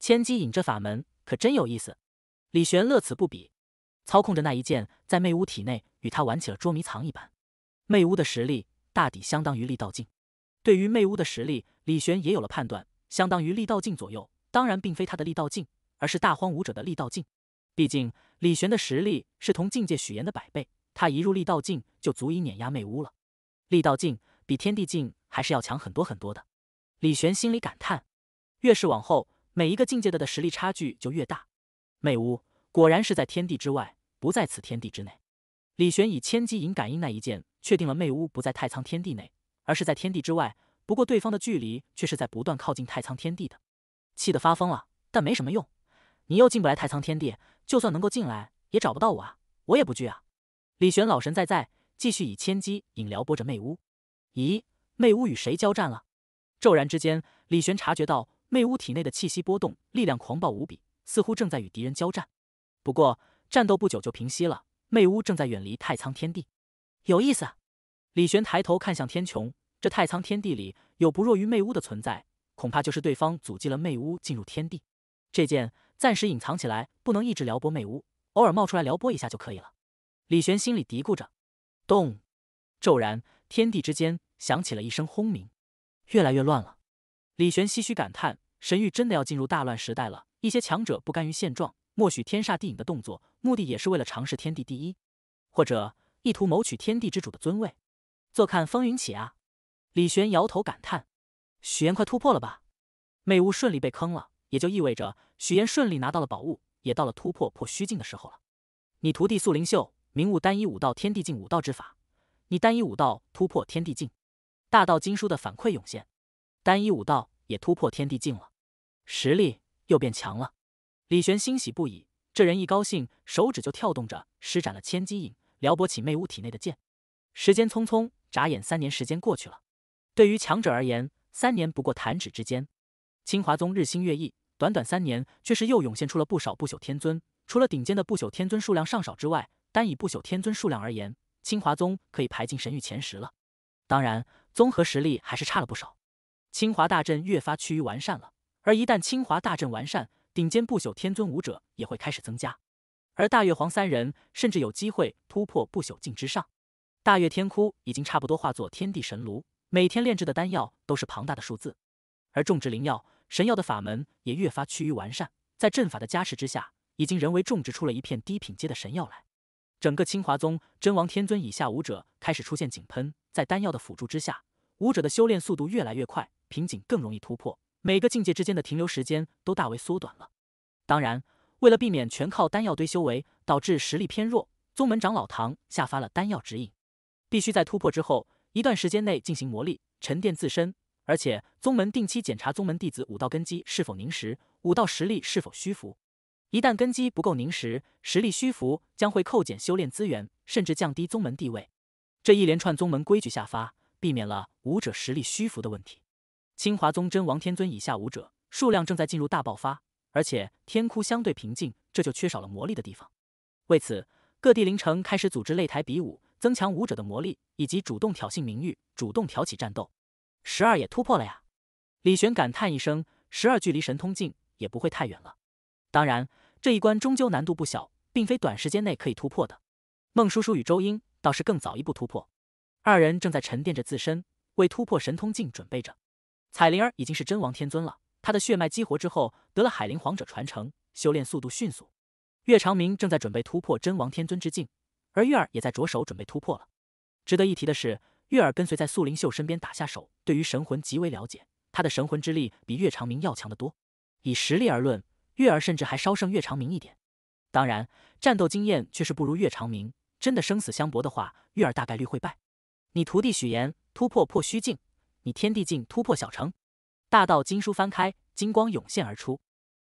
千机引这法门可真有意思，李玄乐此不彼，操控着那一剑在魅巫体内与他玩起了捉迷藏一般。魅巫的实力大抵相当于力道境，对于魅巫的实力，李玄也有了判断，相当于力道境左右。当然，并非他的力道境，而是大荒武者的力道境。毕竟李玄的实力是同境界许炎的百倍，他一入力道境就足以碾压魅巫了。力道境比天地境。还是要强很多很多的，李玄心里感叹。越是往后，每一个境界的的实力差距就越大。魅巫果然是在天地之外，不在此天地之内。李玄以千机引感应那一剑，确定了魅巫不在太苍天地内，而是在天地之外。不过对方的距离却是在不断靠近太苍天地的。气得发疯了，但没什么用。你又进不来太苍天地，就算能够进来，也找不到我啊！我也不惧啊！李玄老神在在，继续以千机引撩拨着魅巫。咦？魅巫与谁交战了？骤然之间，李玄察觉到魅巫体内的气息波动，力量狂暴无比，似乎正在与敌人交战。不过战斗不久就平息了，魅巫正在远离太苍天地。有意思。李玄抬头看向天穹，这太苍天地里有不弱于魅巫的存在，恐怕就是对方阻击了魅巫进入天地。这件暂时隐藏起来，不能一直撩拨魅巫，偶尔冒出来撩拨一下就可以了。李玄心里嘀咕着。咚！骤然，天地之间。响起了一声轰鸣，越来越乱了。李玄唏嘘感叹：“神域真的要进入大乱时代了。一些强者不甘于现状，默许天煞地影的动作，目的也是为了尝试天地第一，或者意图谋取天地之主的尊位。坐看风云起啊！”李玄摇头感叹：“许岩快突破了吧？魅雾顺利被坑了，也就意味着许岩顺利拿到了宝物，也到了突破破虚境的时候了。你徒弟素灵秀明悟单一武道天地境武道之法，你单一武道突破天地境。”大道经书的反馈涌现，单一武道也突破天地境了，实力又变强了。李玄欣喜不已，这人一高兴，手指就跳动着施展了千机影，撩拨起魅巫体内的剑。时间匆匆，眨眼三年时间过去了。对于强者而言，三年不过弹指之间。清华宗日新月异，短短三年却是又涌现出了不少不朽天尊。除了顶尖的不朽天尊数量尚少之外，单以不朽天尊数量而言，清华宗可以排进神域前十了。当然。综合实力还是差了不少。清华大阵越发趋于完善了，而一旦清华大阵完善，顶尖不朽天尊武者也会开始增加，而大月皇三人甚至有机会突破不朽境之上。大月天窟已经差不多化作天地神炉，每天炼制的丹药都是庞大的数字，而种植灵药、神药的法门也越发趋于完善，在阵法的加持之下，已经人为种植出了一片低品阶的神药来。整个清华宗真王天尊以下武者开始出现井喷，在丹药的辅助之下。武者的修炼速度越来越快，瓶颈更容易突破，每个境界之间的停留时间都大为缩短了。当然，为了避免全靠丹药堆修为导致实力偏弱，宗门长老堂下发了丹药指引，必须在突破之后一段时间内进行磨砺沉淀自身。而且，宗门定期检查宗门弟子武道根基是否凝实，武道实力是否虚浮。一旦根基不够凝实，实力虚浮，将会扣减修炼资源，甚至降低宗门地位。这一连串宗门规矩下发。避免了武者实力虚浮的问题。清华宗真王天尊以下武者数量正在进入大爆发，而且天窟相对平静，这就缺少了魔力的地方。为此，各地灵城开始组织擂台比武，增强武者的魔力，以及主动挑衅名誉，主动挑起战斗。十二也突破了呀！李玄感叹一声：“十二距离神通境也不会太远了。”当然，这一关终究难度不小，并非短时间内可以突破的。孟叔叔与周英倒是更早一步突破。二人正在沉淀着自身，为突破神通境准备着。彩灵儿已经是真王天尊了，她的血脉激活之后，得了海灵皇者传承，修炼速度迅速。岳长明正在准备突破真王天尊之境，而月儿也在着手准备突破了。值得一提的是，月儿跟随在素灵秀身边打下手，对于神魂极为了解，她的神魂之力比岳长明要强得多。以实力而论，月儿甚至还稍胜岳长明一点，当然，战斗经验却是不如岳长明。真的生死相搏的话，月儿大概率会败。你徒弟许岩突破破虚境，你天地境突破小成。大道经书翻开，金光涌现而出。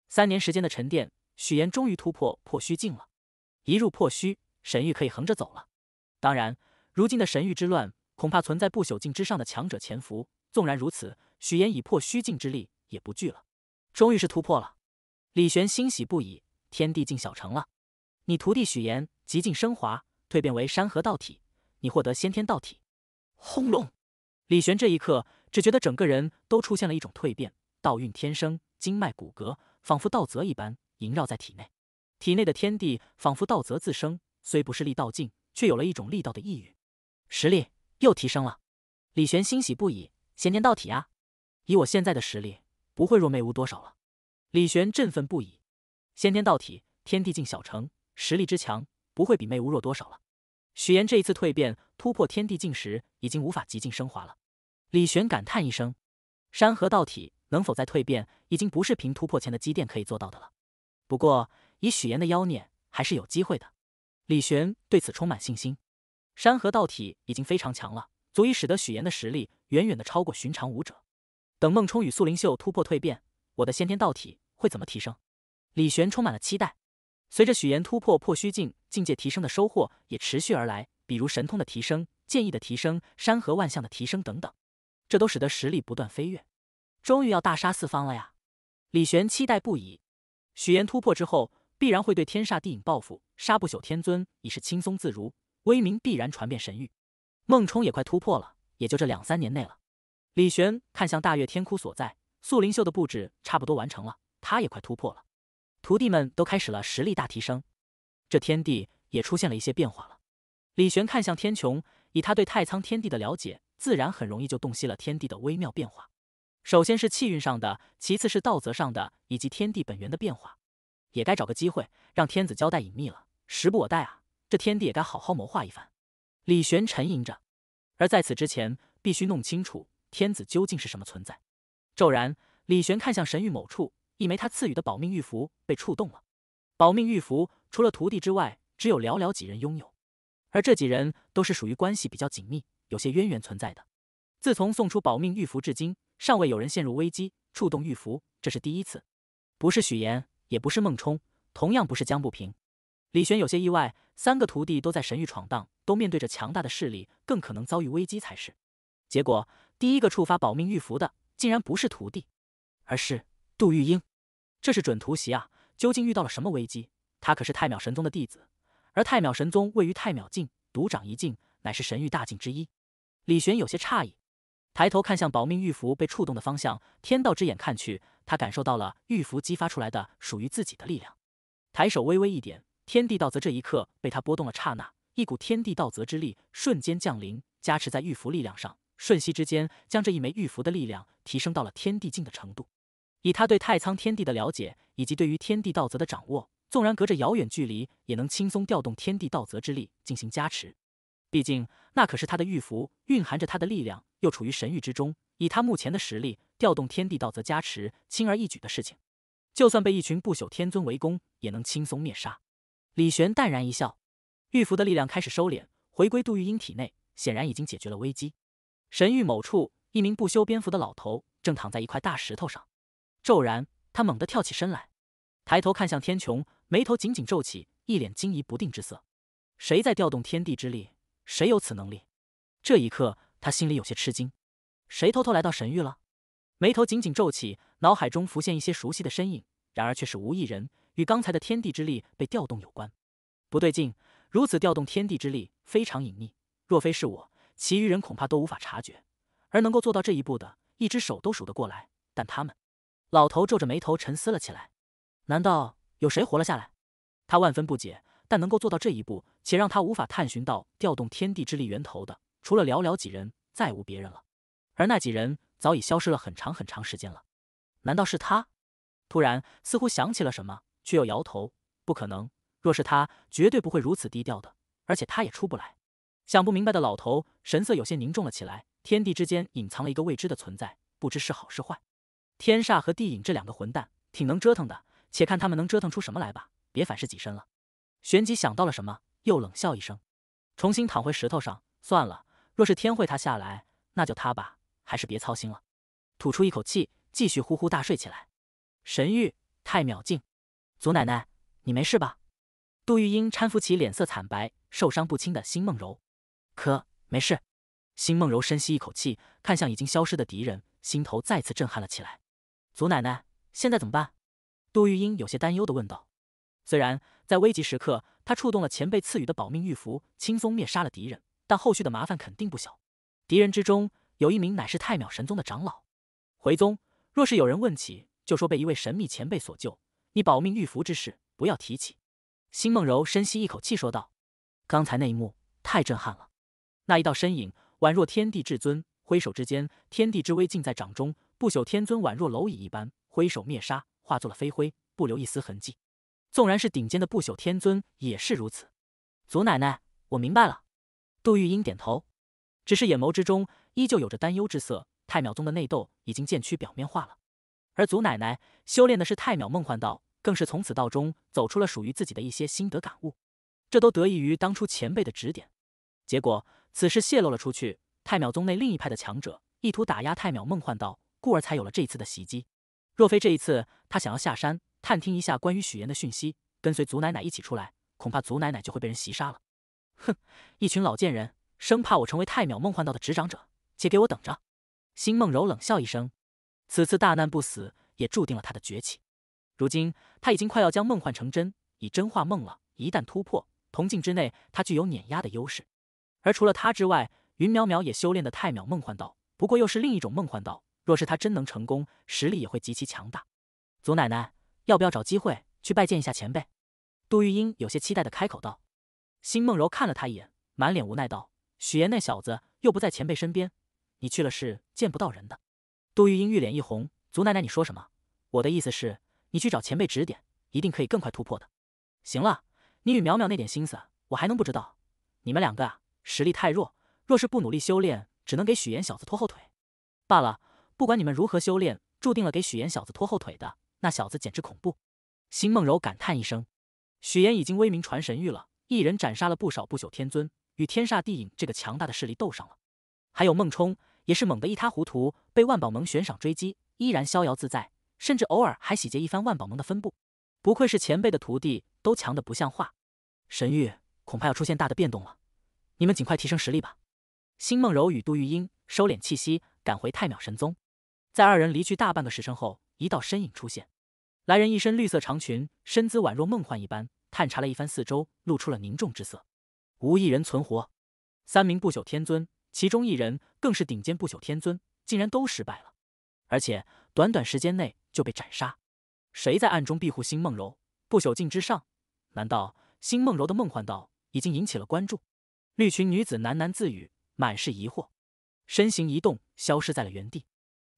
三年时间的沉淀，许岩终于突破破虚境了。一入破虚，神域可以横着走了。当然，如今的神域之乱，恐怕存在不朽境之上的强者潜伏。纵然如此，许岩以破虚境之力也不惧了。终于是突破了！李玄欣喜不已，天地境小成了。你徒弟许岩极境升华，蜕变为山河道体。你获得先天道体。轰隆！李玄这一刻只觉得整个人都出现了一种蜕变，道运天生，经脉骨骼仿佛道泽一般萦绕在体内，体内的天地仿佛道泽自生，虽不是力道尽，却有了一种力道的意蕴，实力又提升了。李玄欣喜不已，先天道体啊！以我现在的实力，不会弱魅巫多少了。李玄振奋不已，先天道体，天地境小成，实力之强，不会比魅巫弱多少了。许岩这一次蜕变突破天地境时，已经无法极尽升华了。李玄感叹一声：“山河道体能否再蜕变，已经不是凭突破前的积淀可以做到的了。不过，以许岩的妖孽，还是有机会的。”李玄对此充满信心。山河道体已经非常强了，足以使得许岩的实力远远的超过寻常武者。等孟冲与素灵秀突破蜕变，我的先天道体会怎么提升？李玄充满了期待。随着许炎突破破虚境，境界提升的收获也持续而来，比如神通的提升、剑意的提升、山河万象的提升等等，这都使得实力不断飞跃。终于要大杀四方了呀！李玄期待不已。许炎突破之后，必然会对天煞地影报复，杀不朽天尊已是轻松自如，威名必然传遍神域。孟冲也快突破了，也就这两三年内了。李玄看向大月天窟所在，素灵秀的布置差不多完成了，他也快突破了。徒弟们都开始了实力大提升，这天地也出现了一些变化了。李玄看向天穹，以他对太苍天地的了解，自然很容易就洞悉了天地的微妙变化。首先是气运上的，其次是道则上的，以及天地本源的变化。也该找个机会让天子交代隐秘了，时不我待啊！这天地也该好好谋划一番。李玄沉吟着，而在此之前，必须弄清楚天子究竟是什么存在。骤然，李玄看向神域某处。一枚他赐予的保命玉符被触动了。保命玉符除了徒弟之外，只有寥寥几人拥有，而这几人都是属于关系比较紧密、有些渊源存在的。自从送出保命玉符至今，尚未有人陷入危机触动玉符，这是第一次。不是许言，也不是孟冲，同样不是江不平。李玄有些意外，三个徒弟都在神域闯荡，都面对着强大的势力，更可能遭遇危机才是。结果，第一个触发保命玉符的，竟然不是徒弟，而是杜玉英。这是准突袭啊！究竟遇到了什么危机？他可是太淼神宗的弟子，而太淼神宗位于太淼境，独掌一境，乃是神域大境之一。李玄有些诧异，抬头看向保命玉符被触动的方向，天道之眼看去，他感受到了玉符激发出来的属于自己的力量。抬手微微一点，天地道则这一刻被他拨动了，刹那一股天地道则之力瞬间降临，加持在玉符力量上，瞬息之间将这一枚玉符的力量提升到了天地境的程度。以他对太苍天地的了解，以及对于天地道则的掌握，纵然隔着遥远距离，也能轻松调动天地道则之力进行加持。毕竟那可是他的玉符，蕴含着他的力量，又处于神域之中。以他目前的实力，调动天地道则加持，轻而易举的事情。就算被一群不朽天尊围攻，也能轻松灭杀。李玄淡然一笑，玉符的力量开始收敛，回归杜玉英体内，显然已经解决了危机。神域某处，一名不修边幅的老头正躺在一块大石头上。骤然，他猛地跳起身来，抬头看向天穹，眉头紧紧皱起，一脸惊疑不定之色。谁在调动天地之力？谁有此能力？这一刻，他心里有些吃惊。谁偷偷来到神域了？眉头紧紧皱起，脑海中浮现一些熟悉的身影，然而却是无一人与刚才的天地之力被调动有关。不对劲，如此调动天地之力非常隐秘，若非是我，其余人恐怕都无法察觉。而能够做到这一步的一只手都数得过来，但他们……老头皱着眉头沉思了起来，难道有谁活了下来？他万分不解，但能够做到这一步，且让他无法探寻到调动天地之力源头的，除了寥寥几人，再无别人了。而那几人早已消失了很长很长时间了。难道是他？突然，似乎想起了什么，却又摇头，不可能。若是他，绝对不会如此低调的。而且他也出不来。想不明白的老头神色有些凝重了起来。天地之间隐藏了一个未知的存在，不知是好是坏。天煞和地影这两个混蛋挺能折腾的，且看他们能折腾出什么来吧！别反噬己身了。旋即想到了什么，又冷笑一声，重新躺回石头上。算了，若是天会他下来，那就他吧，还是别操心了。吐出一口气，继续呼呼大睡起来。神域太秒镜，祖奶奶，你没事吧？杜玉英搀扶起脸色惨白、受伤不轻的辛梦柔。可没事。辛梦柔深吸一口气，看向已经消失的敌人，心头再次震撼了起来。祖奶奶，现在怎么办？杜玉英有些担忧的问道。虽然在危急时刻，他触动了前辈赐予的保命玉符，轻松灭杀了敌人，但后续的麻烦肯定不小。敌人之中有一名乃是太淼神宗的长老。回宗，若是有人问起，就说被一位神秘前辈所救。你保命玉符之事，不要提起。辛梦柔深吸一口气说道：“刚才那一幕太震撼了，那一道身影宛若天地至尊，挥手之间，天地之威尽在掌中。”不朽天尊宛若蝼蚁一般，挥手灭杀，化作了飞灰，不留一丝痕迹。纵然是顶尖的不朽天尊也是如此。祖奶奶，我明白了。杜玉英点头，只是眼眸之中依旧有着担忧之色。太秒宗的内斗已经渐趋表面化了，而祖奶奶修炼的是太秒梦幻道，更是从此道中走出了属于自己的一些心得感悟。这都得益于当初前辈的指点。结果此事泄露了出去，太秒宗内另一派的强者意图打压太秒梦幻道。故而才有了这一次的袭击。若非这一次他想要下山探听一下关于许岩的讯息，跟随祖奶奶一起出来，恐怕祖奶奶就会被人袭杀了。哼，一群老贱人，生怕我成为太秒梦幻道的执掌者，且给我等着！星梦柔冷笑一声，此次大难不死，也注定了他的崛起。如今他已经快要将梦幻成真，以真化梦了。一旦突破，铜镜之内，他具有碾压的优势。而除了他之外，云淼淼也修炼的太秒梦幻道，不过又是另一种梦幻道。若是他真能成功，实力也会极其强大。祖奶奶，要不要找机会去拜见一下前辈？杜玉英有些期待的开口道。辛梦柔看了他一眼，满脸无奈道：“许岩那小子又不在前辈身边，你去了是见不到人的。”杜玉英玉脸一红：“祖奶奶你说什么？我的意思是，你去找前辈指点，一定可以更快突破的。”行了，你与苗苗那点心思，我还能不知道？你们两个啊，实力太弱，若是不努力修炼，只能给许岩小子拖后腿。罢了。不管你们如何修炼，注定了给许岩小子拖后腿的。那小子简直恐怖！辛梦柔感叹一声，许岩已经威名传神域了，一人斩杀了不少不朽天尊，与天煞地影这个强大的势力斗上了。还有孟冲，也是猛得一塌糊涂，被万宝盟悬赏追击，依然逍遥自在，甚至偶尔还洗劫一番万宝盟的分部。不愧是前辈的徒弟，都强得不像话。神域恐怕要出现大的变动了，你们尽快提升实力吧。辛梦柔与杜玉英收敛气息，赶回太淼神宗。在二人离去大半个时辰后，一道身影出现。来人一身绿色长裙，身姿宛若梦幻一般。探查了一番四周，露出了凝重之色。无一人存活。三名不朽天尊，其中一人更是顶尖不朽天尊，竟然都失败了。而且短短时间内就被斩杀。谁在暗中庇护新梦柔？不朽境之上，难道新梦柔的梦幻道已经引起了关注？绿裙女子喃喃自语，满是疑惑。身形一动，消失在了原地。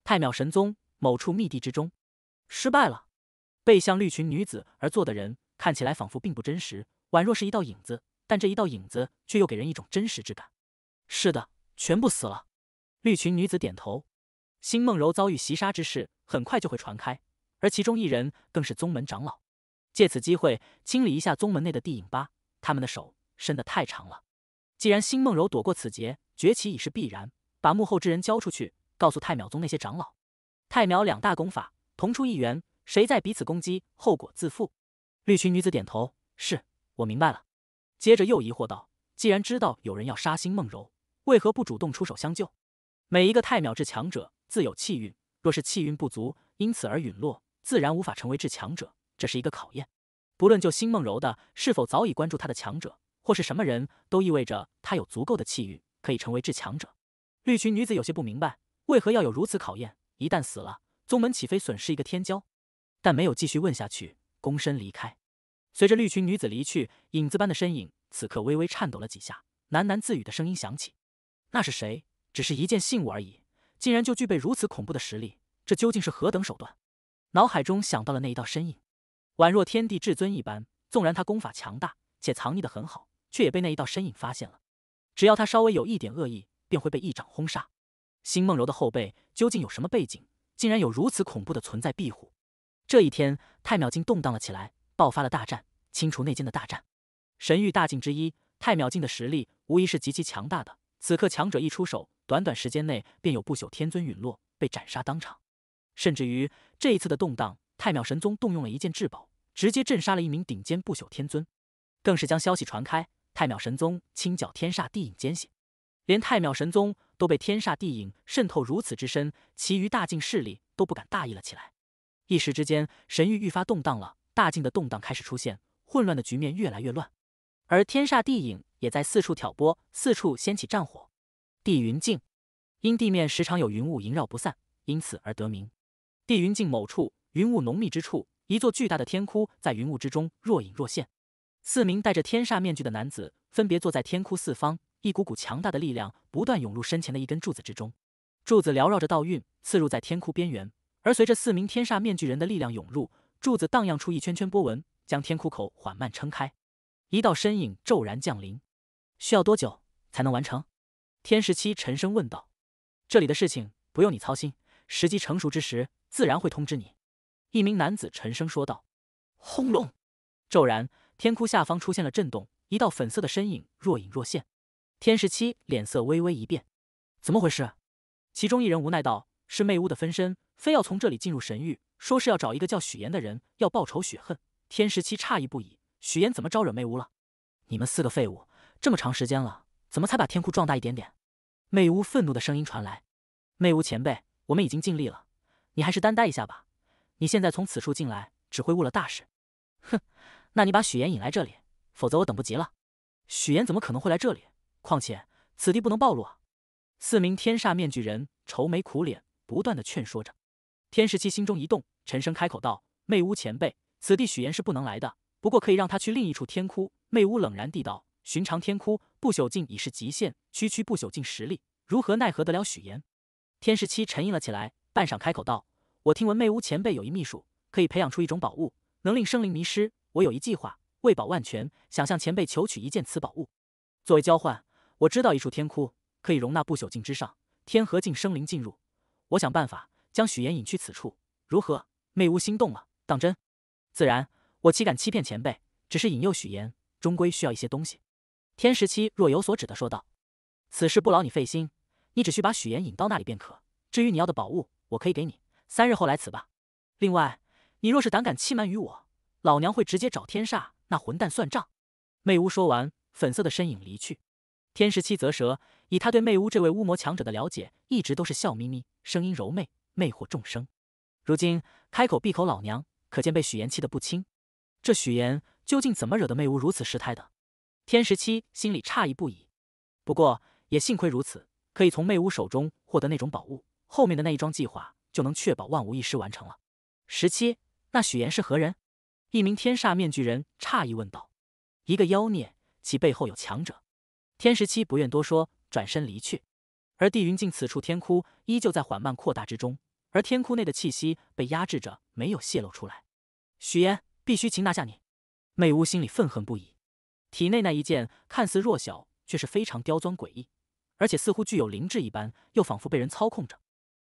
太庙神宗某处密地之中，失败了。背向绿裙女子而坐的人，看起来仿佛并不真实，宛若是一道影子。但这一道影子却又给人一种真实之感。是的，全部死了。绿裙女子点头。星梦柔遭遇袭杀之事，很快就会传开，而其中一人更是宗门长老。借此机会清理一下宗门内的地影吧。他们的手伸得太长了。既然星梦柔躲过此劫，崛起已是必然。把幕后之人交出去。告诉太秒宗那些长老，太秒两大功法同出一源，谁在彼此攻击，后果自负。绿裙女子点头，是我明白了。接着又疑惑道：“既然知道有人要杀心梦柔，为何不主动出手相救？”每一个太秒至强者自有气运，若是气运不足，因此而陨落，自然无法成为至强者，这是一个考验。不论救心梦柔的是否早已关注他的强者，或是什么人都意味着他有足够的气运，可以成为至强者。绿裙女子有些不明白。为何要有如此考验？一旦死了，宗门岂非损失一个天骄？但没有继续问下去，躬身离开。随着绿裙女子离去，影子般的身影此刻微微颤抖了几下，喃喃自语的声音响起：“那是谁？只是一件信物而已，竟然就具备如此恐怖的实力，这究竟是何等手段？”脑海中想到了那一道身影，宛若天地至尊一般。纵然他功法强大且藏匿的很好，却也被那一道身影发现了。只要他稍微有一点恶意，便会被一掌轰杀。辛梦柔的后辈究竟有什么背景？竟然有如此恐怖的存在庇护？这一天，太秒境动荡了起来，爆发了大战，清除内奸的大战。神域大境之一，太秒境的实力无疑是极其强大的。此刻，强者一出手，短短时间内便有不朽天尊陨落，被斩杀当场。甚至于这一次的动荡，太秒神宗动用了一件至宝，直接镇杀了一名顶尖不朽天尊，更是将消息传开，太秒神宗清剿天煞地影奸细，连太秒神宗。都被天煞地影渗透如此之深，其余大境势力都不敢大意了起来。一时之间，神域愈发动荡了，大境的动荡开始出现，混乱的局面越来越乱。而天煞地影也在四处挑拨，四处掀起战火。地云境，因地面时常有云雾萦绕不散，因此而得名。地云境某处云雾浓密之处，一座巨大的天窟在云雾之中若隐若现。四名戴着天煞面具的男子分别坐在天窟四方。一股股强大的力量不断涌入身前的一根柱子之中，柱子缭绕着道韵，刺入在天窟边缘。而随着四名天煞面具人的力量涌入，柱子荡漾出一圈圈波纹，将天窟口缓慢撑开。一道身影骤然降临。需要多久才能完成？天十七沉声问道。这里的事情不用你操心，时机成熟之时，自然会通知你。一名男子沉声说道。轰隆！骤然，天窟下方出现了震动，一道粉色的身影若隐若现。天十七脸色微微一变，怎么回事？其中一人无奈道：“是魅巫的分身，非要从这里进入神域，说是要找一个叫许岩的人，要报仇雪恨。”天十七诧异不已：“许岩怎么招惹魅巫了？”你们四个废物，这么长时间了，怎么才把天库壮大一点点？魅巫愤怒的声音传来：“魅巫前辈，我们已经尽力了，你还是担待一下吧。你现在从此处进来，只会误了大事。”哼，那你把许岩引来这里，否则我等不及了。许岩怎么可能会来这里？况且此地不能暴露啊！四名天煞面具人愁眉苦脸，不断的劝说着。天十七心中一动，沉声开口道：“媚巫前辈，此地许岩是不能来的，不过可以让他去另一处天窟。”媚巫冷然地道：“寻常天窟，不朽境已是极限，区区不朽境实力，如何奈何得了许岩？”天十七沉吟了起来，半晌开口道：“我听闻媚巫前辈有一秘术，可以培养出一种宝物，能令生灵迷失。我有一计划，为保万全，想向前辈求取一件此宝物，作为交换。”我知道一处天窟，可以容纳不朽境之上、天河境生灵进入。我想办法将许岩引去此处，如何？魅巫心动了，当真？自然，我岂敢欺骗前辈？只是引诱许岩，终归需要一些东西。天十七若有所指的说道：“此事不劳你费心，你只需把许岩引到那里便可。至于你要的宝物，我可以给你。三日后来此吧。另外，你若是胆敢欺瞒于我，老娘会直接找天煞那混蛋算账。”魅巫说完，粉色的身影离去。天十七则蛇，以他对魅巫这位巫魔强者的了解，一直都是笑眯眯，声音柔媚，魅惑众生。如今开口闭口“老娘”，可见被许岩气得不轻。这许岩究竟怎么惹得魅巫如此失态的？天十七心里诧异不已。不过也幸亏如此，可以从魅巫手中获得那种宝物，后面的那一桩计划就能确保万无一失完成了。十七，那许岩是何人？一名天煞面具人诧异问道：“一个妖孽，其背后有强者。”天十七不愿多说，转身离去。而地云境此处天窟依旧在缓慢扩大之中，而天窟内的气息被压制着，没有泄露出来。许烟，必须擒拿下你！魅巫心里愤恨不已，体内那一剑看似弱小，却是非常刁钻诡异，而且似乎具有灵智一般，又仿佛被人操控着，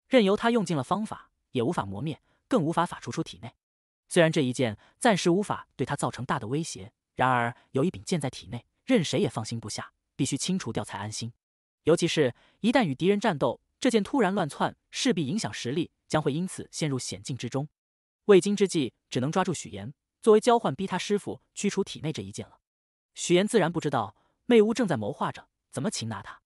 任由他用尽了方法也无法磨灭，更无法法除出体内。虽然这一剑暂时无法对他造成大的威胁，然而有一柄剑在体内，任谁也放心不下。必须清除掉才安心，尤其是一旦与敌人战斗，这件突然乱窜势必影响实力，将会因此陷入险境之中。未经之际，只能抓住许岩，作为交换，逼他师傅驱除体内这一剑了。许岩自然不知道，魅巫正在谋划着怎么擒拿他。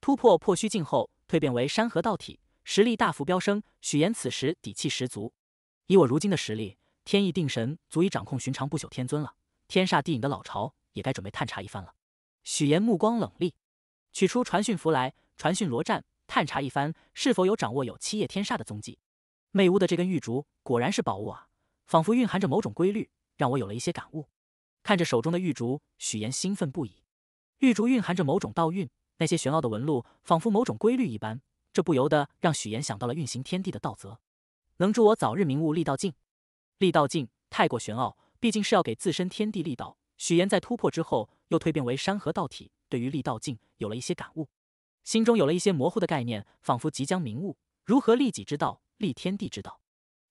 突破破虚境后，蜕变为山河道体，实力大幅飙升。许岩此时底气十足，以我如今的实力，天意定神足以掌控寻常不朽天尊了。天煞地影的老巢也该准备探查一番了。许岩目光冷厉，取出传讯符来传讯罗战，探查一番是否有掌握有七叶天煞的踪迹。媚屋的这根玉竹果然是宝物啊，仿佛蕴含着某种规律，让我有了一些感悟。看着手中的玉竹，许岩兴奋不已。玉竹蕴含着某种道韵，那些玄奥的纹路仿佛某种规律一般，这不由得让许岩想到了运行天地的道则，能助我早日明悟力道境。力道境太过玄奥，毕竟是要给自身天地力道。许岩在突破之后。又蜕变为山河道体，对于力道境有了一些感悟，心中有了一些模糊的概念，仿佛即将明悟如何立己之道，立天地之道。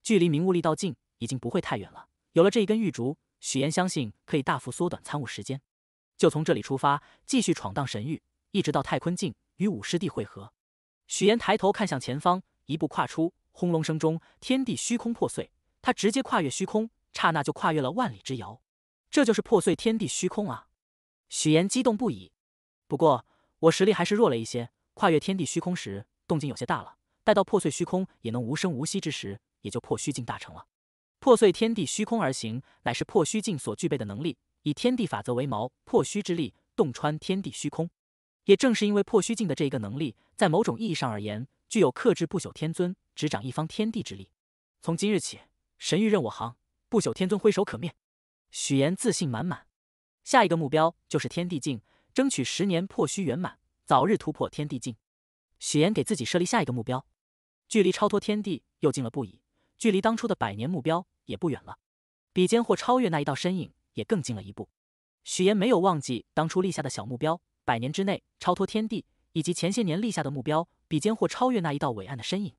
距离明悟力道境已经不会太远了。有了这一根玉竹，许岩相信可以大幅缩短参悟时间。就从这里出发，继续闯荡神域，一直到太坤境与五师弟汇合。许岩抬头看向前方，一步跨出，轰隆声中，天地虚空破碎，他直接跨越虚空，刹那就跨越了万里之遥。这就是破碎天地虚空啊！许岩激动不已，不过我实力还是弱了一些。跨越天地虚空时，动静有些大了。待到破碎虚空也能无声无息之时，也就破虚境大成了。破碎天地虚空而行，乃是破虚境所具备的能力，以天地法则为矛，破虚之力洞穿天地虚空。也正是因为破虚境的这一个能力，在某种意义上而言，具有克制不朽天尊、执掌一方天地之力。从今日起，神域任我行，不朽天尊挥手可灭。许言自信满满。下一个目标就是天地境，争取十年破虚圆满，早日突破天地境。许岩给自己设立下一个目标，距离超脱天地又近了不已，距离当初的百年目标也不远了。比肩或超越那一道身影也更近了一步。许岩没有忘记当初立下的小目标，百年之内超脱天地，以及前些年立下的目标，比肩或超越那一道伟岸的身影。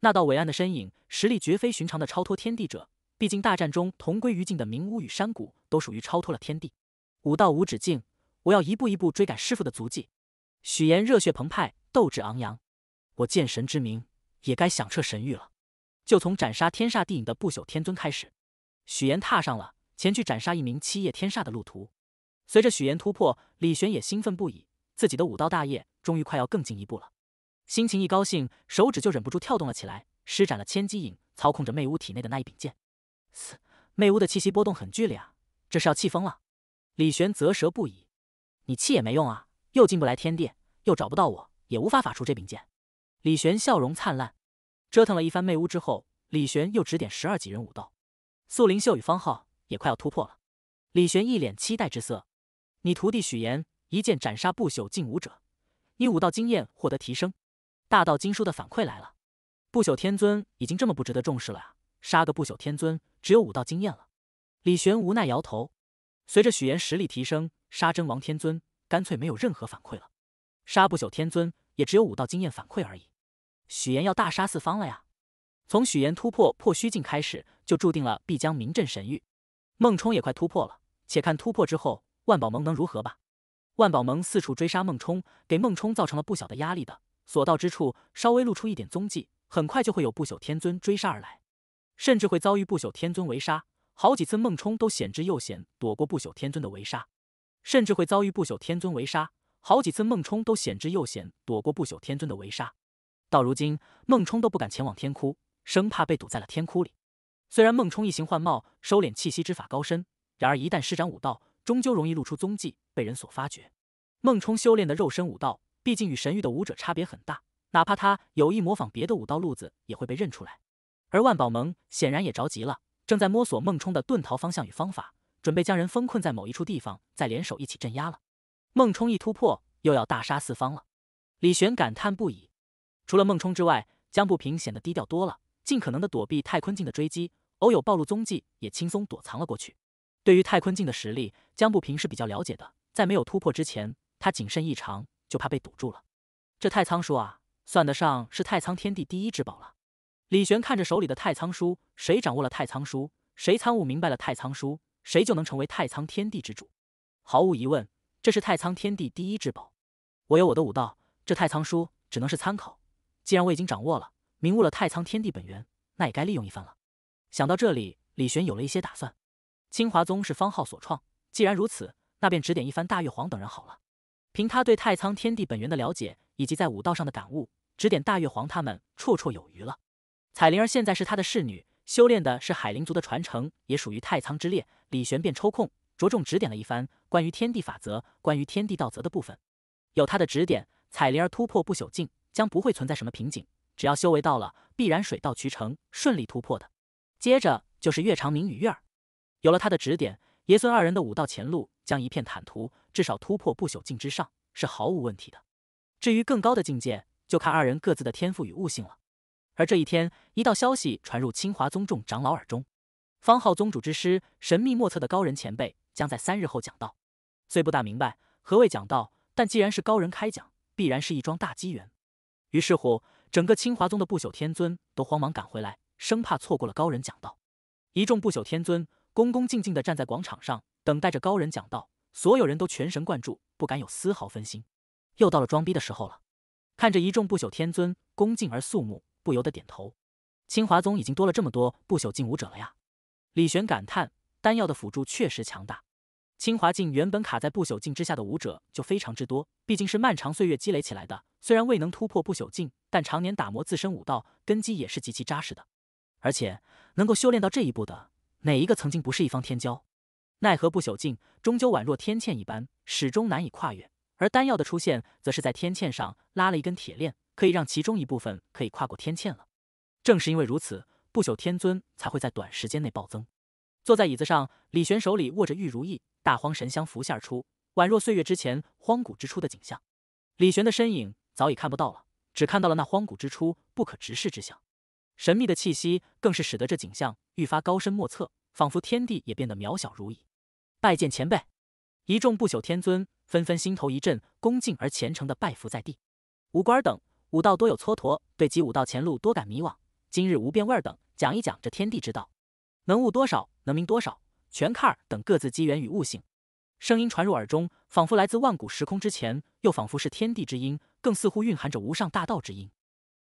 那道伟岸的身影实力绝非寻常的超脱天地者，毕竟大战中同归于尽的明屋与山谷都属于超脱了天地。武道无止境，我要一步一步追赶师傅的足迹。许岩热血澎湃，斗志昂扬，我剑神之名也该响彻神域了。就从斩杀天煞地影的不朽天尊开始，许岩踏上了前去斩杀一名七叶天煞的路途。随着许岩突破，李玄也兴奋不已，自己的武道大业终于快要更进一步了。心情一高兴，手指就忍不住跳动了起来，施展了千机影，操控着魅巫体内的那一柄剑。嘶，魅巫的气息波动很剧烈啊，这是要气疯了。李玄啧舌不已，你气也没用啊，又进不来天殿，又找不到我，也无法法出这柄剑。李玄笑容灿烂，折腾了一番媚屋之后，李玄又指点十二级人武道。素灵秀与方浩也快要突破了，李玄一脸期待之色。你徒弟许岩一剑斩杀不朽境武者，你武道经验获得提升。大道经书的反馈来了，不朽天尊已经这么不值得重视了啊！杀个不朽天尊，只有武道经验了。李玄无奈摇头。随着许岩实力提升，杀真王天尊干脆没有任何反馈了，杀不朽天尊也只有武道经验反馈而已。许岩要大杀四方了呀！从许岩突破破虚境开始，就注定了必将名震神域。孟冲也快突破了，且看突破之后万宝盟能如何吧。万宝盟四处追杀孟冲，给孟冲造成了不小的压力的，所到之处稍微露出一点踪迹，很快就会有不朽天尊追杀而来，甚至会遭遇不朽天尊围杀。好几次，孟冲都险之又险躲过不朽天尊的围杀，甚至会遭遇不朽天尊围杀。好几次，孟冲都险之又险躲过不朽天尊的围杀。到如今，孟冲都不敢前往天窟，生怕被堵在了天窟里。虽然孟冲一行换貌，收敛气息之法高深，然而一旦施展武道，终究容易露出踪迹，被人所发觉。孟冲修炼的肉身武道，毕竟与神域的武者差别很大，哪怕他有意模仿别的武道路子，也会被认出来。而万宝盟显然也着急了。正在摸索孟冲的遁逃方向与方法，准备将人封困在某一处地方，再联手一起镇压了。孟冲一突破，又要大杀四方了。李玄感叹不已。除了孟冲之外，江不平显得低调多了，尽可能的躲避太坤镜的追击，偶有暴露踪迹，也轻松躲藏了过去。对于太坤镜的实力，江不平是比较了解的。在没有突破之前，他谨慎异常，就怕被堵住了。这太仓叔啊，算得上是太仓天地第一至宝了。李玄看着手里的太仓书，谁掌握了太仓书，谁参悟明白了太仓书，谁就能成为太仓天地之主。毫无疑问，这是太仓天地第一至宝。我有我的武道，这太仓书只能是参考。既然我已经掌握了、明悟了太仓天地本源，那也该利用一番了。想到这里，李玄有了一些打算。清华宗是方浩所创，既然如此，那便指点一番大月皇等人好了。凭他对太仓天地本源的了解，以及在武道上的感悟，指点大月皇他们绰绰有余了。彩灵儿现在是他的侍女，修炼的是海灵族的传承，也属于太仓之列。李玄便抽空着重指点了一番关于天地法则、关于天地道则的部分。有他的指点，彩灵儿突破不朽境将不会存在什么瓶颈，只要修为到了，必然水到渠成，顺利突破的。接着就是岳长明与月儿，有了他的指点，爷孙二人的武道前路将一片坦途，至少突破不朽境之上是毫无问题的。至于更高的境界，就看二人各自的天赋与悟性了。而这一天，一道消息传入清华宗众长老耳中，方浩宗主之师神秘莫测的高人前辈将在三日后讲道。虽不大明白何谓讲道，但既然是高人开讲，必然是一桩大机缘。于是乎，整个清华宗的不朽天尊都慌忙赶回来，生怕错过了高人讲道。一众不朽天尊恭恭敬敬地站在广场上，等待着高人讲道。所有人都全神贯注，不敢有丝毫分心。又到了装逼的时候了，看着一众不朽天尊恭敬而肃穆。不由得点头，清华宗已经多了这么多不朽境武者了呀！李玄感叹，丹药的辅助确实强大。清华境原本卡在不朽境之下的武者就非常之多，毕竟是漫长岁月积累起来的。虽然未能突破不朽境，但常年打磨自身武道根基也是极其扎实的。而且能够修炼到这一步的，哪一个曾经不是一方天骄？奈何不朽境终究宛若天堑一般，始终难以跨越。而丹药的出现，则是在天堑上拉了一根铁链。可以让其中一部分可以跨过天堑了。正是因为如此，不朽天尊才会在短时间内暴增。坐在椅子上，李玄手里握着玉如意，大荒神香浮现而出，宛若岁月之前荒古之初的景象。李玄的身影早已看不到了，只看到了那荒古之初不可直视之象。神秘的气息更是使得这景象愈发高深莫测，仿佛天地也变得渺小如蚁。拜见前辈！一众不朽天尊纷纷心头一震，恭敬而虔诚的拜伏在地。五官等。武道多有蹉跎，对及武道前路多感迷惘。今日无变味儿等讲一讲这天地之道，能悟多少，能明多少，全看等各自机缘与悟性。声音传入耳中，仿佛来自万古时空之前，又仿佛是天地之音，更似乎蕴含着无上大道之音。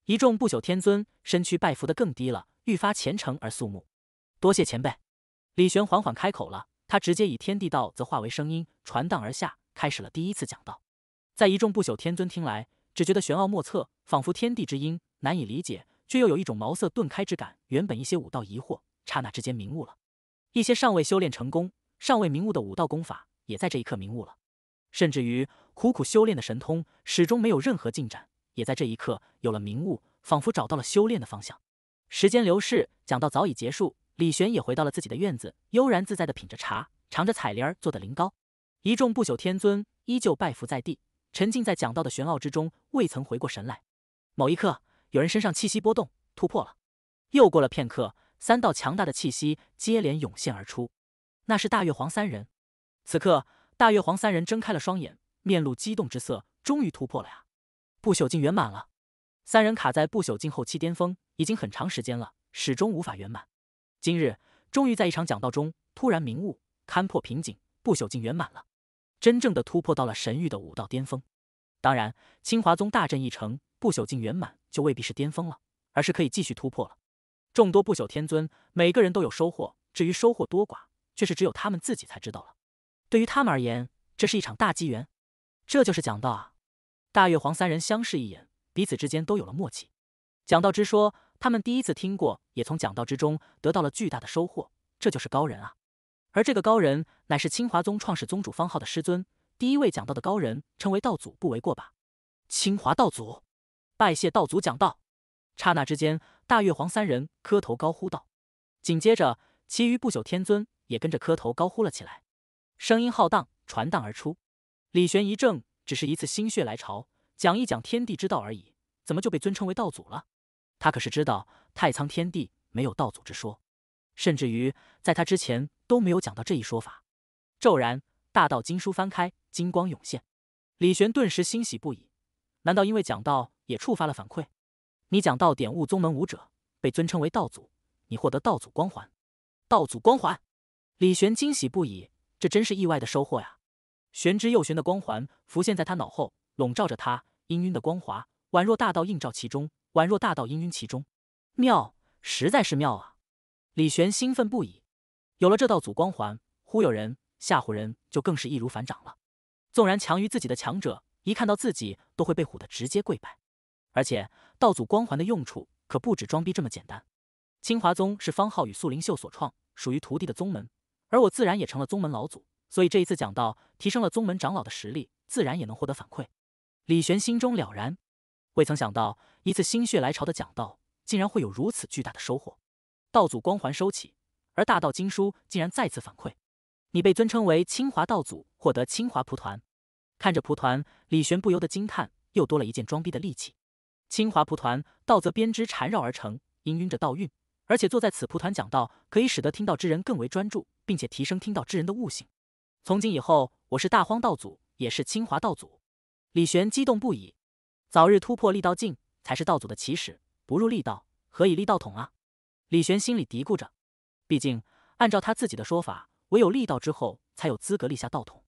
一众不朽天尊身躯拜伏的更低了，愈发虔诚而肃穆。多谢前辈，李玄缓缓开口了。他直接以天地道则化为声音传荡而下，开始了第一次讲道。在一众不朽天尊听来。只觉得玄奥莫测，仿佛天地之音，难以理解，却又有一种茅塞顿开之感。原本一些武道疑惑，刹那之间明悟了；一些尚未修炼成功、尚未明悟的武道功法，也在这一刻明悟了。甚至于苦苦修炼的神通，始终没有任何进展，也在这一刻有了明悟，仿佛找到了修炼的方向。时间流逝，讲到早已结束，李玄也回到了自己的院子，悠然自在地品着茶，尝着彩莲儿做的灵糕。一众不朽天尊依旧拜伏在地。沉浸在讲道的玄奥之中，未曾回过神来。某一刻，有人身上气息波动，突破了。又过了片刻，三道强大的气息接连涌现而出，那是大月皇三人。此刻，大月皇三人睁开了双眼，面露激动之色，终于突破了呀！不朽境圆满了。三人卡在不朽境后期巅峰已经很长时间了，始终无法圆满。今日，终于在一场讲道中突然明悟，勘破瓶颈，不朽境圆满了。真正的突破到了神域的武道巅峰，当然，清华宗大阵一成，不朽境圆满就未必是巅峰了，而是可以继续突破了。众多不朽天尊，每个人都有收获，至于收获多寡，却是只有他们自己才知道了。对于他们而言，这是一场大机缘。这就是讲道啊！大月皇三人相视一眼，彼此之间都有了默契。讲道之说，他们第一次听过，也从讲道之中得到了巨大的收获。这就是高人啊！而这个高人乃是清华宗创始宗主方浩的师尊，第一位讲道的高人，称为道祖不为过吧？清华道祖，拜谢道祖讲道！刹那之间，大月皇三人磕头高呼道，紧接着，其余不朽天尊也跟着磕头高呼了起来，声音浩荡，传荡而出。李玄一怔，只是一次心血来潮，讲一讲天地之道而已，怎么就被尊称为道祖了？他可是知道太苍天地没有道祖之说。甚至于在他之前都没有讲到这一说法。骤然，大道经书翻开，金光涌现，李玄顿时欣喜不已。难道因为讲道也触发了反馈？你讲道点悟宗门武者，被尊称为道祖，你获得道祖光环。道祖光环，李玄惊喜不已，这真是意外的收获呀！玄之又玄的光环浮现在他脑后，笼罩着他，氤氲的光华，宛若大道映照其中，宛若大道氤氲其中。妙，实在是妙啊！李玄兴奋不已，有了这道祖光环，忽悠人、吓唬人就更是易如反掌了。纵然强于自己的强者，一看到自己都会被唬得直接跪拜。而且道祖光环的用处可不止装逼这么简单。清华宗是方浩与素灵秀所创，属于徒弟的宗门，而我自然也成了宗门老祖，所以这一次讲道，提升了宗门长老的实力，自然也能获得反馈。李玄心中了然，未曾想到一次心血来潮的讲道，竟然会有如此巨大的收获。道祖光环收起，而大道经书竟然再次反馈：“你被尊称为清华道祖，获得清华蒲团。”看着蒲团，李玄不由得惊叹：“又多了一件装逼的利器。”清华蒲团，道则编织缠绕而成，氤氲着道韵。而且坐在此蒲团讲道，可以使得听到之人更为专注，并且提升听到之人的悟性。从今以后，我是大荒道祖，也是清华道祖。李玄激动不已，早日突破力道境才是道祖的起始。不入力道，何以立道统啊？李玄心里嘀咕着，毕竟按照他自己的说法，唯有立道之后才有资格立下道统，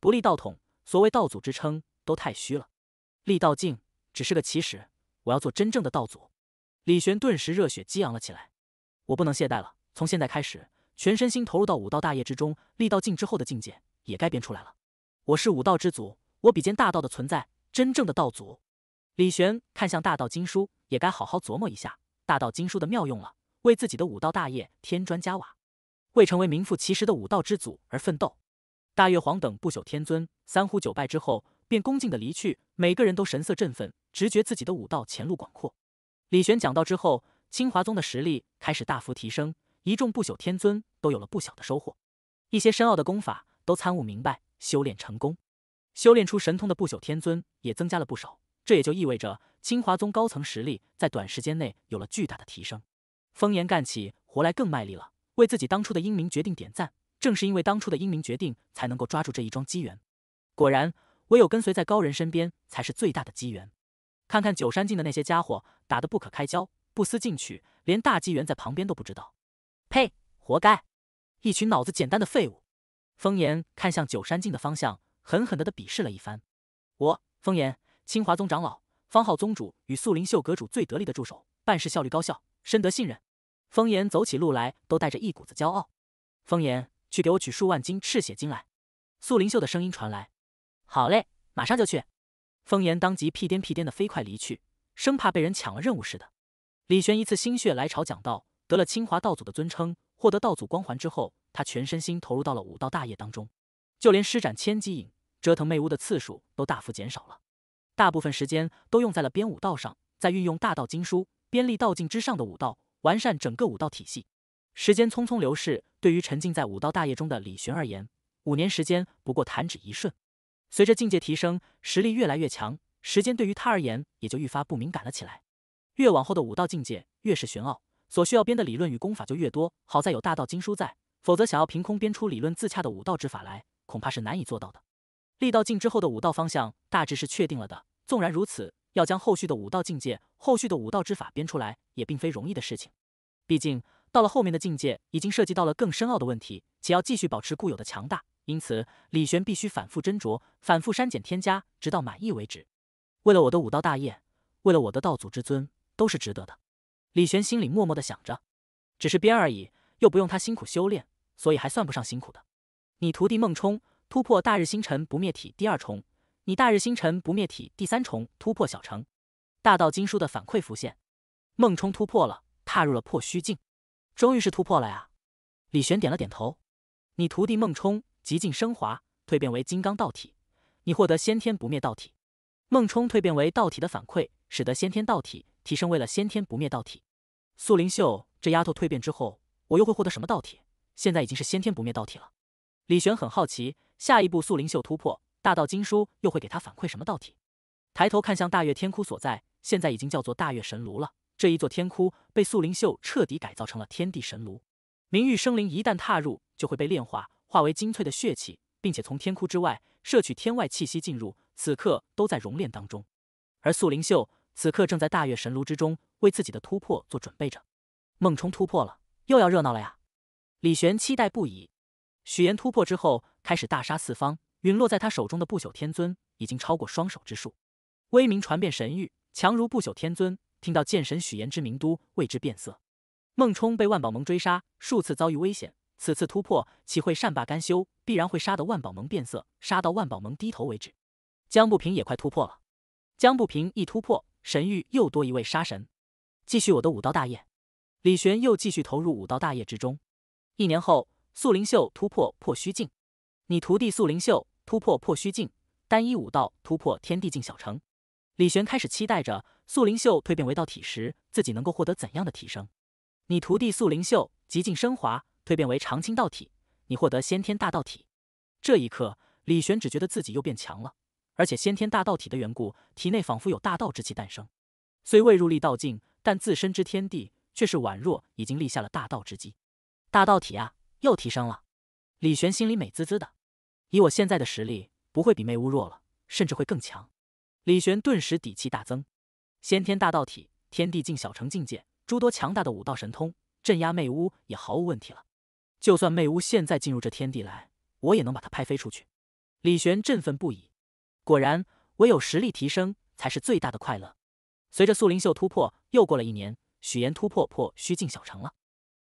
不立道统，所谓道祖之称都太虚了。立道境只是个起始，我要做真正的道祖。李玄顿时热血激昂了起来，我不能懈怠了，从现在开始，全身心投入到武道大业之中。立道境之后的境界也该编出来了，我是武道之祖，我比肩大道的存在，真正的道祖。李玄看向大道经书，也该好好琢磨一下大道经书的妙用了。为自己的武道大业添砖加瓦，为成为名副其实的武道之祖而奋斗。大月皇等不朽天尊三呼九拜之后，便恭敬的离去。每个人都神色振奋，直觉自己的武道前路广阔。李玄讲到之后，清华宗的实力开始大幅提升，一众不朽天尊都有了不小的收获，一些深奥的功法都参悟明白，修炼成功，修炼出神通的不朽天尊也增加了不少。这也就意味着清华宗高层实力在短时间内有了巨大的提升。风言干起活来更卖力了，为自己当初的英明决定点赞。正是因为当初的英明决定，才能够抓住这一桩机缘。果然，唯有跟随在高人身边，才是最大的机缘。看看九山境的那些家伙，打得不可开交，不思进取，连大机缘在旁边都不知道。呸！活该！一群脑子简单的废物。风言看向九山境的方向，狠狠地的鄙视了一番。我，风言，清华宗长老，方浩宗主与素灵秀阁主最得力的助手，办事效率高效，深得信任。风言走起路来都带着一股子骄傲。风言，去给我取数万斤赤血金来。素灵秀的声音传来：“好嘞，马上就去。”风言当即屁颠屁颠的飞快离去，生怕被人抢了任务似的。李玄一次心血来潮讲道，得了清华道祖的尊称，获得道祖光环之后，他全身心投入到了武道大业当中，就连施展千机影、折腾魅屋的次数都大幅减少了，大部分时间都用在了编武道上，在运用大道经书、编立道境之上的武道。完善整个武道体系。时间匆匆流逝，对于沉浸在武道大业中的李玄而言，五年时间不过弹指一瞬。随着境界提升，实力越来越强，时间对于他而言也就愈发不敏感了起来。越往后的武道境界越是玄奥，所需要编的理论与功法就越多。好在有大道经书在，否则想要凭空编出理论自洽的武道之法来，恐怕是难以做到的。历道境之后的武道方向大致是确定了的。纵然如此，要将后续的武道境界、后续的武道之法编出来，也并非容易的事情。毕竟到了后面的境界，已经涉及到了更深奥的问题，且要继续保持固有的强大，因此李玄必须反复斟酌、反复删减、添加，直到满意为止。为了我的武道大业，为了我的道祖之尊，都是值得的。李玄心里默默的想着，只是编而已，又不用他辛苦修炼，所以还算不上辛苦的。你徒弟孟冲突破大日星辰不灭体第二重。你大日星辰不灭体第三重突破小成，大道经书的反馈浮现，孟冲突破了，踏入了破虚境，终于是突破了呀！李玄点了点头，你徒弟孟冲极尽升华，蜕变为金刚道体，你获得先天不灭道体。孟冲蜕变为道体的反馈，使得先天道体提升为了先天不灭道体。素灵秀这丫头蜕变之后，我又会获得什么道体？现在已经是先天不灭道体了。李玄很好奇，下一步素灵秀突破。大道经书又会给他反馈什么道体？抬头看向大月天窟所在，现在已经叫做大月神炉了。这一座天窟被素灵秀彻底改造成了天地神炉，名玉生灵一旦踏入，就会被炼化，化为精粹的血气，并且从天窟之外摄取天外气息进入。此刻都在熔炼当中。而素灵秀此刻正在大月神炉之中，为自己的突破做准备着。孟冲突破了，又要热闹了呀！李玄期待不已。许岩突破之后，开始大杀四方。陨落在他手中的不朽天尊已经超过双手之数，威名传遍神域。强如不朽天尊，听到剑神许炎之名都为之变色。孟冲被万宝盟追杀，数次遭遇危险，此次突破岂会善罢甘休？必然会杀得万宝盟变色，杀到万宝盟低头为止。江不平也快突破了。江不平一突破，神域又多一位杀神。继续我的武道大业。李玄又继续投入武道大业之中。一年后，素灵秀突破破虚境。你徒弟素灵秀突破破虚境，单一武道突破天地境小成。李玄开始期待着素灵秀蜕变为道体时，自己能够获得怎样的提升。你徒弟素灵秀极境升华，蜕变为长青道体，你获得先天大道体。这一刻，李玄只觉得自己又变强了，而且先天大道体的缘故，体内仿佛有大道之气诞生。虽未入力道境，但自身之天地却是宛若已经立下了大道之基。大道体啊，又提升了！李玄心里美滋滋的。以我现在的实力，不会比魅巫弱了，甚至会更强。李玄顿时底气大增，先天大道体，天地境小成境界，诸多强大的武道神通，镇压魅巫也毫无问题了。就算魅巫现在进入这天地来，我也能把它拍飞出去。李玄振奋不已，果然，唯有实力提升才是最大的快乐。随着素灵秀突破，又过了一年，许岩突破破虚境小城了。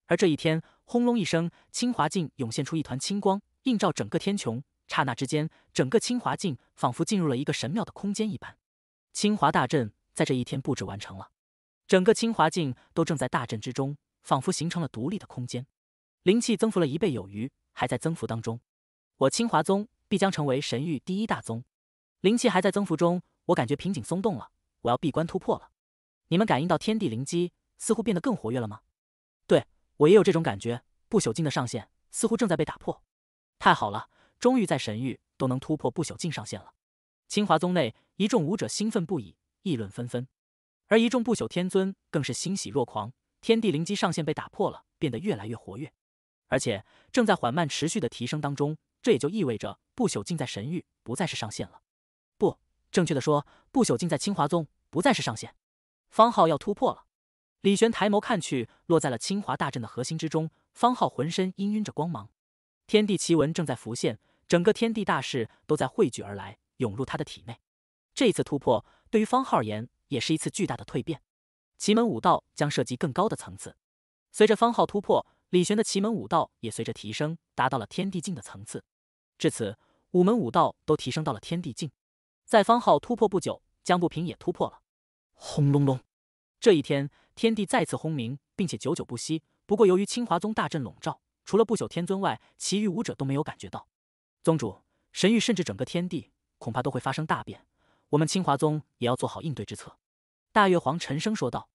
而这一天，轰隆一声，清华境涌现出一团青光，映照整个天穹。刹那之间，整个清华境仿佛进入了一个神妙的空间一般。清华大阵在这一天布置完成了，整个清华境都正在大阵之中，仿佛形成了独立的空间。灵气增幅了一倍有余，还在增幅当中。我清华宗必将成为神域第一大宗。灵气还在增幅中，我感觉瓶颈松动了，我要闭关突破了。你们感应到天地灵机似乎变得更活跃了吗？对我也有这种感觉。不朽境的上限似乎正在被打破。太好了。终于在神域都能突破不朽境上限了。清华宗内一众武者兴奋不已，议论纷纷；而一众不朽天尊更是欣喜若狂。天地灵机上限被打破了，变得越来越活跃，而且正在缓慢持续的提升当中。这也就意味着不朽境在神域不再是上限了。不，正确的说，不朽境在清华宗不再是上限。方浩要突破了。李玄抬眸看去，落在了清华大阵的核心之中。方浩浑身氤氲着光芒，天地奇闻正在浮现。整个天地大势都在汇聚而来，涌入他的体内。这一次突破对于方浩而言也是一次巨大的蜕变，奇门武道将涉及更高的层次。随着方浩突破，李玄的奇门武道也随着提升，达到了天地境的层次。至此，五门武道都提升到了天地境。在方浩突破不久，江不平也突破了。轰隆隆，这一天天地再次轰鸣，并且久久不息。不过，由于清华宗大阵笼罩，除了不朽天尊外，其余武者都没有感觉到。宗主，神域甚至整个天地恐怕都会发生大变，我们清华宗也要做好应对之策。”大月皇沉声说道。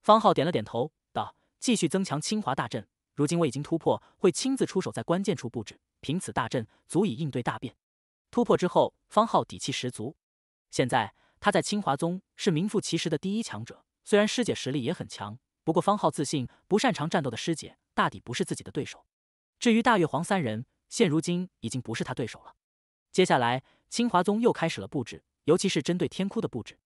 方浩点了点头，道：“继续增强清华大阵。如今我已经突破，会亲自出手，在关键处布置。凭此大阵，足以应对大变。”突破之后，方浩底气十足。现在他在清华宗是名副其实的第一强者。虽然师姐实力也很强，不过方浩自信，不擅长战斗的师姐大抵不是自己的对手。至于大月皇三人。现如今已经不是他对手了。接下来，清华宗又开始了布置，尤其是针对天窟的布置。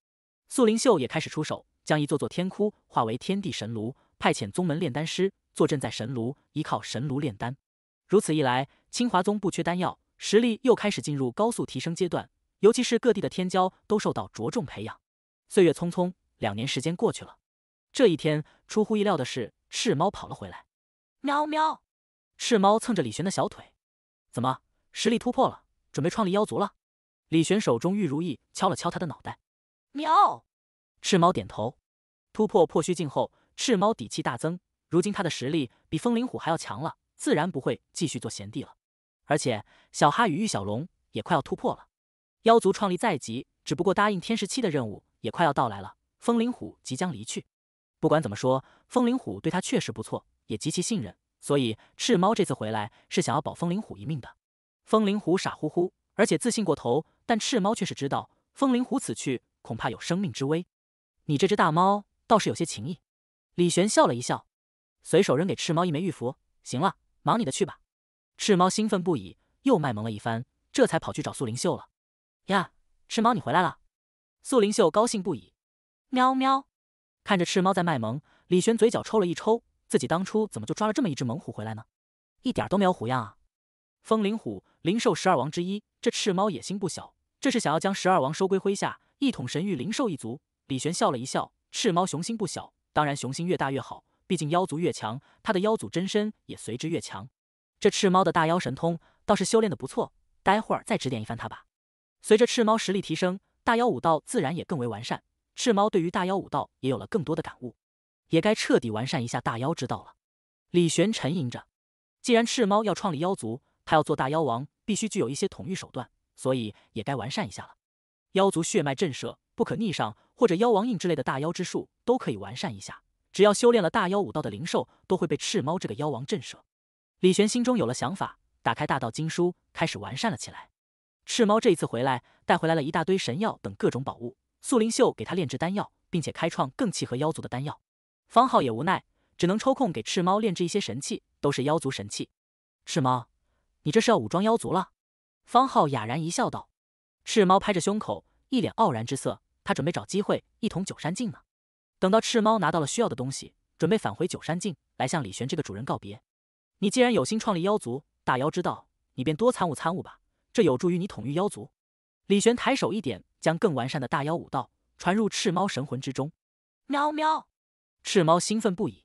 素灵秀也开始出手，将一座座天窟化为天地神炉，派遣宗门炼丹师坐镇在神炉，依靠神炉炼丹。如此一来，清华宗不缺丹药，实力又开始进入高速提升阶段。尤其是各地的天骄都受到着重培养。岁月匆匆，两年时间过去了。这一天，出乎意料的是，赤猫跑了回来。喵喵！赤猫蹭着李玄的小腿。怎么，实力突破了，准备创立妖族了？李玄手中玉如意敲了敲他的脑袋。喵，赤猫点头。突破破虚境后，赤猫底气大增。如今他的实力比风灵虎还要强了，自然不会继续做贤弟了。而且小哈与玉小龙也快要突破了，妖族创立在即，只不过答应天十七的任务也快要到来了。风灵虎即将离去，不管怎么说，风灵虎对他确实不错，也极其信任。所以赤猫这次回来是想要保风灵虎一命的。风灵虎傻乎乎，而且自信过头，但赤猫却是知道，风灵虎此去恐怕有生命之危。你这只大猫倒是有些情义。李玄笑了一笑，随手扔给赤猫一枚玉符。行了，忙你的去吧。赤猫兴奋不已，又卖萌了一番，这才跑去找苏灵秀了。呀，赤猫你回来了！苏灵秀高兴不已。喵喵。看着赤猫在卖萌，李玄嘴角抽了一抽。自己当初怎么就抓了这么一只猛虎回来呢？一点都没有虎样啊！风灵虎，灵兽十二王之一，这赤猫野心不小，这是想要将十二王收归麾下，一统神域灵兽一族。李玄笑了一笑，赤猫雄心不小，当然雄心越大越好，毕竟妖族越强，他的妖祖真身也随之越强。这赤猫的大妖神通倒是修炼的不错，待会儿再指点一番他吧。随着赤猫实力提升，大妖武道自然也更为完善，赤猫对于大妖武道也有了更多的感悟。也该彻底完善一下大妖之道了。李玄沉吟着，既然赤猫要创立妖族，他要做大妖王，必须具有一些统御手段，所以也该完善一下了。妖族血脉震慑、不可逆上，或者妖王印之类的大妖之术，都可以完善一下。只要修炼了大妖武道的灵兽，都会被赤猫这个妖王震慑。李玄心中有了想法，打开大道经书，开始完善了起来。赤猫这一次回来，带回来了一大堆神药等各种宝物，素灵秀给他炼制丹药，并且开创更契合妖族的丹药。方浩也无奈，只能抽空给赤猫炼制一些神器，都是妖族神器。赤猫，你这是要武装妖族了？方浩哑然一笑，道：“赤猫拍着胸口，一脸傲然之色。他准备找机会一统九山境呢。等到赤猫拿到了需要的东西，准备返回九山境来向李玄这个主人告别。你既然有心创立妖族大妖之道，你便多参悟参悟吧，这有助于你统御妖族。”李玄抬手一点，将更完善的大妖武道传入赤猫神魂之中。喵喵。赤猫兴奋不已，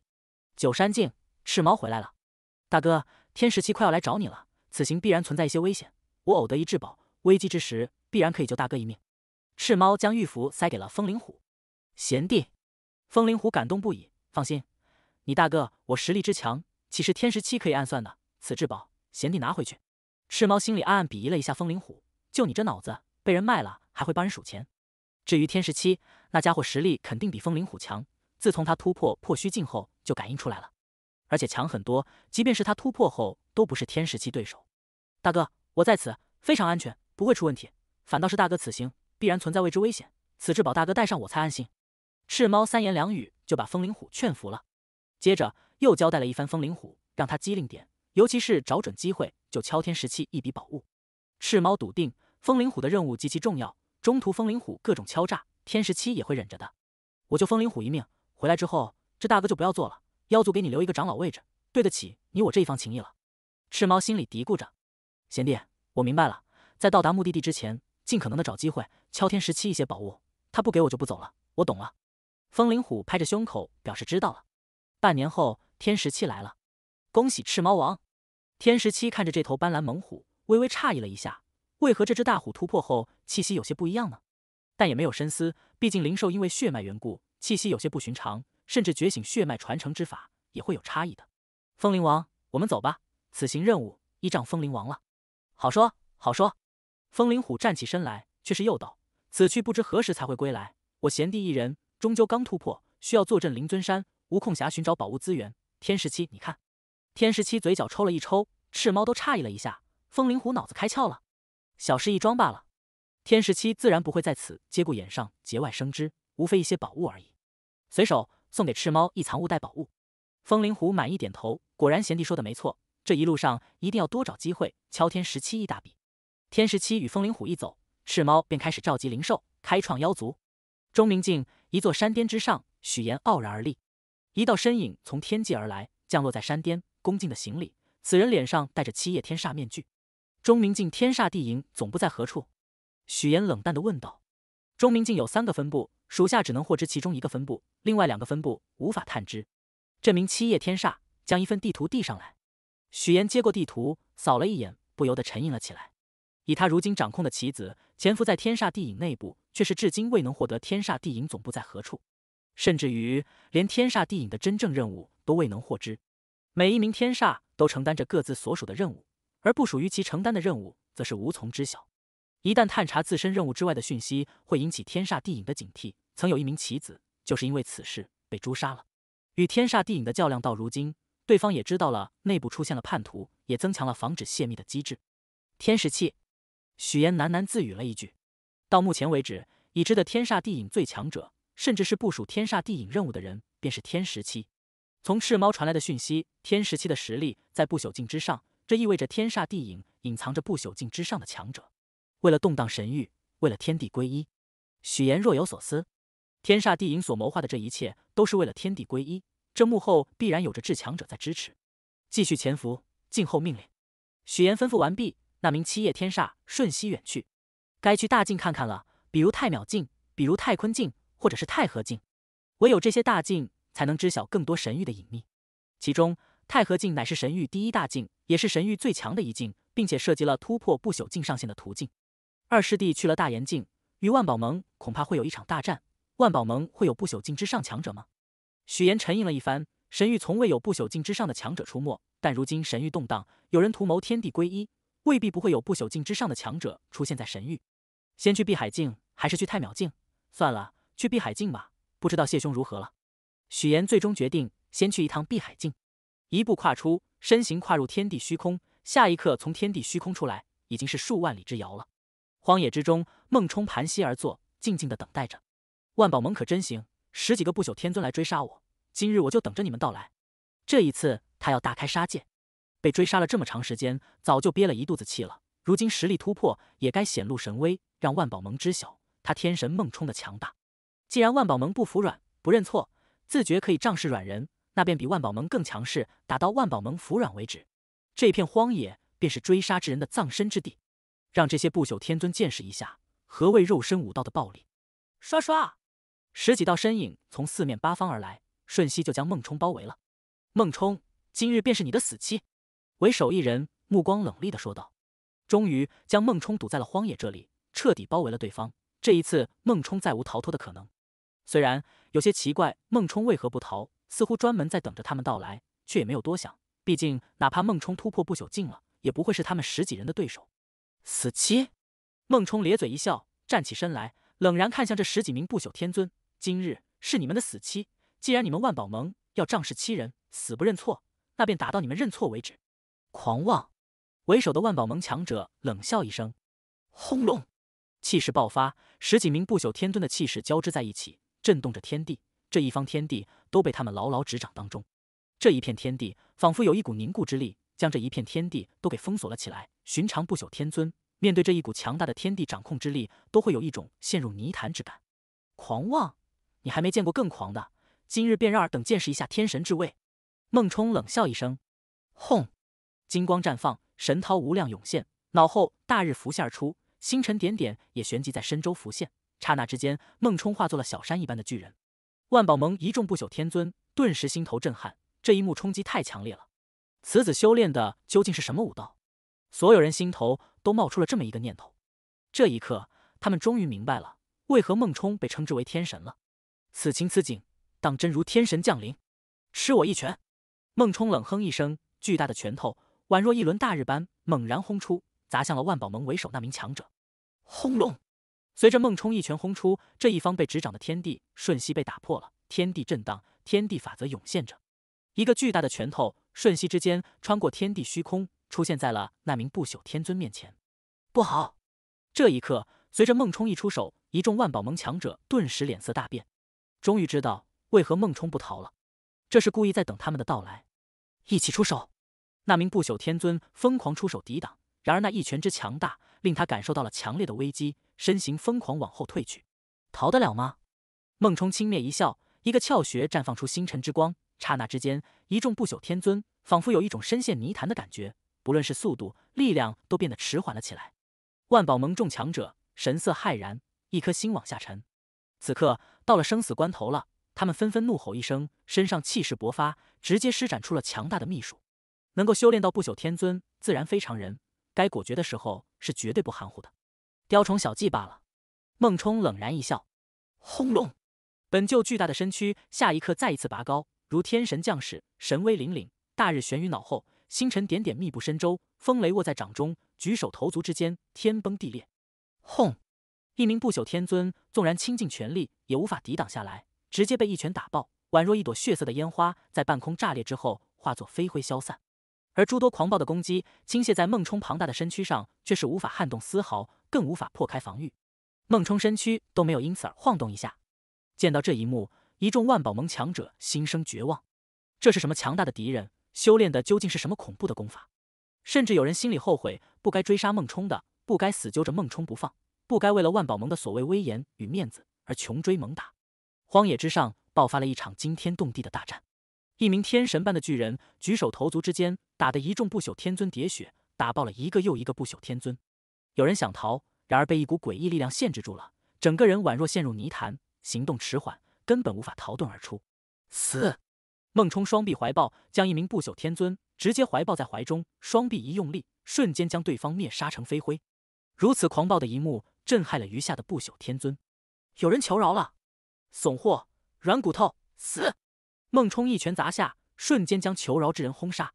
九山境，赤猫回来了。大哥，天十七快要来找你了，此行必然存在一些危险。我偶得一至宝，危机之时必然可以救大哥一命。赤猫将玉符塞给了风灵虎，贤弟。风灵虎感动不已，放心，你大哥我实力之强，岂是天十七可以暗算的？此至宝，贤弟拿回去。赤猫心里暗暗鄙夷了一下风灵虎，就你这脑子，被人卖了还会帮人数钱。至于天十七，那家伙实力肯定比风灵虎强。自从他突破破虚境后，就感应出来了，而且强很多。即便是他突破后，都不是天十七对手。大哥，我在此非常安全，不会出问题。反倒是大哥此行必然存在未知危险，此至宝大哥带上我才安心。赤猫三言两语就把风灵虎劝服了，接着又交代了一番风灵虎，让他机灵点，尤其是找准机会就敲天十七一笔宝物。赤猫笃定，风灵虎的任务极其重要，中途风灵虎各种敲诈，天十七也会忍着的。我救风灵虎一命。回来之后，这大哥就不要做了。妖族给你留一个长老位置，对得起你我这一方情谊了。赤猫心里嘀咕着：“贤弟，我明白了，在到达目的地之前，尽可能的找机会敲天石七一些宝物，他不给我就不走了。我懂了。”风灵虎拍着胸口表示知道了。半年后，天石七来了，恭喜赤猫王。天石七看着这头斑斓猛虎，微微诧异了一下，为何这只大虎突破后气息有些不一样呢？但也没有深思，毕竟灵兽因为血脉缘故。气息有些不寻常，甚至觉醒血脉传承之法也会有差异的。风灵王，我们走吧。此行任务依仗风灵王了。好说好说。风灵虎站起身来，却是又道：“此去不知何时才会归来，我贤弟一人终究刚突破，需要坐镇灵尊山，无空暇寻找宝物资源。”天十七，你看。天十七嘴角抽了一抽，赤猫都诧异了一下。风灵虎脑子开窍了，小事一桩罢了。天十七自然不会在此节骨眼上节外生枝，无非一些宝物而已。随手送给赤猫一藏物袋宝物，风灵狐满意点头，果然贤弟说的没错，这一路上一定要多找机会敲天十七一大笔。天十七与风灵虎一走，赤猫便开始召集灵兽，开创妖族。钟明镜一座山巅之上，许岩傲然而立，一道身影从天际而来，降落在山巅，恭敬的行礼。此人脸上戴着七叶天煞面具。钟明镜天煞地营总部在何处？许岩冷淡的问道。钟明镜有三个分部。属下只能获知其中一个分部，另外两个分部无法探知。这名七叶天煞将一份地图递上来，许岩接过地图，扫了一眼，不由得沉吟了起来。以他如今掌控的棋子，潜伏在天煞地影内部，却是至今未能获得天煞地影总部在何处，甚至于连天煞地影的真正任务都未能获知。每一名天煞都承担着各自所属的任务，而不属于其承担的任务，则是无从知晓。一旦探查自身任务之外的讯息，会引起天煞地影的警惕。曾有一名棋子就是因为此事被诛杀了。与天煞地影的较量到如今，对方也知道了内部出现了叛徒，也增强了防止泄密的机制。天时七，许言喃喃自语了一句。到目前为止，已知的天煞地影最强者，甚至是部署天煞地影任务的人，便是天时七。从赤猫传来的讯息，天时七的实力在不朽境之上，这意味着天煞地影隐藏着不朽境之上的强者。为了动荡神域，为了天地归一，许言若有所思。天煞地影所谋划的这一切，都是为了天地归一。这幕后必然有着至强者在支持。继续潜伏，静候命令。许言吩咐完毕，那名七叶天煞瞬息远去。该去大境看看了，比如太秒境，比如太坤境，或者是太和境。唯有这些大境，才能知晓更多神域的隐秘。其中，太和境乃是神域第一大境，也是神域最强的一境，并且涉及了突破不朽境上限的途径。二师弟去了大炎境，与万宝盟恐怕会有一场大战。万宝盟会有不朽境之上强者吗？许岩沉吟了一番，神域从未有不朽境之上的强者出没，但如今神域动荡，有人图谋天地归一，未必不会有不朽境之上的强者出现在神域。先去碧海境，还是去太淼境？算了，去碧海境吧。不知道谢兄如何了？许岩最终决定先去一趟碧海境，一步跨出，身形跨入天地虚空，下一刻从天地虚空出来，已经是数万里之遥了。荒野之中，孟冲盘膝而坐，静静的等待着。万宝盟可真行，十几个不朽天尊来追杀我，今日我就等着你们到来。这一次，他要大开杀戒。被追杀了这么长时间，早就憋了一肚子气了。如今实力突破，也该显露神威，让万宝盟知晓他天神孟冲的强大。既然万宝盟不服软、不认错，自觉可以仗势软人，那便比万宝盟更强势，打到万宝盟服软为止。这片荒野便是追杀之人的葬身之地。让这些不朽天尊见识一下何谓肉身武道的暴力！刷刷，十几道身影从四面八方而来，瞬息就将孟冲包围了。孟冲，今日便是你的死期！为首一人目光冷厉的说道。终于将孟冲堵在了荒野这里，彻底包围了对方。这一次，孟冲再无逃脱的可能。虽然有些奇怪，孟冲为何不逃，似乎专门在等着他们到来，却也没有多想。毕竟，哪怕孟冲突破不朽境了，也不会是他们十几人的对手。死期！孟冲咧嘴一笑，站起身来，冷然看向这十几名不朽天尊。今日是你们的死期！既然你们万宝盟要仗势欺人，死不认错，那便打到你们认错为止！狂妄！为首的万宝盟强者冷笑一声，轰隆，气势爆发，十几名不朽天尊的气势交织在一起，震动着天地，这一方天地都被他们牢牢执掌当中。这一片天地仿佛有一股凝固之力。将这一片天地都给封锁了起来。寻常不朽天尊面对这一股强大的天地掌控之力，都会有一种陷入泥潭之感。狂妄？你还没见过更狂的！今日便让尔等见识一下天神之位。孟冲冷笑一声，轰，金光绽放，神涛无量涌现，脑后大日浮现而出，星辰点点也旋即在身周浮现。刹那之间，孟冲化作了小山一般的巨人。万宝盟一众不朽天尊顿时心头震撼，这一幕冲击太强烈了。此子修炼的究竟是什么武道？所有人心头都冒出了这么一个念头。这一刻，他们终于明白了为何孟冲被称之为天神了。此情此景，当真如天神降临。吃我一拳！孟冲冷哼一声，巨大的拳头宛若一轮大日般猛然轰出，砸向了万宝盟为首那名强者。轰隆！随着孟冲一拳轰出，这一方被执掌的天地瞬息被打破了，天地震荡，天地法则涌现着一个巨大的拳头。瞬息之间，穿过天地虚空，出现在了那名不朽天尊面前。不好！这一刻，随着孟冲一出手，一众万宝盟强者顿时脸色大变，终于知道为何孟冲不逃了。这是故意在等他们的到来，一起出手！那名不朽天尊疯狂出手抵挡，然而那一拳之强大，令他感受到了强烈的危机，身形疯狂往后退去。逃得了吗？孟冲轻蔑一笑，一个窍穴绽放出星辰之光。刹那之间，一众不朽天尊仿佛有一种深陷泥潭的感觉，不论是速度、力量都变得迟缓了起来。万宝盟众强者神色骇然，一颗心往下沉。此刻到了生死关头了，他们纷纷怒吼一声，身上气势勃发，直接施展出了强大的秘术。能够修炼到不朽天尊，自然非常人。该果决的时候是绝对不含糊的，雕虫小技罢了。孟冲冷然一笑，轰隆！本就巨大的身躯，下一刻再一次拔高。如天神降世，神威凛凛，大日悬于脑后，星辰点点密布深州，风雷握在掌中，举手投足之间，天崩地裂。轰！一名不朽天尊纵然倾尽全力，也无法抵挡下来，直接被一拳打爆，宛若一朵血色的烟花在半空炸裂之后，化作飞灰消散。而诸多狂暴的攻击倾泻在孟冲庞大的身躯上，却是无法撼动丝毫，更无法破开防御。孟冲身躯都没有因此而晃动一下。见到这一幕。一众万宝盟强者心生绝望，这是什么强大的敌人？修炼的究竟是什么恐怖的功法？甚至有人心里后悔，不该追杀孟冲的，不该死揪着孟冲不放，不该为了万宝盟的所谓威严与面子而穷追猛打。荒野之上爆发了一场惊天动地的大战，一名天神般的巨人举手投足之间，打得一众不朽天尊喋血，打爆了一个又一个不朽天尊。有人想逃，然而被一股诡异力量限制住了，整个人宛若陷入泥潭，行动迟缓。根本无法逃遁而出，死！孟冲双臂怀抱，将一名不朽天尊直接怀抱在怀中，双臂一用力，瞬间将对方灭杀成飞灰。如此狂暴的一幕，震撼了余下的不朽天尊。有人求饶了，怂货，软骨头，死！孟冲一拳砸下，瞬间将求饶之人轰杀。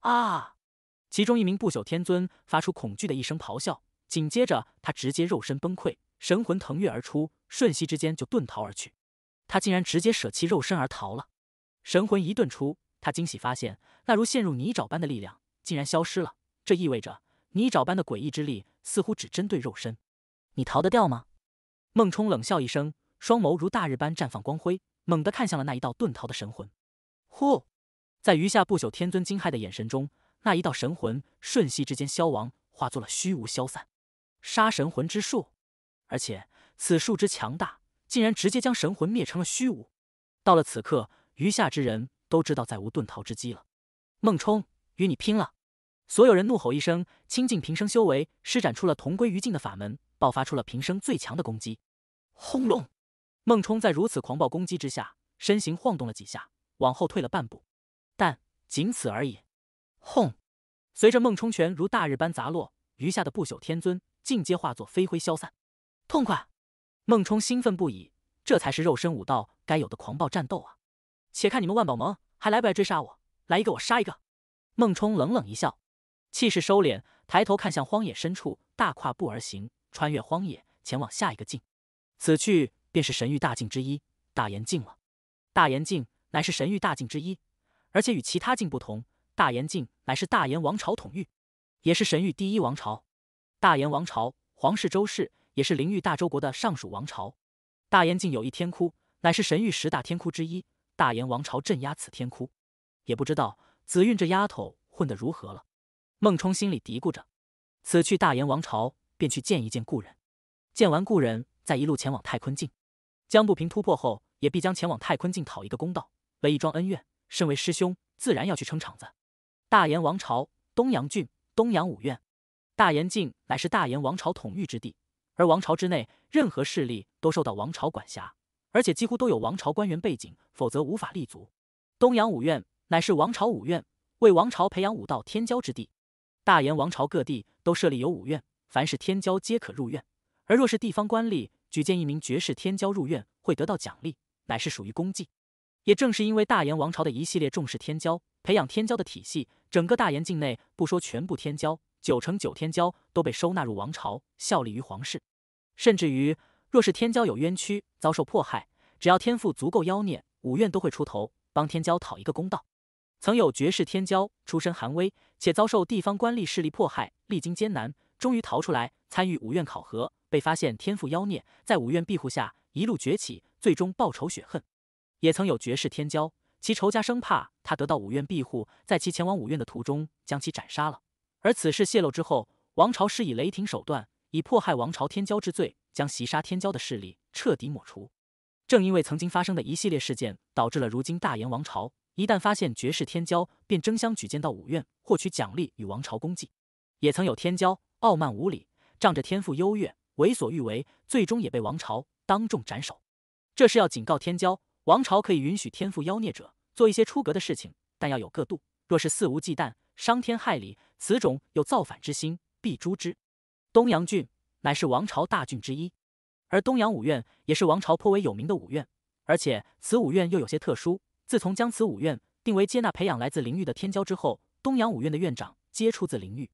啊！其中一名不朽天尊发出恐惧的一声咆哮，紧接着他直接肉身崩溃，神魂腾跃而出，瞬息之间就遁逃而去。他竟然直接舍弃肉身而逃了，神魂一顿出，他惊喜发现那如陷入泥沼般的力量竟然消失了，这意味着泥沼般的诡异之力似乎只针对肉身。你逃得掉吗？孟冲冷笑一声，双眸如大日般绽放光辉，猛地看向了那一道遁逃的神魂。呼，在余下不朽天尊惊骇的眼神中，那一道神魂瞬息之间消亡，化作了虚无消散。杀神魂之术，而且此术之强大。竟然直接将神魂灭成了虚无。到了此刻，余下之人都知道再无遁逃之机了。孟冲，与你拼了！所有人怒吼一声，倾尽平生修为，施展出了同归于尽的法门，爆发出了平生最强的攻击。轰隆！孟冲在如此狂暴攻击之下，身形晃动了几下，往后退了半步。但仅此而已。轰！随着孟冲拳如大日般砸落，余下的不朽天尊尽皆化作飞灰消散。痛快！孟冲兴奋不已，这才是肉身武道该有的狂暴战斗啊！且看你们万宝盟还来不来追杀我，来一个我杀一个。孟冲冷冷一笑，气势收敛，抬头看向荒野深处，大跨步而行，穿越荒野，前往下一个境。此去便是神域大境之一——大炎境了。大炎境乃是神域大境之一，而且与其他境不同，大炎境乃是大炎王朝统御，也是神域第一王朝。大炎王朝皇室周氏。也是灵域大周国的上属王朝，大炎境有一天窟，乃是神域十大天窟之一。大炎王朝镇压此天窟，也不知道紫韵这丫头混得如何了。孟冲心里嘀咕着，此去大炎王朝便去见一见故人，见完故人再一路前往太坤境。江不平突破后，也必将前往太坤境讨一个公道，为一桩恩怨。身为师兄，自然要去撑场子。大炎王朝东阳郡东阳五院，大炎境乃是大炎王朝统御之地。而王朝之内，任何势力都受到王朝管辖，而且几乎都有王朝官员背景，否则无法立足。东阳五院乃是王朝五院，为王朝培养武道天骄之地。大炎王朝各地都设立有五院，凡是天骄皆可入院。而若是地方官吏举荐一名绝世天骄入院，会得到奖励，乃是属于功绩。也正是因为大炎王朝的一系列重视天骄、培养天骄的体系，整个大炎境内，不说全部天骄。九成九天骄都被收纳入王朝，效力于皇室。甚至于，若是天骄有冤屈，遭受迫害，只要天赋足够妖孽，五院都会出头帮天骄讨一个公道。曾有绝世天骄出身寒微，且遭受地方官吏势力迫害，历经艰难，终于逃出来，参与五院考核，被发现天赋妖孽，在五院庇护下一路崛起，最终报仇雪恨。也曾有绝世天骄，其仇家生怕他得到五院庇护，在其前往五院的途中将其斩杀了。而此事泄露之后，王朝施以雷霆手段，以迫害王朝天骄之罪，将袭杀天骄的势力彻底抹除。正因为曾经发生的一系列事件，导致了如今大炎王朝一旦发现绝世天骄，便争相举荐到五院获取奖励与王朝功绩。也曾有天骄傲慢无礼，仗着天赋优越，为所欲为，最终也被王朝当众斩首。这是要警告天骄，王朝可以允许天赋妖孽者做一些出格的事情，但要有个度，若是肆无忌惮、伤天害理。此种有造反之心，必诛之。东阳郡乃是王朝大郡之一，而东阳五院也是王朝颇为有名的五院。而且此五院又有些特殊，自从将此五院定为接纳培养来自灵域的天骄之后，东阳五院的院长皆出自灵域。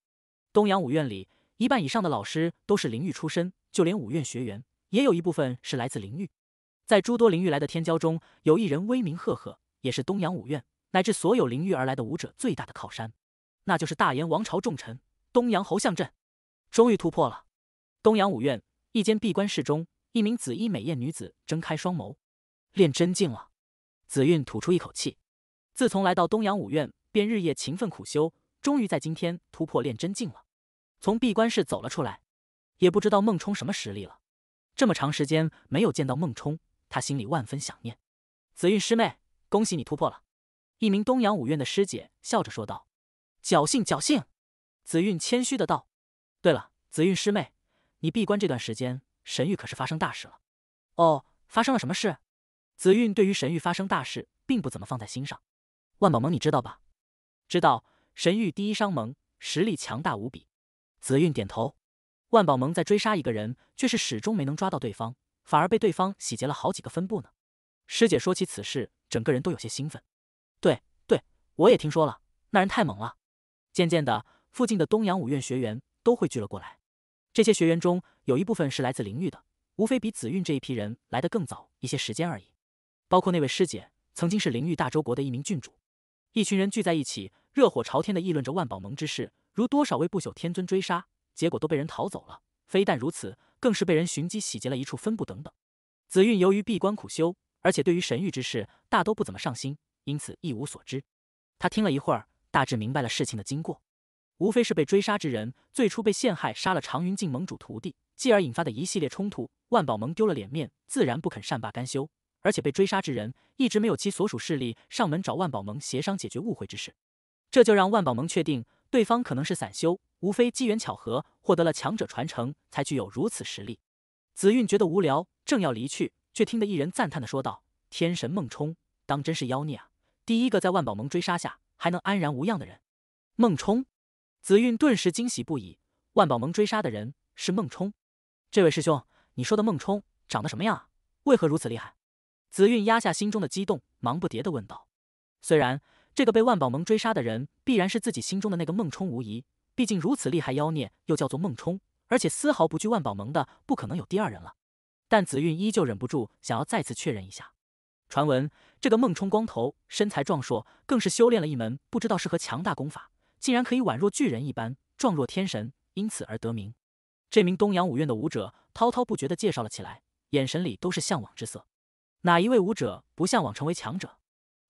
东阳五院里一半以上的老师都是灵域出身，就连五院学员也有一部分是来自灵域。在诸多灵域来的天骄中，有一人威名赫赫，也是东阳五院乃至所有灵域而来的武者最大的靠山。那就是大燕王朝重臣东阳侯相镇，终于突破了。东阳五院一间闭关室中，一名紫衣美艳女子睁开双眸，练真境了。紫韵吐出一口气，自从来到东阳五院，便日夜勤奋苦修，终于在今天突破练真境了。从闭关室走了出来，也不知道孟冲什么实力了。这么长时间没有见到孟冲，他心里万分想念。紫韵师妹，恭喜你突破了！一名东阳五院的师姐笑着说道。侥幸，侥幸，紫韵谦虚的道。对了，紫韵师妹，你闭关这段时间，神域可是发生大事了。哦，发生了什么事？紫韵对于神域发生大事并不怎么放在心上。万宝盟你知道吧？知道，神域第一商盟，实力强大无比。紫韵点头。万宝盟在追杀一个人，却是始终没能抓到对方，反而被对方洗劫了好几个分部呢。师姐说起此事，整个人都有些兴奋。对对，我也听说了，那人太猛了。渐渐的，附近的东阳武院学员都汇聚了过来。这些学员中有一部分是来自灵域的，无非比紫韵这一批人来得更早一些时间而已。包括那位师姐，曾经是灵域大周国的一名郡主。一群人聚在一起，热火朝天的议论着万宝盟之事，如多少位不朽天尊追杀，结果都被人逃走了；非但如此，更是被人寻机洗劫了一处分部等等。紫韵由于闭关苦修，而且对于神域之事大都不怎么上心，因此一无所知。他听了一会儿。大致明白了事情的经过，无非是被追杀之人最初被陷害杀了长云镜盟主徒弟，继而引发的一系列冲突。万宝盟丢了脸面，自然不肯善罢甘休。而且被追杀之人一直没有其所属势力上门找万宝盟协商解决误会之事，这就让万宝盟确定对方可能是散修，无非机缘巧合获得了强者传承才具有如此实力。紫韵觉得无聊，正要离去，却听得一人赞叹的说道：“天神孟冲，当真是妖孽啊！第一个在万宝盟追杀下。”还能安然无恙的人，孟冲，紫韵顿时惊喜不已。万宝盟追杀的人是孟冲，这位师兄，你说的孟冲长得什么样啊？为何如此厉害？紫韵压下心中的激动，忙不迭的问道。虽然这个被万宝盟追杀的人必然是自己心中的那个孟冲无疑，毕竟如此厉害妖孽又叫做孟冲，而且丝毫不惧万宝盟的，不可能有第二人了。但紫韵依旧忍不住想要再次确认一下。传闻这个孟冲光头身材壮硕，更是修炼了一门不知道是何强大功法，竟然可以宛若巨人一般，壮若天神，因此而得名。这名东阳武院的武者滔滔不绝的介绍了起来，眼神里都是向往之色。哪一位武者不向往成为强者？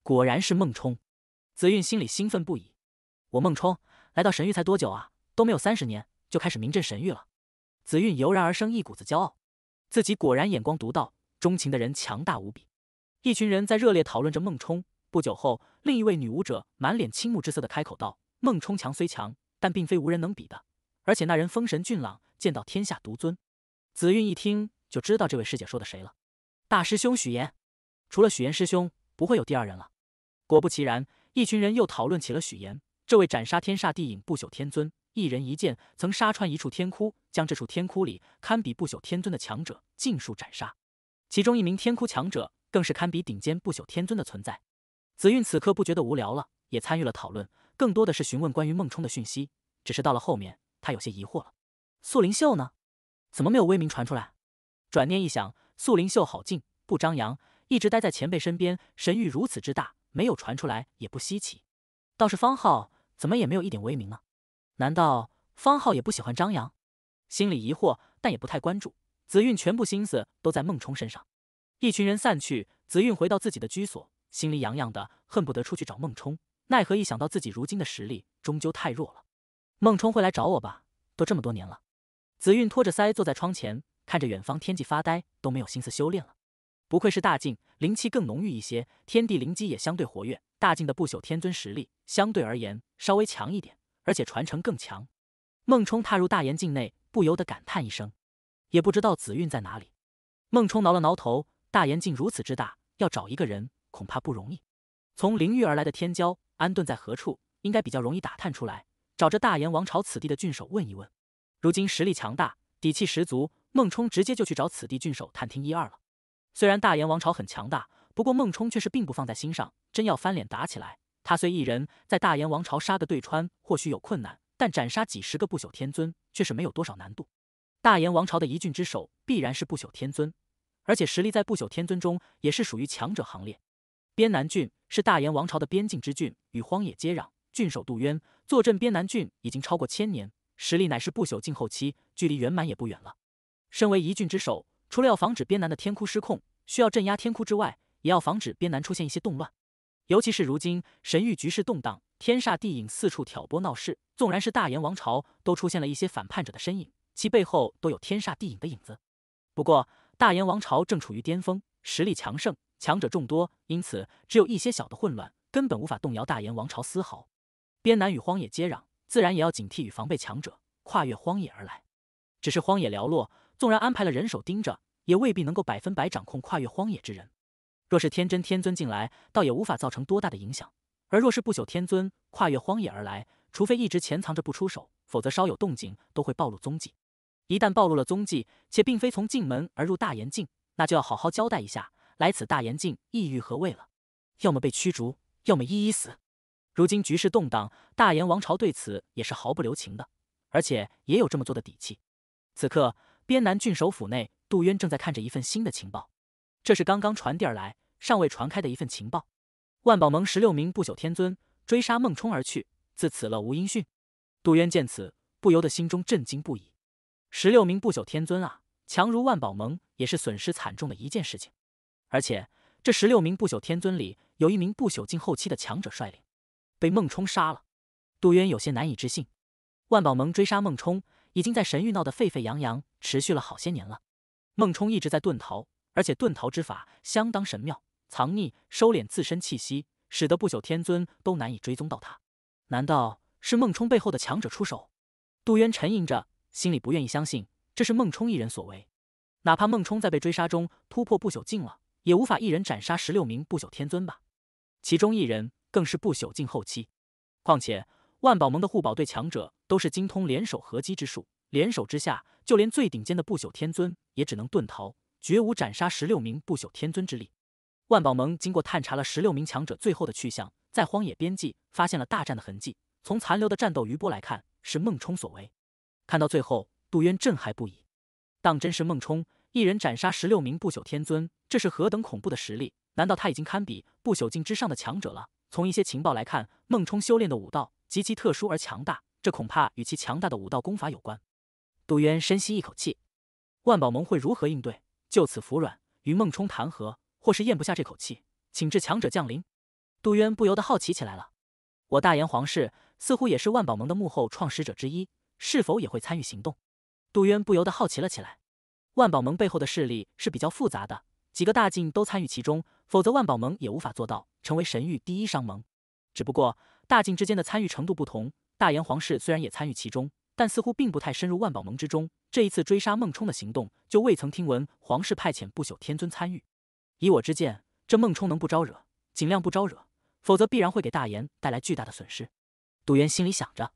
果然是孟冲，紫韵心里兴奋不已。我孟冲来到神域才多久啊？都没有三十年就开始名震神域了。紫韵油然而生一股子骄傲，自己果然眼光独到，钟情的人强大无比。一群人在热烈讨论着孟冲。不久后，另一位女武者满脸倾慕之色的开口道：“孟冲强虽强，但并非无人能比的。而且那人风神俊朗，见到天下独尊。”紫韵一听就知道这位师姐说的谁了。大师兄许岩，除了许岩师兄，不会有第二人了。果不其然，一群人又讨论起了许岩。这位斩杀天煞地影不朽天尊，一人一剑曾杀穿一处天窟，将这处天窟里堪比不朽天尊的强者尽数斩杀。其中一名天窟强者。更是堪比顶尖不朽天尊的存在。紫韵此刻不觉得无聊了，也参与了讨论，更多的是询问关于孟冲的讯息。只是到了后面，他有些疑惑了：素灵秀呢？怎么没有威名传出来？转念一想，素灵秀好静不张扬，一直待在前辈身边，神域如此之大，没有传出来也不稀奇。倒是方浩，怎么也没有一点威名呢？难道方浩也不喜欢张扬？心里疑惑，但也不太关注。紫韵全部心思都在孟冲身上。一群人散去，紫韵回到自己的居所，心里痒痒的，恨不得出去找孟冲。奈何一想到自己如今的实力，终究太弱了。孟冲会来找我吧？都这么多年了。紫韵托着腮坐在窗前，看着远方天际发呆，都没有心思修炼了。不愧是大境，灵气更浓郁一些，天地灵机也相对活跃。大境的不朽天尊实力相对而言稍微强一点，而且传承更强。孟冲踏入大炎境内，不由得感叹一声，也不知道紫韵在哪里。孟冲挠了挠头。大延境如此之大，要找一个人恐怕不容易。从灵域而来的天骄安顿在何处，应该比较容易打探出来。找着大炎王朝此地的郡守问一问。如今实力强大，底气十足，孟冲直接就去找此地郡守探听一二了。虽然大炎王朝很强大，不过孟冲却是并不放在心上。真要翻脸打起来，他虽一人在大炎王朝杀个对穿或许有困难，但斩杀几十个不朽天尊却是没有多少难度。大炎王朝的一郡之首必然是不朽天尊。而且实力在不朽天尊中也是属于强者行列。边南郡是大燕王朝的边境之郡，与荒野接壤。郡守杜渊坐镇边南郡已经超过千年，实力乃是不朽境后期，距离圆满也不远了。身为一郡之首，除了要防止边南的天窟失控，需要镇压天窟之外，也要防止边南出现一些动乱。尤其是如今神域局势动荡，天煞地影四处挑拨闹事，纵然是大燕王朝，都出现了一些反叛者的身影，其背后都有天煞地影的影子。不过。大炎王朝正处于巅峰，实力强盛，强者众多，因此只有一些小的混乱，根本无法动摇大炎王朝丝毫。边南与荒野接壤，自然也要警惕与防备强者跨越荒野而来。只是荒野寥落，纵然安排了人手盯着，也未必能够百分百掌控跨越荒野之人。若是天真天尊进来，倒也无法造成多大的影响；而若是不朽天尊跨越荒野而来，除非一直潜藏着不出手，否则稍有动静都会暴露踪迹。一旦暴露了踪迹，且并非从进门而入大岩境，那就要好好交代一下，来此大岩境意欲何为了？要么被驱逐，要么一一死。如今局势动荡，大延王朝对此也是毫不留情的，而且也有这么做的底气。此刻，边南郡守府内，杜渊正在看着一份新的情报，这是刚刚传递而来，尚未传开的一份情报。万宝盟十六名不朽天尊追杀孟冲而去，自此了无音讯。杜渊见此，不由得心中震惊不已。十六名不朽天尊啊，强如万宝盟也是损失惨重的一件事情。而且这十六名不朽天尊里有一名不朽境后期的强者率领，被孟冲杀了。杜渊有些难以置信。万宝盟追杀孟冲，已经在神域闹得沸沸扬扬，持续了好些年了。孟冲一直在遁逃，而且遁逃之法相当神妙，藏匿、收敛自身气息，使得不朽天尊都难以追踪到他。难道是孟冲背后的强者出手？杜渊沉吟着。心里不愿意相信这是孟冲一人所为，哪怕孟冲在被追杀中突破不朽境了，也无法一人斩杀十六名不朽天尊吧？其中一人更是不朽境后期。况且万宝盟的护宝队强者都是精通联手合击之术，联手之下，就连最顶尖的不朽天尊也只能遁逃，绝无斩杀十六名不朽天尊之力。万宝盟经过探查了十六名强者最后的去向，在荒野边际发现了大战的痕迹。从残留的战斗余波来看，是孟冲所为。看到最后，杜渊震撼不已，当真是孟冲一人斩杀十六名不朽天尊，这是何等恐怖的实力？难道他已经堪比不朽境之上的强者了？从一些情报来看，孟冲修炼的武道极其特殊而强大，这恐怕与其强大的武道功法有关。杜渊深吸一口气，万宝盟会如何应对？就此服软与孟冲谈和，或是咽不下这口气，请至强者降临。杜渊不由得好奇起来了，我大炎皇室似乎也是万宝盟的幕后创始者之一。是否也会参与行动？杜渊不由得好奇了起来。万宝盟背后的势力是比较复杂的，几个大境都参与其中，否则万宝盟也无法做到成为神域第一商盟。只不过大境之间的参与程度不同，大炎皇室虽然也参与其中，但似乎并不太深入万宝盟之中。这一次追杀孟冲的行动，就未曾听闻皇室派遣不朽天尊参与。以我之见，这孟冲能不招惹尽量不招惹，否则必然会给大炎带来巨大的损失。杜渊心里想着，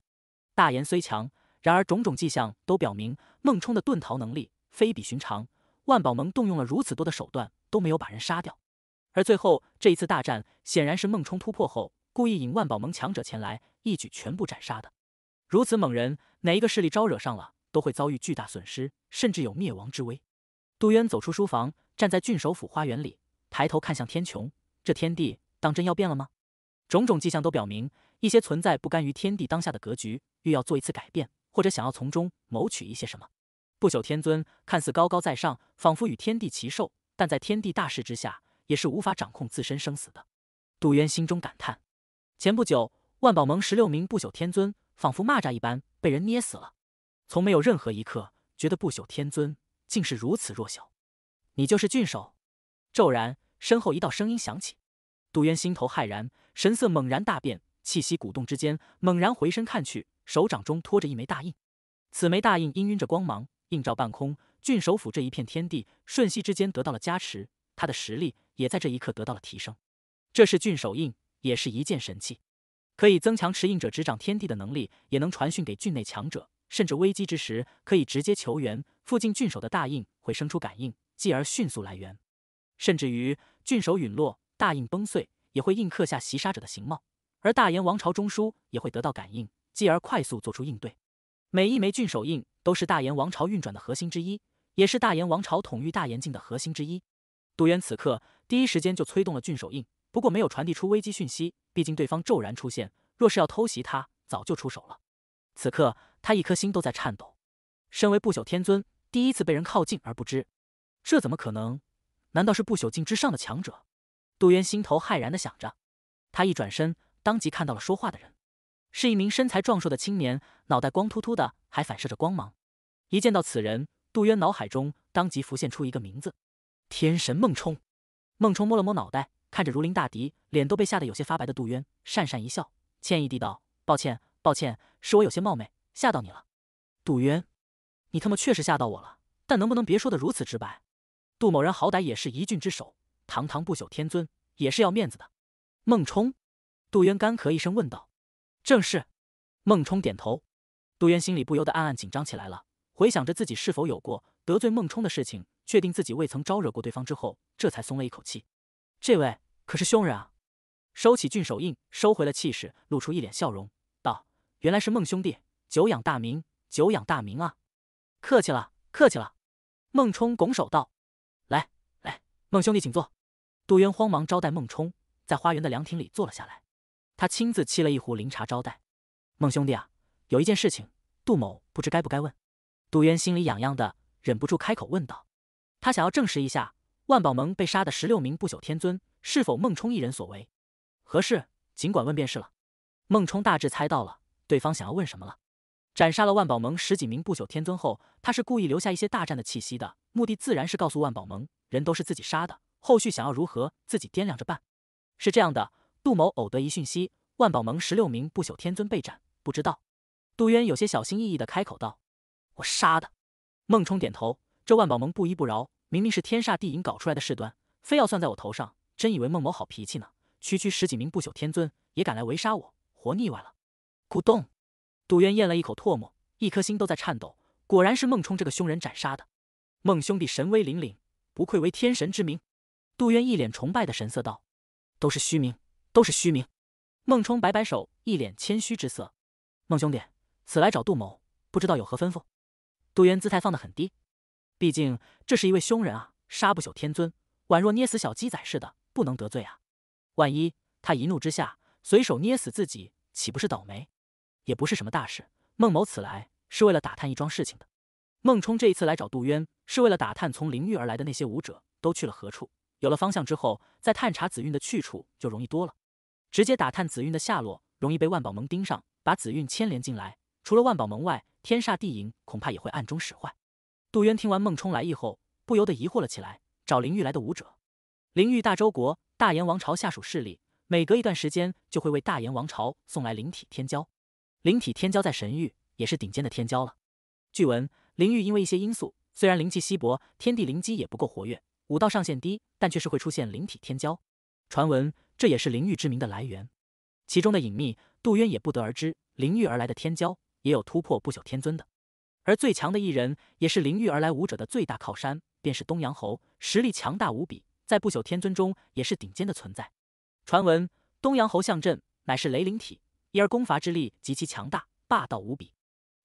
大炎虽强。然而，种种迹象都表明，孟冲的遁逃能力非比寻常。万宝盟动用了如此多的手段，都没有把人杀掉。而最后这一次大战，显然是孟冲突破后故意引万宝盟强者前来，一举全部斩杀的。如此猛人，哪一个势力招惹上了，都会遭遇巨大损失，甚至有灭亡之危。杜渊走出书房，站在郡守府花园里，抬头看向天穹，这天地当真要变了吗？种种迹象都表明，一些存在不甘于天地当下的格局，欲要做一次改变。或者想要从中谋取一些什么？不朽天尊看似高高在上，仿佛与天地齐寿，但在天地大势之下，也是无法掌控自身生死的。杜渊心中感叹：前不久，万宝盟十六名不朽天尊，仿佛蚂蚱一般被人捏死了。从没有任何一刻觉得不朽天尊竟是如此弱小。你就是郡守？骤然，身后一道声音响起，杜渊心头骇然，神色猛然大变。气息鼓动之间，猛然回身看去，手掌中托着一枚大印。此枚大印氤氲着光芒，映照半空，郡首府这一片天地，瞬息之间得到了加持。他的实力也在这一刻得到了提升。这是郡首印，也是一件神器，可以增强持印者执掌天地的能力，也能传讯给郡内强者，甚至危机之时可以直接求援。附近郡首的大印会生出感应，继而迅速来源。甚至于郡首陨落，大印崩碎，也会印刻下袭杀者的形貌。而大炎王朝中枢也会得到感应，继而快速做出应对。每一枚郡守印都是大炎王朝运转的核心之一，也是大炎王朝统御大炎境的核心之一。杜渊此刻第一时间就催动了郡守印，不过没有传递出危机讯息。毕竟对方骤然出现，若是要偷袭他，早就出手了。此刻他一颗心都在颤抖。身为不朽天尊，第一次被人靠近而不知，这怎么可能？难道是不朽境之上的强者？杜渊心头骇然的想着。他一转身。当即看到了说话的人，是一名身材壮硕的青年，脑袋光秃秃的，还反射着光芒。一见到此人，杜渊脑海中当即浮现出一个名字：天神孟冲。孟冲摸了摸脑袋，看着如临大敌、脸都被吓得有些发白的杜渊，讪讪一笑，歉意地道：“抱歉，抱歉，是我有些冒昧，吓到你了。”杜渊，你他妈确实吓到我了，但能不能别说的如此直白？杜某人好歹也是一郡之首，堂堂不朽天尊也是要面子的。孟冲。杜渊干咳一声问道：“正是。”孟冲点头。杜渊心里不由得暗暗紧张起来了，回想着自己是否有过得罪孟冲的事情，确定自己未曾招惹过对方之后，这才松了一口气。这位可是凶人啊！收起郡手印，收回了气势，露出一脸笑容，道：“原来是孟兄弟，久仰大名，久仰大名啊！客气了，客气了。”孟冲拱手道：“来，来，孟兄弟请坐。”杜渊慌忙招待孟冲，在花园的凉亭里坐了下来。他亲自沏了一壶灵茶招待，孟兄弟啊，有一件事情，杜某不知该不该问。杜渊心里痒痒的，忍不住开口问道，他想要证实一下，万宝盟被杀的十六名不朽天尊，是否孟冲一人所为？何事，尽管问便是了。孟冲大致猜到了对方想要问什么了。斩杀了万宝盟十几名不朽天尊后，他是故意留下一些大战的气息的，目的自然是告诉万宝盟，人都是自己杀的，后续想要如何，自己掂量着办。是这样的。杜某偶得一讯息，万宝盟十六名不朽天尊被斩，不知道。杜渊有些小心翼翼的开口道：“我杀的。”孟冲点头。这万宝盟不依不饶，明明是天煞地隐搞出来的事端，非要算在我头上，真以为孟某好脾气呢？区区十几名不朽天尊也敢来围杀我，活腻歪了。咕咚，杜渊咽了一口唾沫，一颗心都在颤抖。果然是孟冲这个凶人斩杀的。孟兄弟神威凛凛，不愧为天神之名。杜渊一脸崇拜的神色道：“都是虚名。”都是虚名，孟冲摆摆手，一脸谦虚之色。孟兄弟，此来找杜某，不知道有何吩咐？杜渊姿态放得很低，毕竟这是一位凶人啊，杀不朽天尊，宛若捏死小鸡仔似的，不能得罪啊。万一他一怒之下随手捏死自己，岂不是倒霉？也不是什么大事，孟某此来是为了打探一桩事情的。孟冲这一次来找杜渊，是为了打探从灵域而来的那些武者都去了何处。有了方向之后，再探查紫韵的去处就容易多了。直接打探紫韵的下落，容易被万宝盟盯上，把紫韵牵连进来。除了万宝盟外，天煞地营恐怕也会暗中使坏。杜渊听完孟冲来意后，不由得疑惑了起来。找灵域来的武者，灵域大周国大炎王朝下属势力，每隔一段时间就会为大炎王朝送来灵体天骄。灵体天骄在神域也是顶尖的天骄了。据闻，灵域因为一些因素，虽然灵气稀薄，天地灵机也不够活跃，武道上限低，但却是会出现灵体天骄。传闻。这也是灵域之名的来源，其中的隐秘，杜渊也不得而知。灵域而来的天骄，也有突破不朽天尊的，而最强的一人，也是灵域而来武者的最大靠山，便是东阳侯，实力强大无比，在不朽天尊中也是顶尖的存在。传闻东阳侯象阵乃是雷灵体，因而功伐之力极其强大，霸道无比。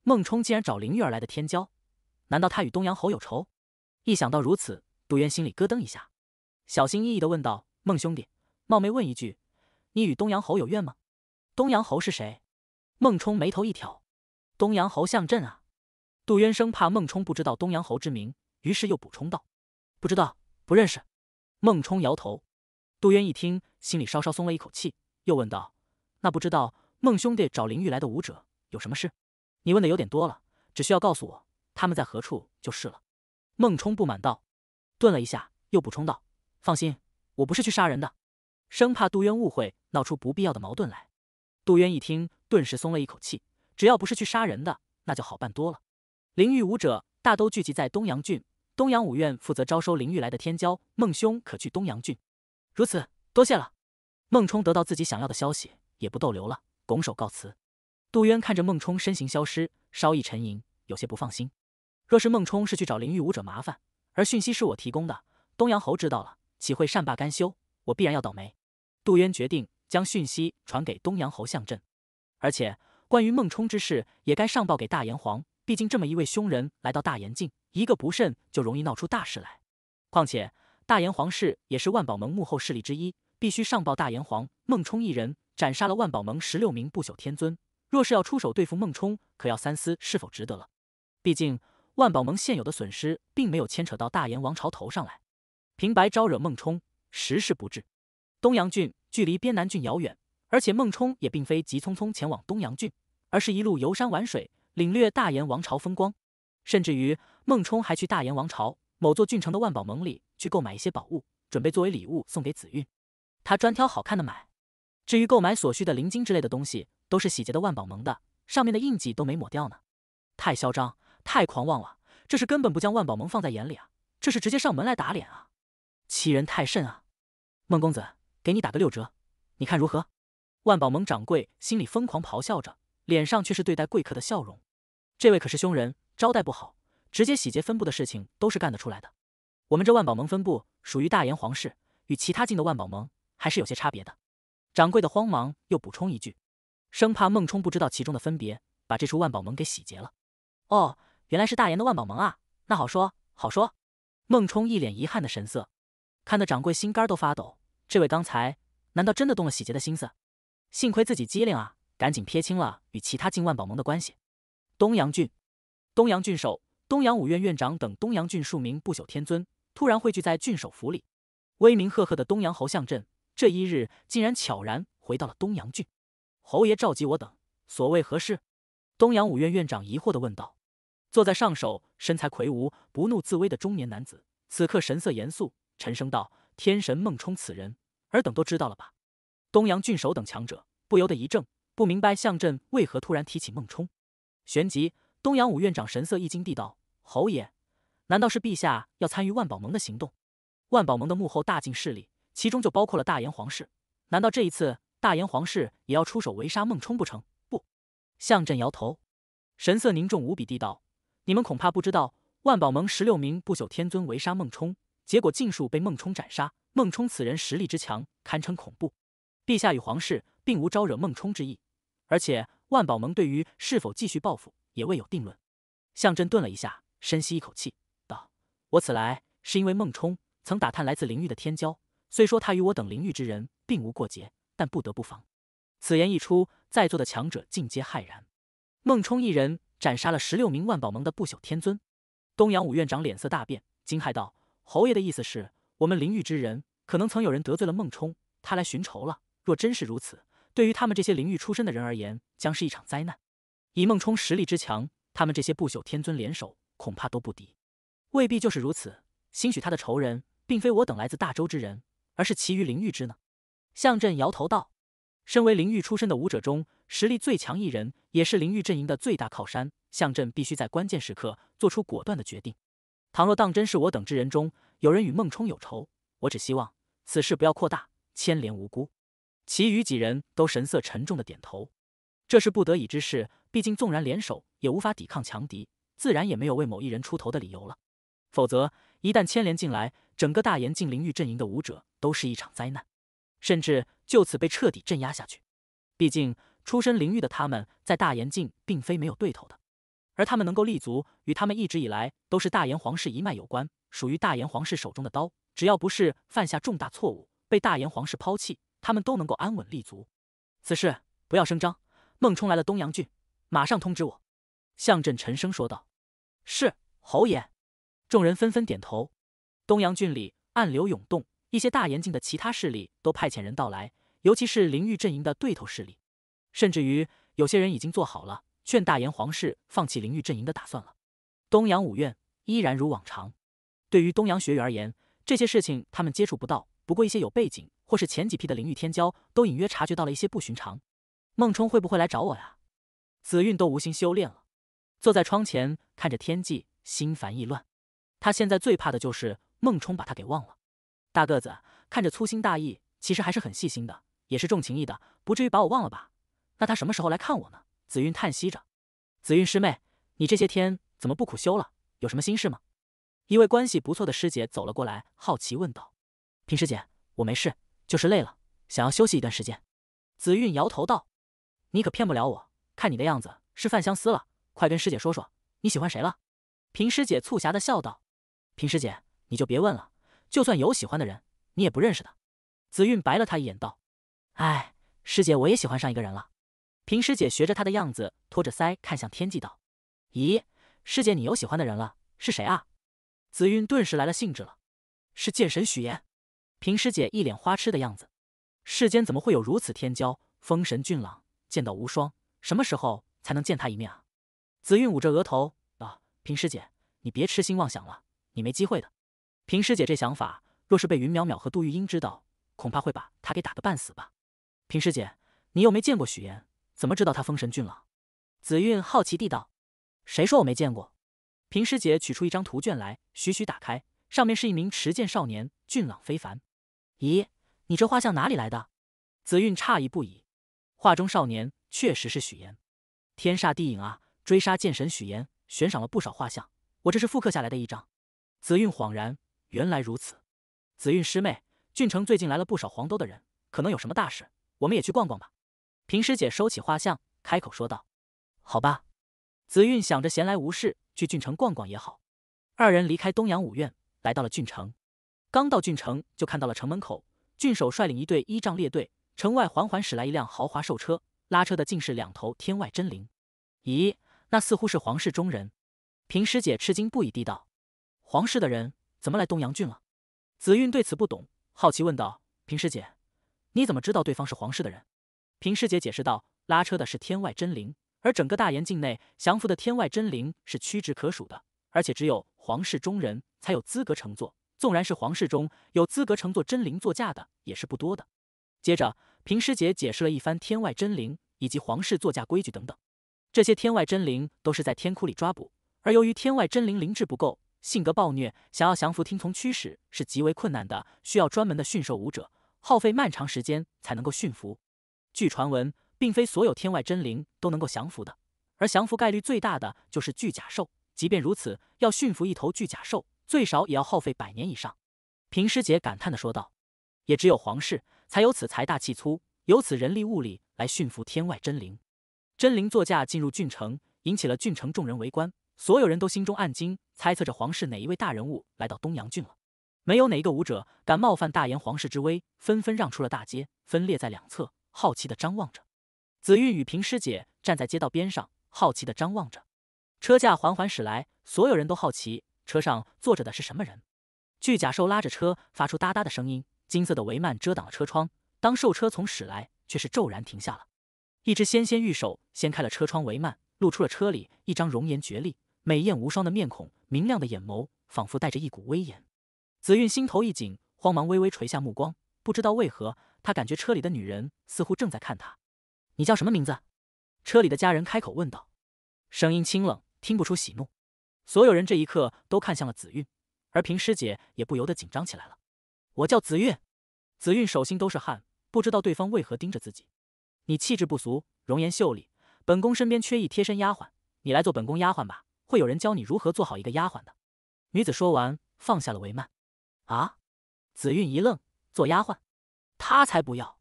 孟冲竟然找灵域而来的天骄，难道他与东阳侯有仇？一想到如此，杜渊心里咯噔一下，小心翼翼的问道：“孟兄弟。”冒昧问一句，你与东阳侯有怨吗？东阳侯是谁？孟冲眉头一挑，东阳侯像朕啊。杜渊生怕孟冲不知道东阳侯之名，于是又补充道：“不知道，不认识。”孟冲摇头。杜渊一听，心里稍稍松了一口气，又问道：“那不知道孟兄弟找灵域来的武者有什么事？”你问的有点多了，只需要告诉我他们在何处就是了。”孟冲不满道，顿了一下，又补充道：“放心，我不是去杀人的。”生怕杜渊误会，闹出不必要的矛盾来。杜渊一听，顿时松了一口气。只要不是去杀人的，那就好办多了。灵域武者大都聚集在东阳郡，东阳武院负责招收灵域来的天骄。孟兄可去东阳郡，如此多谢了。孟冲得到自己想要的消息，也不逗留了，拱手告辞。杜渊看着孟冲身形消失，稍一沉吟，有些不放心。若是孟冲是去找灵域武者麻烦，而讯息是我提供的，东阳侯知道了，岂会善罢甘休？我必然要倒霉。杜渊决定将讯息传给东阳侯向镇，而且关于孟冲之事也该上报给大炎皇。毕竟这么一位凶人来到大炎境，一个不慎就容易闹出大事来。况且大炎皇室也是万宝盟幕后势力之一，必须上报大炎皇。孟冲一人斩杀了万宝盟十六名不朽天尊，若是要出手对付孟冲，可要三思是否值得了。毕竟万宝盟现有的损失并没有牵扯到大炎王朝头上来，平白招惹孟冲，实事不智。东阳郡距离边南郡遥远，而且孟冲也并非急匆匆前往东阳郡，而是一路游山玩水，领略大燕王朝风光。甚至于孟冲还去大燕王朝某座郡城的万宝盟里去购买一些宝物，准备作为礼物送给紫韵。他专挑好看的买，至于购买所需的灵晶之类的东西，都是洗劫的万宝盟的，上面的印记都没抹掉呢。太嚣张，太狂妄了，这是根本不将万宝盟放在眼里啊！这是直接上门来打脸啊！欺人太甚啊！孟公子。给你打个六折，你看如何？万宝盟掌柜心里疯狂咆哮着，脸上却是对待贵客的笑容。这位可是凶人，招待不好，直接洗劫分部的事情都是干得出来的。我们这万宝盟分部属于大炎皇室，与其他境的万宝盟还是有些差别的。掌柜的慌忙又补充一句，生怕孟冲不知道其中的分别，把这处万宝盟给洗劫了。哦，原来是大炎的万宝盟啊，那好说好说。孟冲一脸遗憾的神色，看得掌柜心肝都发抖。这位刚才难道真的动了洗劫的心思？幸亏自己机灵啊，赶紧撇清了与其他进万宝盟的关系。东阳郡，东阳郡守、东阳五院院长等东阳郡数名不朽天尊突然汇聚在郡守府里。威名赫赫的东阳侯相镇，这一日竟然悄然回到了东阳郡。侯爷召集我等，所谓何事？东阳五院院长疑惑的问道。坐在上首、身材魁梧、不怒自威的中年男子，此刻神色严肃，沉声道：“天神孟冲此人。”尔等都知道了吧？东阳郡守等强者不由得一怔，不明白向震为何突然提起孟冲。旋即，东阳武院长神色一惊，地道：“侯爷，难道是陛下要参与万宝盟的行动？万宝盟的幕后大晋势力，其中就包括了大炎皇室。难道这一次大炎皇室也要出手围杀孟冲不成？”不，向震摇头，神色凝重无比地道：“你们恐怕不知道，万宝盟十六名不朽天尊围杀孟冲，结果尽数被孟冲斩杀。”孟冲此人实力之强，堪称恐怖。陛下与皇室并无招惹孟冲之意，而且万宝盟对于是否继续报复也未有定论。向真顿了一下，深吸一口气，道：“我此来是因为孟冲曾打探来自灵域的天骄，虽说他与我等灵域之人并无过节，但不得不防。”此言一出，在座的强者尽皆骇然。孟冲一人斩杀了十六名万宝盟的不朽天尊，东阳武院长脸色大变，惊骇道：“侯爷的意思是？”我们灵域之人，可能曾有人得罪了孟冲，他来寻仇了。若真是如此，对于他们这些灵域出身的人而言，将是一场灾难。以孟冲实力之强，他们这些不朽天尊联手恐怕都不敌。未必就是如此，兴许他的仇人并非我等来自大周之人，而是其余灵域之呢？向震摇头道：“身为灵域出身的武者中，实力最强一人，也是灵域阵营的最大靠山。向震必须在关键时刻做出果断的决定。倘若当真是我等之人中……”有人与孟冲有仇，我只希望此事不要扩大，牵连无辜。其余几人都神色沉重的点头。这是不得已之事，毕竟纵然联手也无法抵抗强敌，自然也没有为某一人出头的理由了。否则，一旦牵连进来，整个大炎境灵域阵营的武者都是一场灾难，甚至就此被彻底镇压下去。毕竟出身灵域的他们，在大炎境并非没有对头的，而他们能够立足，与他们一直以来都是大炎皇室一脉有关。属于大炎皇室手中的刀，只要不是犯下重大错误，被大炎皇室抛弃，他们都能够安稳立足。此事不要声张。孟冲来了东阳郡，马上通知我。”向震沉声说道。“是，侯爷。”众人纷纷点头。东阳郡里暗流涌动，一些大炎境的其他势力都派遣人到来，尤其是灵域阵营的对头势力，甚至于有些人已经做好了劝大炎皇室放弃灵域阵营的打算了。东阳五院依然如往常。对于东洋学员而言，这些事情他们接触不到。不过一些有背景或是前几批的灵域天骄，都隐约察觉到了一些不寻常。孟冲会不会来找我呀？紫韵都无心修炼了，坐在窗前看着天际，心烦意乱。他现在最怕的就是孟冲把他给忘了。大个子看着粗心大意，其实还是很细心的，也是重情义的，不至于把我忘了吧？那他什么时候来看我呢？紫韵叹息着。紫韵师妹，你这些天怎么不苦修了？有什么心事吗？一位关系不错的师姐走了过来，好奇问道：“平师姐，我没事，就是累了，想要休息一段时间。”紫韵摇头道：“你可骗不了我，看你的样子是犯相思了，快跟师姐说说你喜欢谁了。”平师姐促狭的笑道：“平师姐，你就别问了，就算有喜欢的人，你也不认识的。”紫韵白了他一眼道：“哎，师姐，我也喜欢上一个人了。”平师姐学着她的样子，托着腮看向天际道：“咦，师姐你有喜欢的人了？是谁啊？”紫韵顿时来了兴致了，是剑神许岩。平师姐一脸花痴的样子，世间怎么会有如此天骄，风神俊朗，剑道无双，什么时候才能见他一面啊？紫韵捂着额头，啊，平师姐，你别痴心妄想了，你没机会的。平师姐这想法，若是被云淼淼和杜玉英知道，恐怕会把她给打个半死吧。平师姐，你又没见过许岩，怎么知道他风神俊朗？紫韵好奇地道，谁说我没见过？平师姐取出一张图卷来，徐徐打开，上面是一名持剑少年，俊朗非凡。咦，你这画像哪里来的？紫韵诧异不已。画中少年确实是许岩，天煞地影啊，追杀剑神许岩，悬赏了不少画像，我这是复刻下来的一张。紫韵恍然，原来如此。紫韵师妹，郡城最近来了不少黄兜的人，可能有什么大事，我们也去逛逛吧。平师姐收起画像，开口说道：“好吧。”紫韵想着闲来无事，去郡城逛逛也好。二人离开东阳武院，来到了郡城。刚到郡城，就看到了城门口，郡守率领一队依仗列队，城外缓缓驶来一辆豪华兽车，拉车的竟是两头天外真灵。咦，那似乎是皇室中人。平师姐吃惊不已地道：“皇室的人怎么来东阳郡了？”紫韵对此不懂，好奇问道：“平师姐，你怎么知道对方是皇室的人？”平师姐解释道：“拉车的是天外真灵。”而整个大炎境内降服的天外真灵是屈指可数的，而且只有皇室中人才有资格乘坐。纵然是皇室中有资格乘坐真灵座驾的，也是不多的。接着，平师姐解释了一番天外真灵以及皇室座驾规矩等等。这些天外真灵都是在天窟里抓捕，而由于天外真灵灵智不够，性格暴虐，想要降服听从驱使是极为困难的，需要专门的驯兽武者，耗费漫长时间才能够驯服。据传闻。并非所有天外真灵都能够降服的，而降服概率最大的就是巨甲兽。即便如此，要驯服一头巨甲兽，最少也要耗费百年以上。平师姐感叹的说道：“也只有皇室才有此财大气粗，有此人力物力来驯服天外真灵。”真灵座驾进入郡城，引起了郡城众人围观，所有人都心中暗惊，猜测着皇室哪一位大人物来到东阳郡了。没有哪一个武者敢冒犯大炎皇室之威，纷纷让出了大街，分列在两侧，好奇的张望着。紫韵与平师姐站在街道边上，好奇地张望着。车架缓缓驶来，所有人都好奇车上坐着的是什么人。巨甲兽拉着车，发出哒哒的声音。金色的帷幔遮挡了车窗。当兽车从驶来，却是骤然停下了。一只纤纤玉手掀开了车窗帷幔，露出了车里一张容颜绝丽、美艳无双的面孔。明亮的眼眸仿佛带着一股威严。紫韵心头一紧，慌忙微微垂下目光。不知道为何，她感觉车里的女人似乎正在看她。你叫什么名字？车里的家人开口问道，声音清冷，听不出喜怒。所有人这一刻都看向了紫韵，而平师姐也不由得紧张起来了。我叫紫韵。紫韵手心都是汗，不知道对方为何盯着自己。你气质不俗，容颜秀丽，本宫身边缺一贴身丫鬟，你来做本宫丫鬟吧。会有人教你如何做好一个丫鬟的。女子说完，放下了帷幔。啊！紫韵一愣，做丫鬟？她才不要！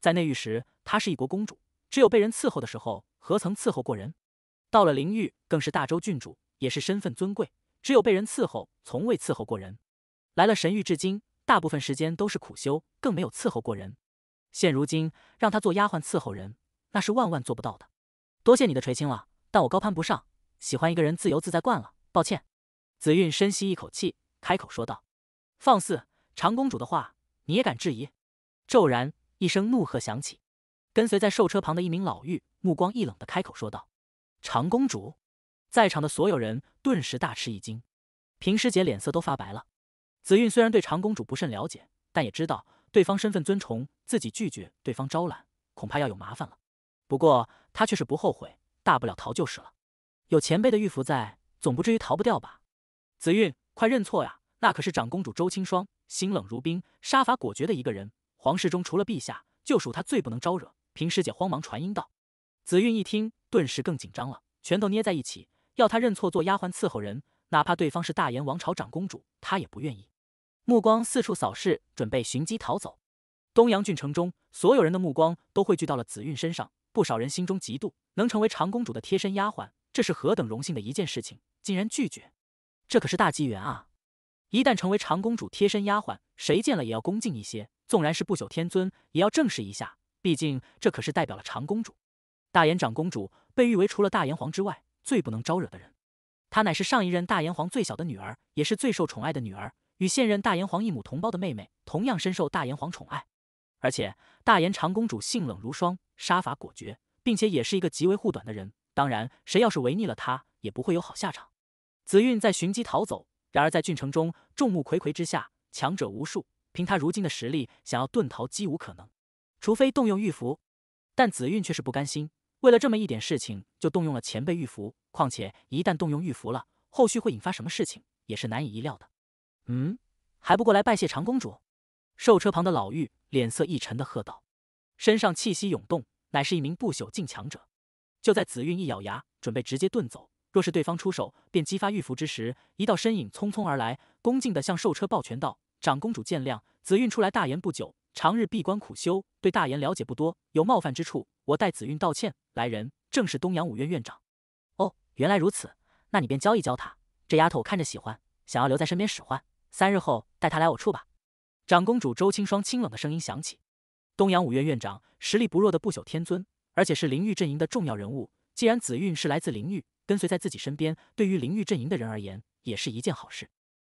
在内狱时，她是一国公主。只有被人伺候的时候，何曾伺候过人？到了灵域，更是大周郡主，也是身份尊贵，只有被人伺候，从未伺候过人。来了神域至今，大部分时间都是苦修，更没有伺候过人。现如今让他做丫鬟伺候人，那是万万做不到的。多谢你的垂青了，但我高攀不上。喜欢一个人自由自在惯了，抱歉。紫韵深吸一口气，开口说道：“放肆！长公主的话你也敢质疑？”骤然一声怒喝响起。跟随在兽车旁的一名老妪目光一冷的开口说道：“长公主！”在场的所有人顿时大吃一惊，平师姐脸色都发白了。紫韵虽然对长公主不甚了解，但也知道对方身份尊崇，自己拒绝对方招揽，恐怕要有麻烦了。不过她却是不后悔，大不了逃就是了。有前辈的玉符在，总不至于逃不掉吧？紫韵，快认错呀！那可是长公主周清霜，心冷如冰，杀伐果决的一个人。皇室中除了陛下，就属她最不能招惹。平师姐慌忙传音道：“紫韵一听，顿时更紧张了，拳头捏在一起，要她认错做丫鬟伺候人，哪怕对方是大炎王朝长公主，她也不愿意。目光四处扫视，准备寻机逃走。”东阳郡城中，所有人的目光都汇聚到了紫韵身上，不少人心中嫉妒，能成为长公主的贴身丫鬟，这是何等荣幸的一件事情，竟然拒绝，这可是大机缘啊！一旦成为长公主贴身丫鬟，谁见了也要恭敬一些，纵然是不朽天尊，也要正视一下。毕竟，这可是代表了长公主，大炎长公主被誉为除了大炎皇之外最不能招惹的人。她乃是上一任大炎皇最小的女儿，也是最受宠爱的女儿，与现任大炎皇一母同胞的妹妹，同样深受大炎皇宠爱。而且，大炎长公主性冷如霜，杀伐果决，并且也是一个极为护短的人。当然，谁要是违逆了她，也不会有好下场。紫韵在寻机逃走，然而在郡城中众目睽睽之下，强者无数，凭她如今的实力，想要遁逃，几无可能。除非动用玉符，但紫韵却是不甘心。为了这么一点事情，就动用了前辈玉符。况且一旦动用玉符了，后续会引发什么事情，也是难以预料的。嗯，还不过来拜谢长公主？兽车旁的老妪脸色一沉的喝道，身上气息涌动，乃是一名不朽境强者。就在紫韵一咬牙，准备直接遁走，若是对方出手，便激发玉符之时，一道身影匆匆而来，恭敬的向兽车抱拳道：“长公主见谅，紫韵出来大言不久。”长日闭关苦修，对大言了解不多，有冒犯之处，我代紫韵道歉。来人，正是东阳五院院长。哦，原来如此，那你便教一教她。这丫头我看着喜欢，想要留在身边使唤。三日后带她来我处吧。长公主周清霜清冷的声音响起。东阳五院院长实力不弱的不朽天尊，而且是灵域阵营的重要人物。既然紫韵是来自灵域，跟随在自己身边，对于灵域阵营的人而言也是一件好事。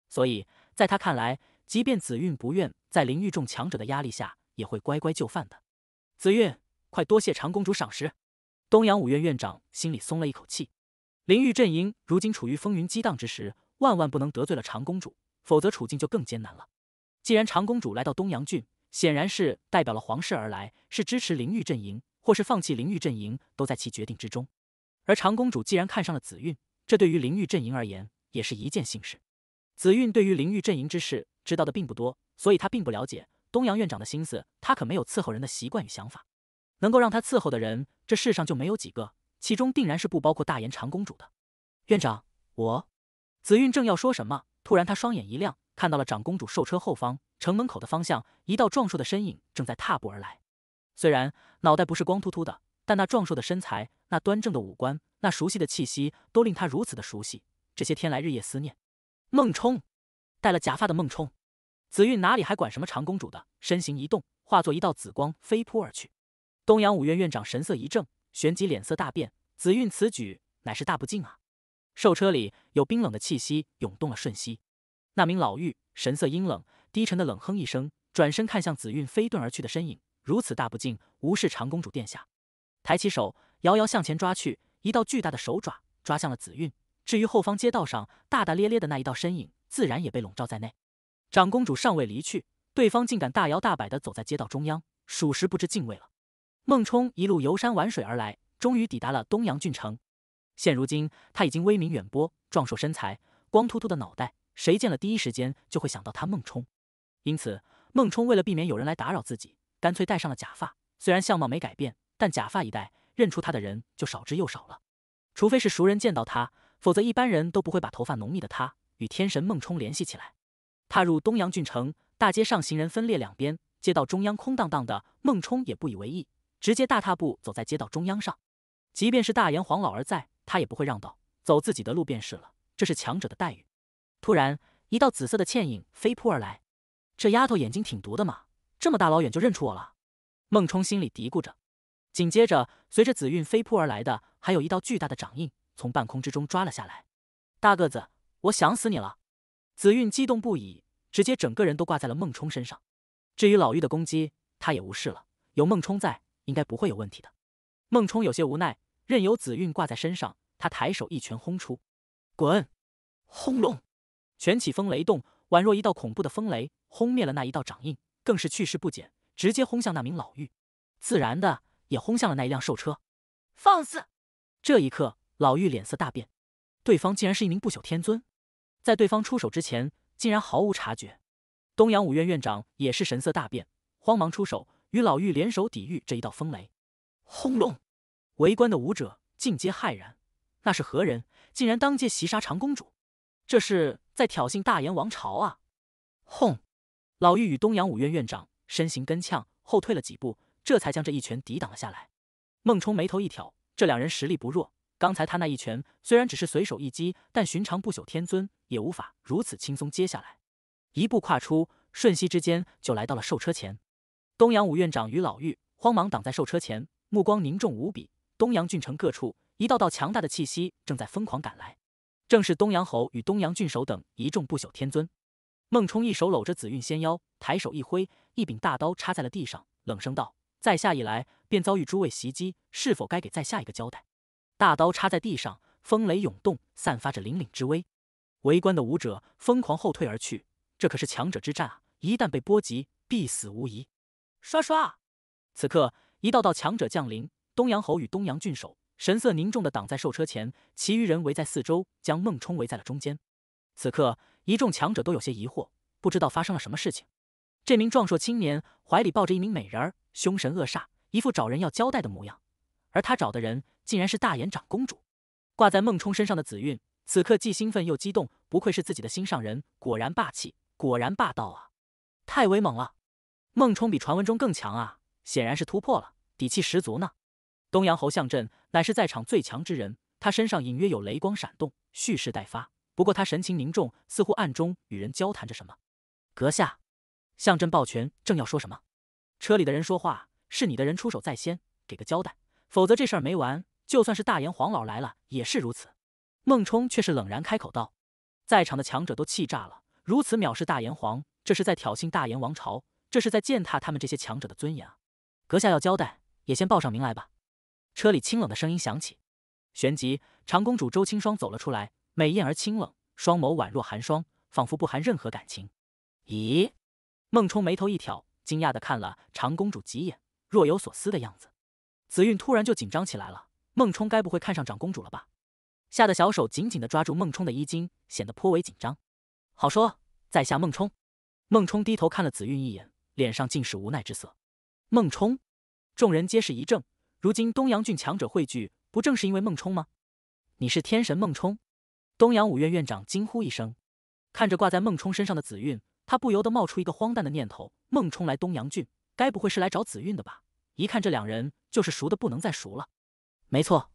所以，在他看来。即便紫韵不愿，在灵域众强者的压力下，也会乖乖就范的。紫韵，快多谢长公主赏识。东阳五院院长心里松了一口气。灵域阵营如今处于风云激荡之时，万万不能得罪了长公主，否则处境就更艰难了。既然长公主来到东阳郡，显然是代表了皇室而来，是支持灵域阵营，或是放弃灵域阵营，都在其决定之中。而长公主既然看上了紫韵，这对于灵域阵营而言，也是一件幸事。紫韵对于灵域阵营之事。知道的并不多，所以他并不了解东阳院长的心思。他可没有伺候人的习惯与想法，能够让他伺候的人，这世上就没有几个，其中定然是不包括大延长公主的。院长，我紫韵正要说什么，突然她双眼一亮，看到了长公主兽车后方城门口的方向，一道壮硕的身影正在踏步而来。虽然脑袋不是光秃秃的，但那壮硕的身材、那端正的五官、那熟悉的气息，都令他如此的熟悉。这些天来日夜思念，孟冲。戴了假发的孟冲，紫韵哪里还管什么长公主的？身形一动，化作一道紫光飞扑而去。东阳五院院长神色一怔，旋即脸色大变。紫韵此举乃是大不敬啊！兽车里有冰冷的气息涌动了瞬息，那名老妪神色阴冷，低沉的冷哼一声，转身看向紫韵飞遁而去的身影。如此大不敬，无视长公主殿下！抬起手，遥遥向前抓去，一道巨大的手爪抓向了紫韵。至于后方街道上大大咧咧的那一道身影。自然也被笼罩在内。长公主尚未离去，对方竟敢大摇大摆的走在街道中央，属实不知敬畏了。孟冲一路游山玩水而来，终于抵达了东阳郡城。现如今，他已经威名远播，壮硕身材，光秃秃的脑袋，谁见了第一时间就会想到他孟冲。因此，孟冲为了避免有人来打扰自己，干脆戴上了假发。虽然相貌没改变，但假发一戴，认出他的人就少之又少了。除非是熟人见到他，否则一般人都不会把头发浓密的他。与天神孟冲联系起来，踏入东阳郡城，大街上行人分列两边，街道中央空荡荡的。孟冲也不以为意，直接大踏步走在街道中央上。即便是大炎黄老儿在，他也不会让道，走自己的路便是了。这是强者的待遇。突然，一道紫色的倩影飞扑而来，这丫头眼睛挺毒的嘛，这么大老远就认出我了。孟冲心里嘀咕着。紧接着，随着紫韵飞扑而来的，还有一道巨大的掌印从半空之中抓了下来。大个子。我想死你了，紫韵激动不已，直接整个人都挂在了孟冲身上。至于老妪的攻击，他也无视了。有孟冲在，应该不会有问题的。孟冲有些无奈，任由紫韵挂在身上。他抬手一拳轰出，滚，轰隆，卷起风雷动，宛若一道恐怖的风雷，轰灭了那一道掌印，更是去势不减，直接轰向那名老妪，自然的也轰向了那一辆兽车。放肆！这一刻，老妪脸色大变，对方竟然是一名不朽天尊。在对方出手之前，竟然毫无察觉。东阳武院院长也是神色大变，慌忙出手，与老玉联手抵御这一道风雷。轰隆！围观的武者尽皆骇然，那是何人，竟然当街袭杀长公主？这是在挑衅大燕王朝啊！轰！老玉与东阳武院院长身形跟跄，后退了几步，这才将这一拳抵挡了下来。孟冲眉头一挑，这两人实力不弱。刚才他那一拳虽然只是随手一击，但寻常不朽天尊也无法如此轻松接下来。一步跨出，瞬息之间就来到了兽车前。东阳武院长与老妪慌忙挡在兽车前，目光凝重无比。东阳郡城各处，一道道强大的气息正在疯狂赶来，正是东阳侯与东阳郡守等一众不朽天尊。孟冲一手搂着紫韵仙妖，抬手一挥，一柄大刀插在了地上，冷声道：“在下一来便遭遇诸位袭击，是否该给在下一个交代？”大刀插在地上，风雷涌动，散发着凛凛之威。围观的武者疯狂后退而去。这可是强者之战啊！一旦被波及，必死无疑。刷刷！此刻，一道道强者降临。东阳侯与东阳郡守神色凝重的挡在兽车前，其余人围在四周，将孟冲围在了中间。此刻，一众强者都有些疑惑，不知道发生了什么事情。这名壮硕青年怀里抱着一名美人儿，凶神恶煞，一副找人要交代的模样。而他找的人。竟然是大眼长公主，挂在孟冲身上的紫韵，此刻既兴奋又激动。不愧是自己的心上人，果然霸气，果然霸道啊！太威猛了，孟冲比传闻中更强啊！显然是突破了，底气十足呢。东阳侯向震乃是在场最强之人，他身上隐约有雷光闪动，蓄势待发。不过他神情凝重，似乎暗中与人交谈着什么。阁下，向震抱拳，正要说什么，车里的人说话：“是你的人出手在先，给个交代，否则这事没完。”就算是大炎皇老来了也是如此，孟冲却是冷然开口道：“在场的强者都气炸了，如此藐视大炎皇，这是在挑衅大炎王朝，这是在践踏他们这些强者的尊严啊！阁下要交代，也先报上名来吧。”车里清冷的声音响起，旋即长公主周清霜走了出来，美艳而清冷，双眸宛若寒霜，仿佛不含任何感情。咦？孟冲眉头一挑，惊讶的看了长公主几眼，若有所思的样子。紫韵突然就紧张起来了。孟冲该不会看上长公主了吧？吓得小手紧紧的抓住孟冲的衣襟，显得颇为紧张。好说，在下孟冲。孟冲低头看了紫韵一眼，脸上尽是无奈之色。孟冲，众人皆是一怔。如今东阳郡强者汇聚，不正是因为孟冲吗？你是天神孟冲？东阳五院院长惊呼一声，看着挂在孟冲身上的紫韵，他不由得冒出一个荒诞的念头：孟冲来东阳郡，该不会是来找紫韵的吧？一看这两人，就是熟的不能再熟了。没错，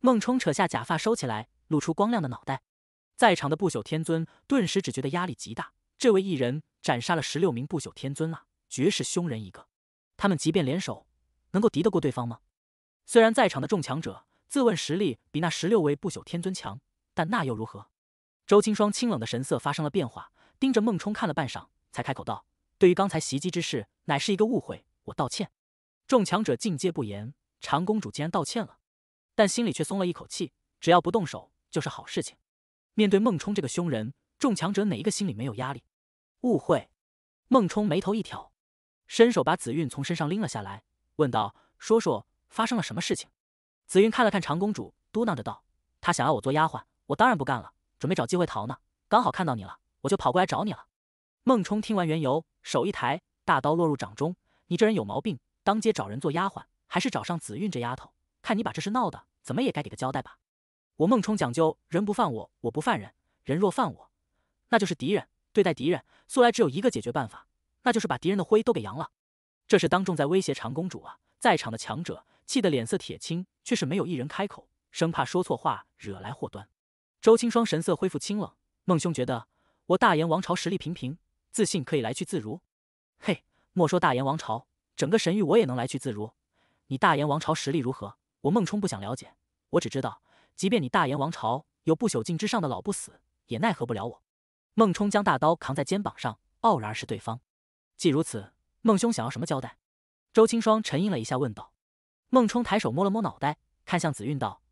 孟冲扯下假发收起来，露出光亮的脑袋。在场的不朽天尊顿时只觉得压力极大。这位异人斩杀了十六名不朽天尊啊，绝世凶人一个。他们即便联手，能够敌得过对方吗？虽然在场的众强者自问实力比那十六位不朽天尊强，但那又如何？周清霜清冷的神色发生了变化，盯着孟冲看了半晌，才开口道：“对于刚才袭击之事，乃是一个误会，我道歉。”众强者境界不言。长公主竟然道歉了。但心里却松了一口气，只要不动手就是好事情。面对孟冲这个凶人，众强者哪一个心里没有压力？误会！孟冲眉头一挑，伸手把紫韵从身上拎了下来，问道：“说说发生了什么事情？”紫韵看了看长公主，嘟囔着道：“她想要我做丫鬟，我当然不干了，准备找机会逃呢。刚好看到你了，我就跑过来找你了。”孟冲听完缘由，手一抬，大刀落入掌中：“你这人有毛病，当街找人做丫鬟，还是找上紫韵这丫头？看你把这事闹的！”怎么也该给个交代吧！我孟冲讲究人不犯我，我不犯人，人若犯我，那就是敌人。对待敌人，素来只有一个解决办法，那就是把敌人的灰都给扬了。这是当众在威胁长公主啊！在场的强者气得脸色铁青，却是没有一人开口，生怕说错话惹来祸端。周清霜神色恢复清冷，孟兄觉得我大炎王朝实力平平，自信可以来去自如。嘿，莫说大炎王朝，整个神域我也能来去自如。你大炎王朝实力如何？我孟冲不想了解，我只知道，即便你大燕王朝有不朽境之上的老不死，也奈何不了我。孟冲将大刀扛在肩膀上，傲然视对方。既如此，孟兄想要什么交代？周清霜沉吟了一下，问道。孟冲抬手摸了摸脑袋，看向紫韵道：“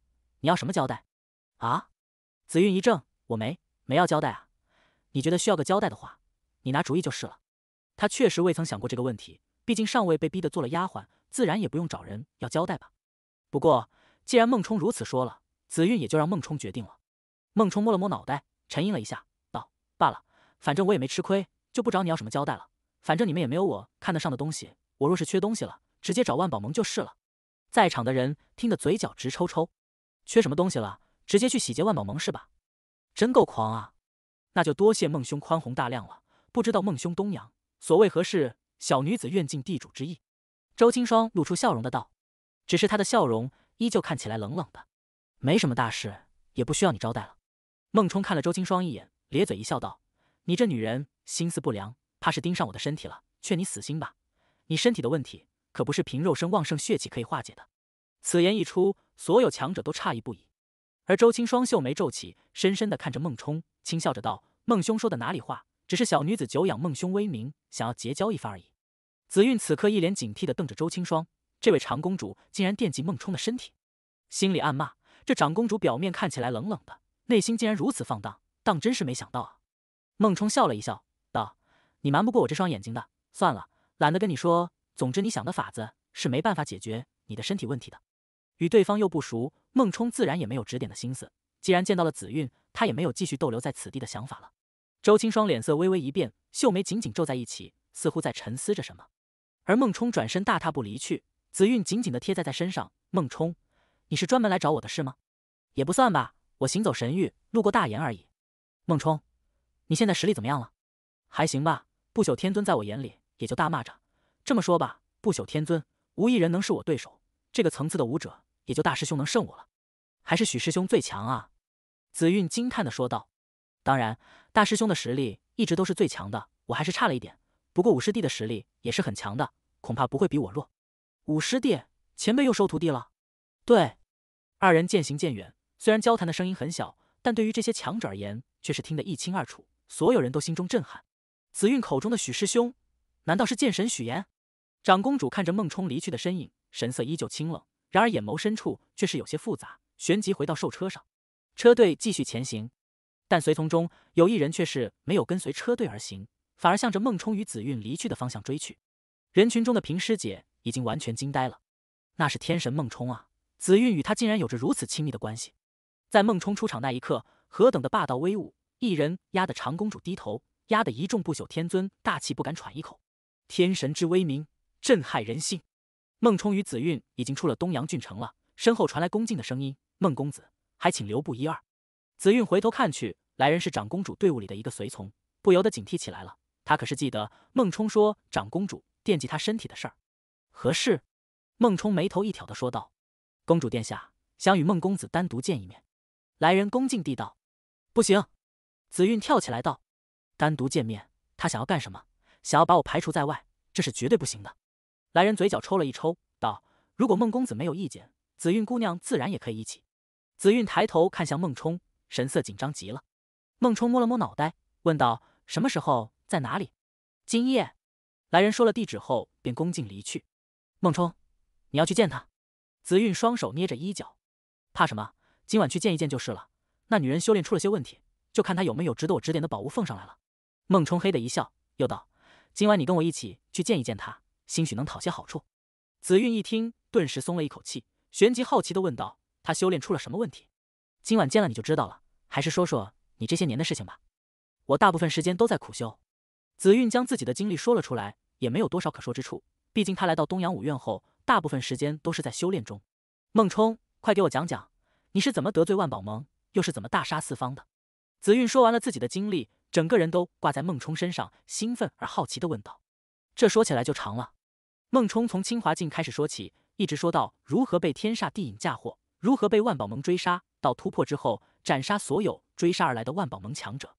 你要什么交代？”啊？紫韵一怔：“我没，没要交代啊。你觉得需要个交代的话，你拿主意就是了。”他确实未曾想过这个问题，毕竟上位被逼得做了丫鬟，自然也不用找人要交代吧。不过，既然孟冲如此说了，紫韵也就让孟冲决定了。孟冲摸了摸脑袋，沉吟了一下，道：“罢了，反正我也没吃亏，就不找你要什么交代了。反正你们也没有我看得上的东西，我若是缺东西了，直接找万宝盟就是了。”在场的人听得嘴角直抽抽，缺什么东西了，直接去洗劫万宝盟是吧？真够狂啊！那就多谢孟兄宽宏大量了。不知道孟兄东阳所谓何事，小女子愿尽地主之谊。”周清霜露出笑容的道。只是他的笑容依旧看起来冷冷的，没什么大事，也不需要你招待了。孟冲看了周青霜一眼，咧嘴一笑，道：“你这女人心思不良，怕是盯上我的身体了。劝你死心吧，你身体的问题可不是凭肉身旺盛血气可以化解的。”此言一出，所有强者都诧异不已。而周青霜秀眉皱起，深深的看着孟冲，轻笑着道：“孟兄说的哪里话？只是小女子久仰孟兄威名，想要结交一番而已。”紫韵此刻一脸警惕的瞪着周青霜。这位长公主竟然惦记孟冲的身体，心里暗骂：这长公主表面看起来冷冷的，内心竟然如此放荡，当真是没想到啊！孟冲笑了一笑，道：“你瞒不过我这双眼睛的。算了，懒得跟你说。总之，你想的法子是没办法解决你的身体问题的。与对方又不熟，孟冲自然也没有指点的心思。既然见到了紫韵，他也没有继续逗留在此地的想法了。”周青霜脸色微微一变，秀眉紧紧皱在一起，似乎在沉思着什么。而孟冲转身大踏步离去。紫韵紧紧地贴在在身上。孟冲，你是专门来找我的是吗？也不算吧，我行走神域，路过大炎而已。孟冲，你现在实力怎么样了？还行吧。不朽天尊在我眼里也就大蚂蚱。这么说吧，不朽天尊无一人能是我对手。这个层次的武者，也就大师兄能胜我了。还是许师兄最强啊！紫韵惊叹的说道。当然，大师兄的实力一直都是最强的，我还是差了一点。不过五师弟的实力也是很强的，恐怕不会比我弱。五师弟，前辈又收徒弟了。对，二人渐行渐远，虽然交谈的声音很小，但对于这些强者而言，却是听得一清二楚。所有人都心中震撼。紫韵口中的许师兄，难道是剑神许岩？长公主看着孟冲离去的身影，神色依旧清冷，然而眼眸深处却是有些复杂。旋即回到兽车上，车队继续前行。但随从中有一人却是没有跟随车队而行，反而向着孟冲与紫韵离去的方向追去。人群中的平师姐。已经完全惊呆了，那是天神孟冲啊！紫韵与他竟然有着如此亲密的关系。在孟冲出场那一刻，何等的霸道威武，一人压得长公主低头，压得一众不朽天尊大气不敢喘一口。天神之威名，震撼人心。孟冲与紫韵已经出了东阳郡城了，身后传来恭敬的声音：“孟公子，还请留步一二。”紫韵回头看去，来人是长公主队伍里的一个随从，不由得警惕起来了。他可是记得孟冲说长公主惦记他身体的事儿。何事？孟冲眉头一挑的说道：“公主殿下想与孟公子单独见一面。”来人恭敬地道：“不行。”紫韵跳起来道：“单独见面，他想要干什么？想要把我排除在外，这是绝对不行的。”来人嘴角抽了一抽，道：“如果孟公子没有意见，紫韵姑娘自然也可以一起。”紫韵抬头看向孟冲，神色紧张极了。孟冲摸了摸脑袋，问道：“什么时候，在哪里？”今夜。来人说了地址后，便恭敬离去。孟冲，你要去见他？紫韵双手捏着衣角，怕什么？今晚去见一见就是了。那女人修炼出了些问题，就看她有没有值得我指点的宝物奉上来了。孟冲嘿的一笑，又道：“今晚你跟我一起去见一见她，兴许能讨些好处。”紫韵一听，顿时松了一口气，旋即好奇的问道：“她修炼出了什么问题？今晚见了你就知道了。还是说说你这些年的事情吧。”我大部分时间都在苦修。紫韵将自己的经历说了出来，也没有多少可说之处。毕竟他来到东阳武院后，大部分时间都是在修炼中。孟冲，快给我讲讲，你是怎么得罪万宝盟，又是怎么大杀四方的？紫韵说完了自己的经历，整个人都挂在孟冲身上，兴奋而好奇的问道：“这说起来就长了。”孟冲从清华境开始说起，一直说到如何被天煞地影嫁祸，如何被万宝盟追杀，到突破之后斩杀所有追杀而来的万宝盟强者。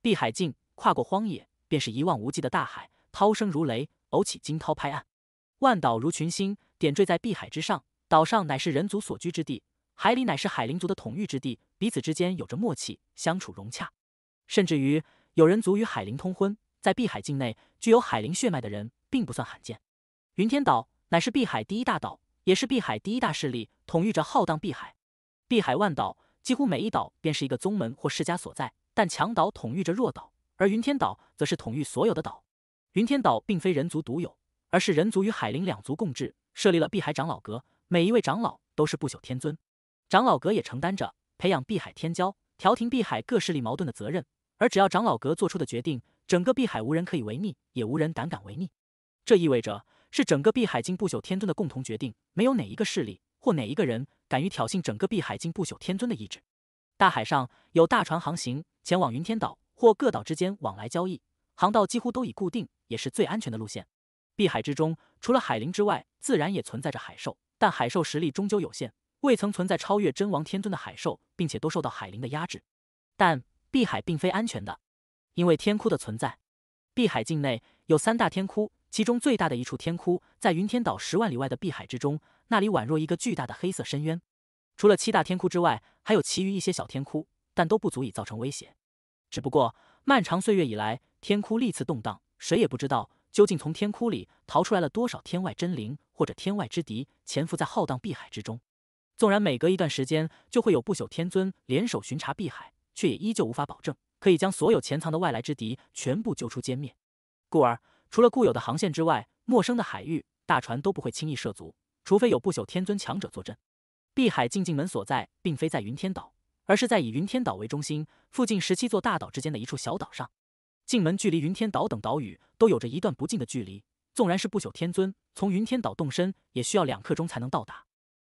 碧海境，跨过荒野，便是一望无际的大海，涛声如雷，偶起惊涛拍岸。万岛如群星点缀在碧海之上，岛上乃是人族所居之地，海里乃是海灵族的统御之地，彼此之间有着默契，相处融洽。甚至于有人族与海灵通婚，在碧海境内具有海灵血脉的人并不算罕见。云天岛乃是碧海第一大岛，也是碧海第一大势力，统御着浩荡碧海。碧海万岛几乎每一岛便是一个宗门或世家所在，但强岛统御着弱岛，而云天岛则是统御所有的岛。云天岛并非人族独有。而是人族与海灵两族共治，设立了碧海长老阁，每一位长老都是不朽天尊。长老阁也承担着培养碧海天骄、调停碧海各势力矛盾的责任。而只要长老阁做出的决定，整个碧海无人可以违逆，也无人胆敢违逆。这意味着是整个碧海境不朽天尊的共同决定，没有哪一个势力或哪一个人敢于挑衅整个碧海境不朽天尊的意志。大海上有大船航行，前往云天岛或各岛之间往来交易，航道几乎都已固定，也是最安全的路线。碧海之中，除了海灵之外，自然也存在着海兽。但海兽实力终究有限，未曾存在超越真王天尊的海兽，并且都受到海灵的压制。但碧海并非安全的，因为天窟的存在。碧海境内有三大天窟，其中最大的一处天窟在云天岛十万里外的碧海之中，那里宛若一个巨大的黑色深渊。除了七大天窟之外，还有其余一些小天窟，但都不足以造成威胁。只不过漫长岁月以来，天窟历次动荡，谁也不知道。究竟从天窟里逃出来了多少天外真灵或者天外之敌，潜伏在浩荡碧海之中？纵然每隔一段时间就会有不朽天尊联手巡查碧海，却也依旧无法保证可以将所有潜藏的外来之敌全部揪出歼灭。故而，除了固有的航线之外，陌生的海域大船都不会轻易涉足，除非有不朽天尊强者坐镇。碧海禁禁门所在，并非在云天岛，而是在以云天岛为中心附近十七座大岛之间的一处小岛上。进门距离云天岛等岛屿都有着一段不近的距离，纵然是不朽天尊从云天岛动身，也需要两刻钟才能到达。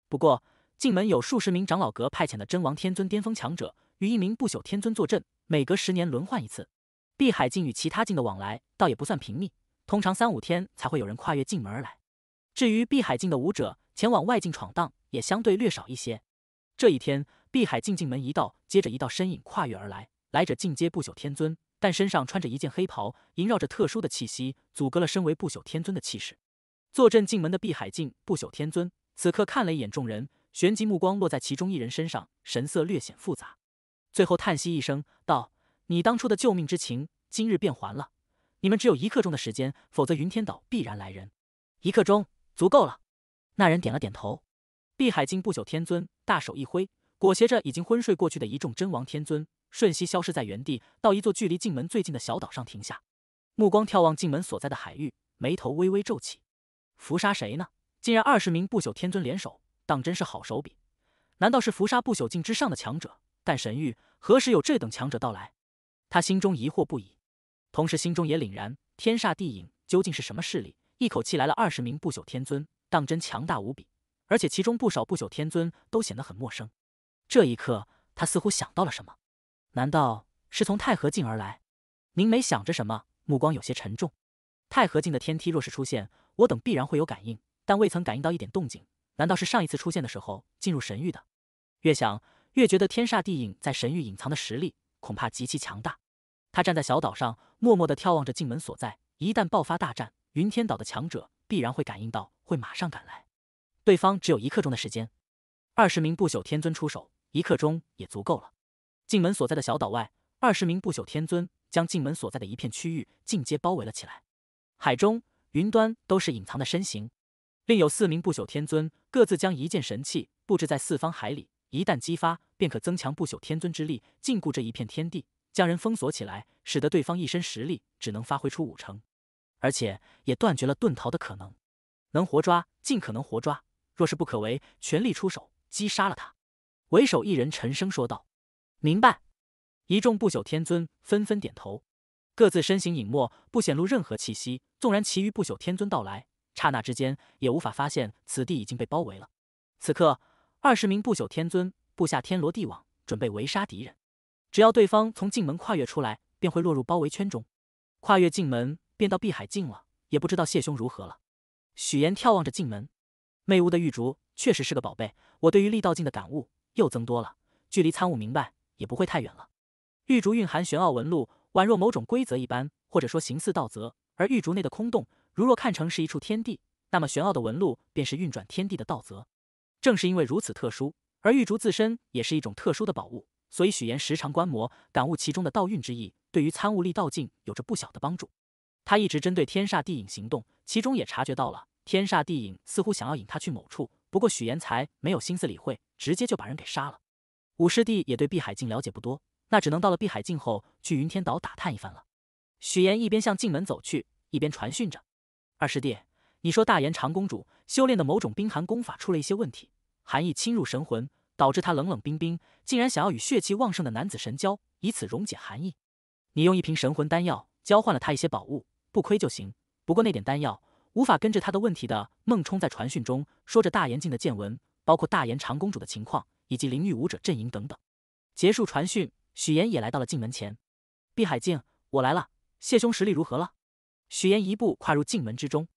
不过进门有数十名长老阁派遣的真王天尊巅峰强者与一名不朽天尊坐镇，每隔十年轮换一次。碧海境与其他境的往来倒也不算频密，通常三五天才会有人跨越进门而来。至于碧海境的武者前往外境闯荡，也相对略少一些。这一天，碧海境进门一道接着一道身影跨越而来，来者进阶不朽天尊。但身上穿着一件黑袍，萦绕着特殊的气息，阻隔了身为不朽天尊的气势。坐镇进门的碧海境不朽天尊，此刻看了一眼众人，旋即目光落在其中一人身上，神色略显复杂，最后叹息一声道：“你当初的救命之情，今日便还了。你们只有一刻钟的时间，否则云天岛必然来人。一刻钟足够了。”那人点了点头。碧海境不朽天尊大手一挥，裹挟着已经昏睡过去的一众真王天尊。瞬息消失在原地，到一座距离进门最近的小岛上停下，目光眺望进门所在的海域，眉头微微皱起。伏杀谁呢？竟然二十名不朽天尊联手，当真是好手笔。难道是伏杀不朽境之上的强者？但神域何时有这等强者到来？他心中疑惑不已，同时心中也凛然：天煞地影究竟是什么势力？一口气来了二十名不朽天尊，当真强大无比。而且其中不少不朽天尊都显得很陌生。这一刻，他似乎想到了什么。难道是从太和境而来？凝眉想着什么，目光有些沉重。太和境的天梯若是出现，我等必然会有感应，但未曾感应到一点动静。难道是上一次出现的时候进入神域的？越想越觉得天煞地影在神域隐藏的实力恐怕极其强大。他站在小岛上，默默的眺望着进门所在。一旦爆发大战，云天岛的强者必然会感应到，会马上赶来。对方只有一刻钟的时间，二十名不朽天尊出手，一刻钟也足够了。进门所在的小岛外，二十名不朽天尊将进门所在的一片区域尽皆包围了起来。海中、云端都是隐藏的身形，另有四名不朽天尊各自将一件神器布置在四方海里，一旦激发，便可增强不朽天尊之力，禁锢这一片天地，将人封锁起来，使得对方一身实力只能发挥出五成，而且也断绝了遁逃的可能。能活抓，尽可能活抓；若是不可为，全力出手击杀了他。为首一人沉声说道。明白，一众不朽天尊纷纷点头，各自身形隐没，不显露任何气息。纵然其余不朽天尊到来，刹那之间也无法发现此地已经被包围了。此刻，二十名不朽天尊布下天罗地网，准备围杀敌人。只要对方从进门跨越出来，便会落入包围圈中。跨越进门，便到碧海境了。也不知道谢兄如何了。许岩眺望着进门，魅屋的玉竹确实是个宝贝。我对于力道境的感悟又增多了，距离参悟明白。也不会太远了。玉竹蕴含玄奥纹路，宛若某种规则一般，或者说形似道则。而玉竹内的空洞，如若看成是一处天地，那么玄奥的纹路便是运转天地的道则。正是因为如此特殊，而玉竹自身也是一种特殊的宝物，所以许岩时常观摩感悟其中的道蕴之意，对于参悟力道境有着不小的帮助。他一直针对天煞地影行动，其中也察觉到了天煞地影似乎想要引他去某处，不过许岩才没有心思理会，直接就把人给杀了。五师弟也对碧海境了解不多，那只能到了碧海境后去云天岛打探一番了。许岩一边向进门走去，一边传讯着：“二师弟，你说大炎长公主修炼的某种冰寒功法出了一些问题，寒意侵入神魂，导致她冷冷冰冰，竟然想要与血气旺盛的男子神交，以此溶解寒意。你用一瓶神魂丹药交换了她一些宝物，不亏就行。不过那点丹药无法根治她的问题的。”孟冲在传讯中说着大炎境的见闻，包括大炎长公主的情况。以及灵域武者阵营等等，结束传讯，许岩也来到了进门前。碧海镜，我来了。谢兄实力如何了？许岩一步跨入进门之中。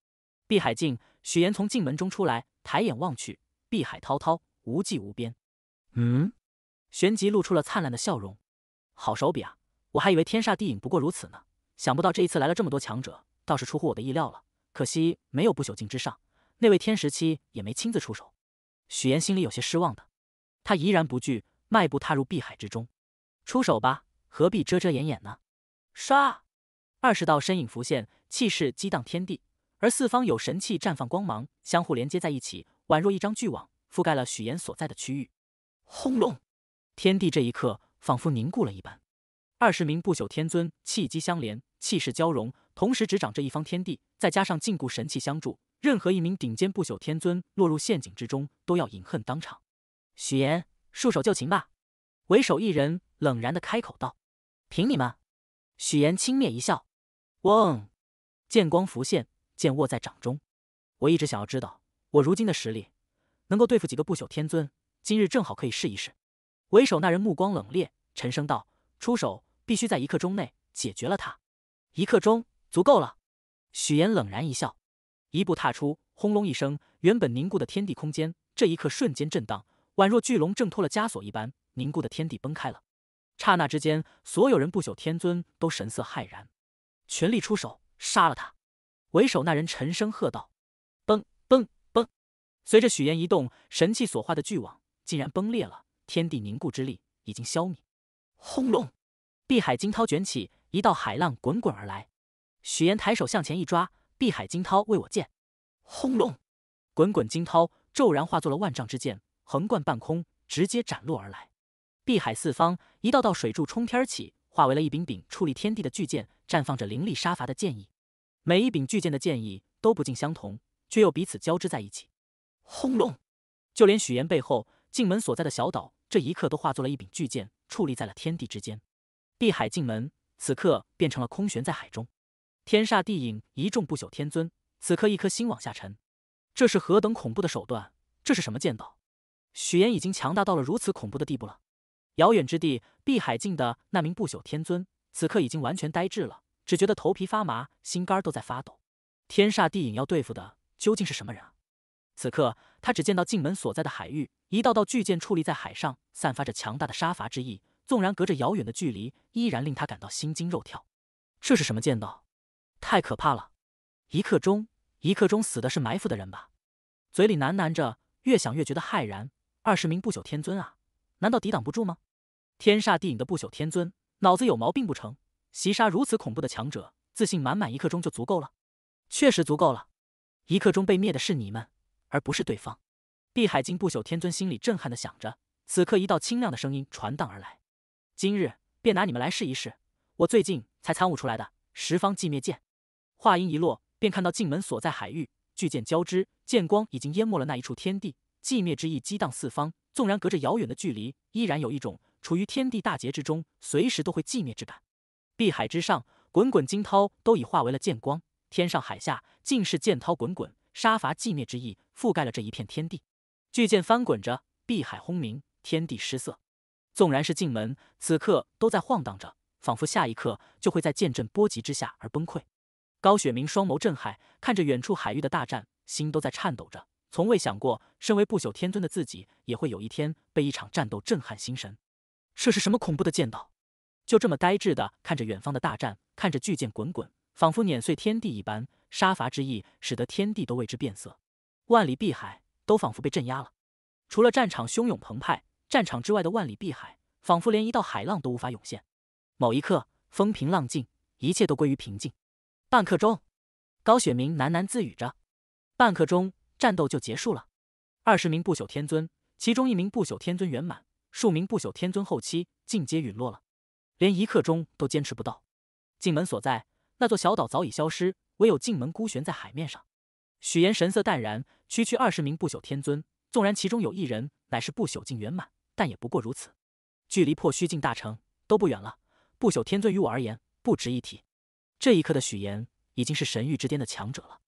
碧海镜，许岩从进门中出来，抬眼望去，碧海滔滔，无际无边。嗯，旋即露出了灿烂的笑容。好手笔啊！我还以为天煞地影不过如此呢，想不到这一次来了这么多强者，倒是出乎我的意料了。可惜没有不朽境之上，那位天时七也没亲自出手。许岩心里有些失望的。他怡然不惧，迈步踏入碧海之中，出手吧，何必遮遮掩掩呢？唰，二十道身影浮现，气势激荡天地，而四方有神器绽放光芒，相互连接在一起，宛若一张巨网，覆盖了许岩所在的区域。轰隆，天地这一刻仿佛凝固了一般。二十名不朽天尊气机相连，气势交融，同时执掌这一方天地，再加上禁锢神器相助，任何一名顶尖不朽天尊落入陷阱之中，都要饮恨当场。许岩，束手就擒吧！”为首一人冷然的开口道。“凭你们！”许岩轻蔑一笑。嗡，剑光浮现，剑握在掌中。我一直想要知道，我如今的实力，能够对付几个不朽天尊？今日正好可以试一试。为首那人目光冷冽，沉声道：“出手必须在一刻钟内解决了他，一刻钟足够了。”许岩冷然一笑，一步踏出，轰隆一声，原本凝固的天地空间，这一刻瞬间震荡。宛若巨龙挣脱了枷锁一般，凝固的天地崩开了。刹那之间，所有人不朽天尊都神色骇然，全力出手杀了他。为首那人沉声喝道：“崩崩崩！”随着许炎一动，神器所化的巨网竟然崩裂了，天地凝固之力已经消弭。轰隆，碧海惊涛卷起一道海浪滚滚而来。许炎抬手向前一抓，碧海惊涛为我剑。轰隆，滚滚惊涛骤然化作了万丈之剑。横贯半空，直接斩落而来。碧海四方，一道道水柱冲天起，化为了一柄柄矗立天地的巨剑，绽放着凌厉杀伐的剑意。每一柄巨剑的剑意都不尽相同，却又彼此交织在一起。轰隆！就连许岩背后进门所在的小岛，这一刻都化作了一柄巨剑，矗立在了天地之间。碧海进门，此刻变成了空悬在海中。天煞地影一众不朽天尊，此刻一颗心往下沉。这是何等恐怖的手段？这是什么剑道？许炎已经强大到了如此恐怖的地步了。遥远之地碧海境的那名不朽天尊，此刻已经完全呆滞了，只觉得头皮发麻，心肝都在发抖。天煞地隐要对付的究竟是什么人啊？此刻他只见到进门所在的海域，一道道巨剑矗立在海上，散发着强大的杀伐之意。纵然隔着遥远的距离，依然令他感到心惊肉跳。这是什么剑道？太可怕了！一刻钟，一刻钟，死的是埋伏的人吧？嘴里喃喃着，越想越觉得骇然。二十名不朽天尊啊，难道抵挡不住吗？天煞地影的不朽天尊脑子有毛病不成？袭杀如此恐怖的强者，自信满满一刻钟就足够了，确实足够了。一刻钟被灭的是你们，而不是对方。碧海金不朽天尊心里震撼的想着，此刻一道清亮的声音传荡而来：“今日便拿你们来试一试，我最近才参悟出来的十方寂灭剑。”话音一落，便看到进门所在海域，巨剑交织，剑光已经淹没了那一处天地。寂灭之意激荡四方，纵然隔着遥远的距离，依然有一种处于天地大劫之中，随时都会寂灭之感。碧海之上，滚滚惊涛都已化为了剑光，天上海下尽是剑涛滚滚，杀伐寂灭之意覆盖了这一片天地。巨剑翻滚着，碧海轰鸣，天地失色。纵然是进门，此刻都在晃荡着，仿佛下一刻就会在剑阵波及之下而崩溃。高雪明双眸震撼，看着远处海域的大战，心都在颤抖着。从未想过，身为不朽天尊的自己，也会有一天被一场战斗震撼心神。这是什么恐怖的剑道？就这么呆滞的看着远方的大战，看着巨剑滚滚，仿佛碾碎天地一般，杀伐之意使得天地都为之变色，万里碧海都仿佛被镇压了。除了战场汹涌澎湃，战场之外的万里碧海，仿佛连一道海浪都无法涌现。某一刻，风平浪静，一切都归于平静。半刻钟，高雪明喃喃自语着：“半刻钟。”战斗就结束了。二十名不朽天尊，其中一名不朽天尊圆满，数名不朽天尊后期尽皆陨落了，连一刻钟都坚持不到。进门所在那座小岛早已消失，唯有进门孤悬在海面上。许岩神色淡然，区区二十名不朽天尊，纵然其中有一人乃是不朽境圆满，但也不过如此，距离破虚境大成都不远了。不朽天尊于我而言不值一提。这一刻的许岩已经是神域之巅的强者了。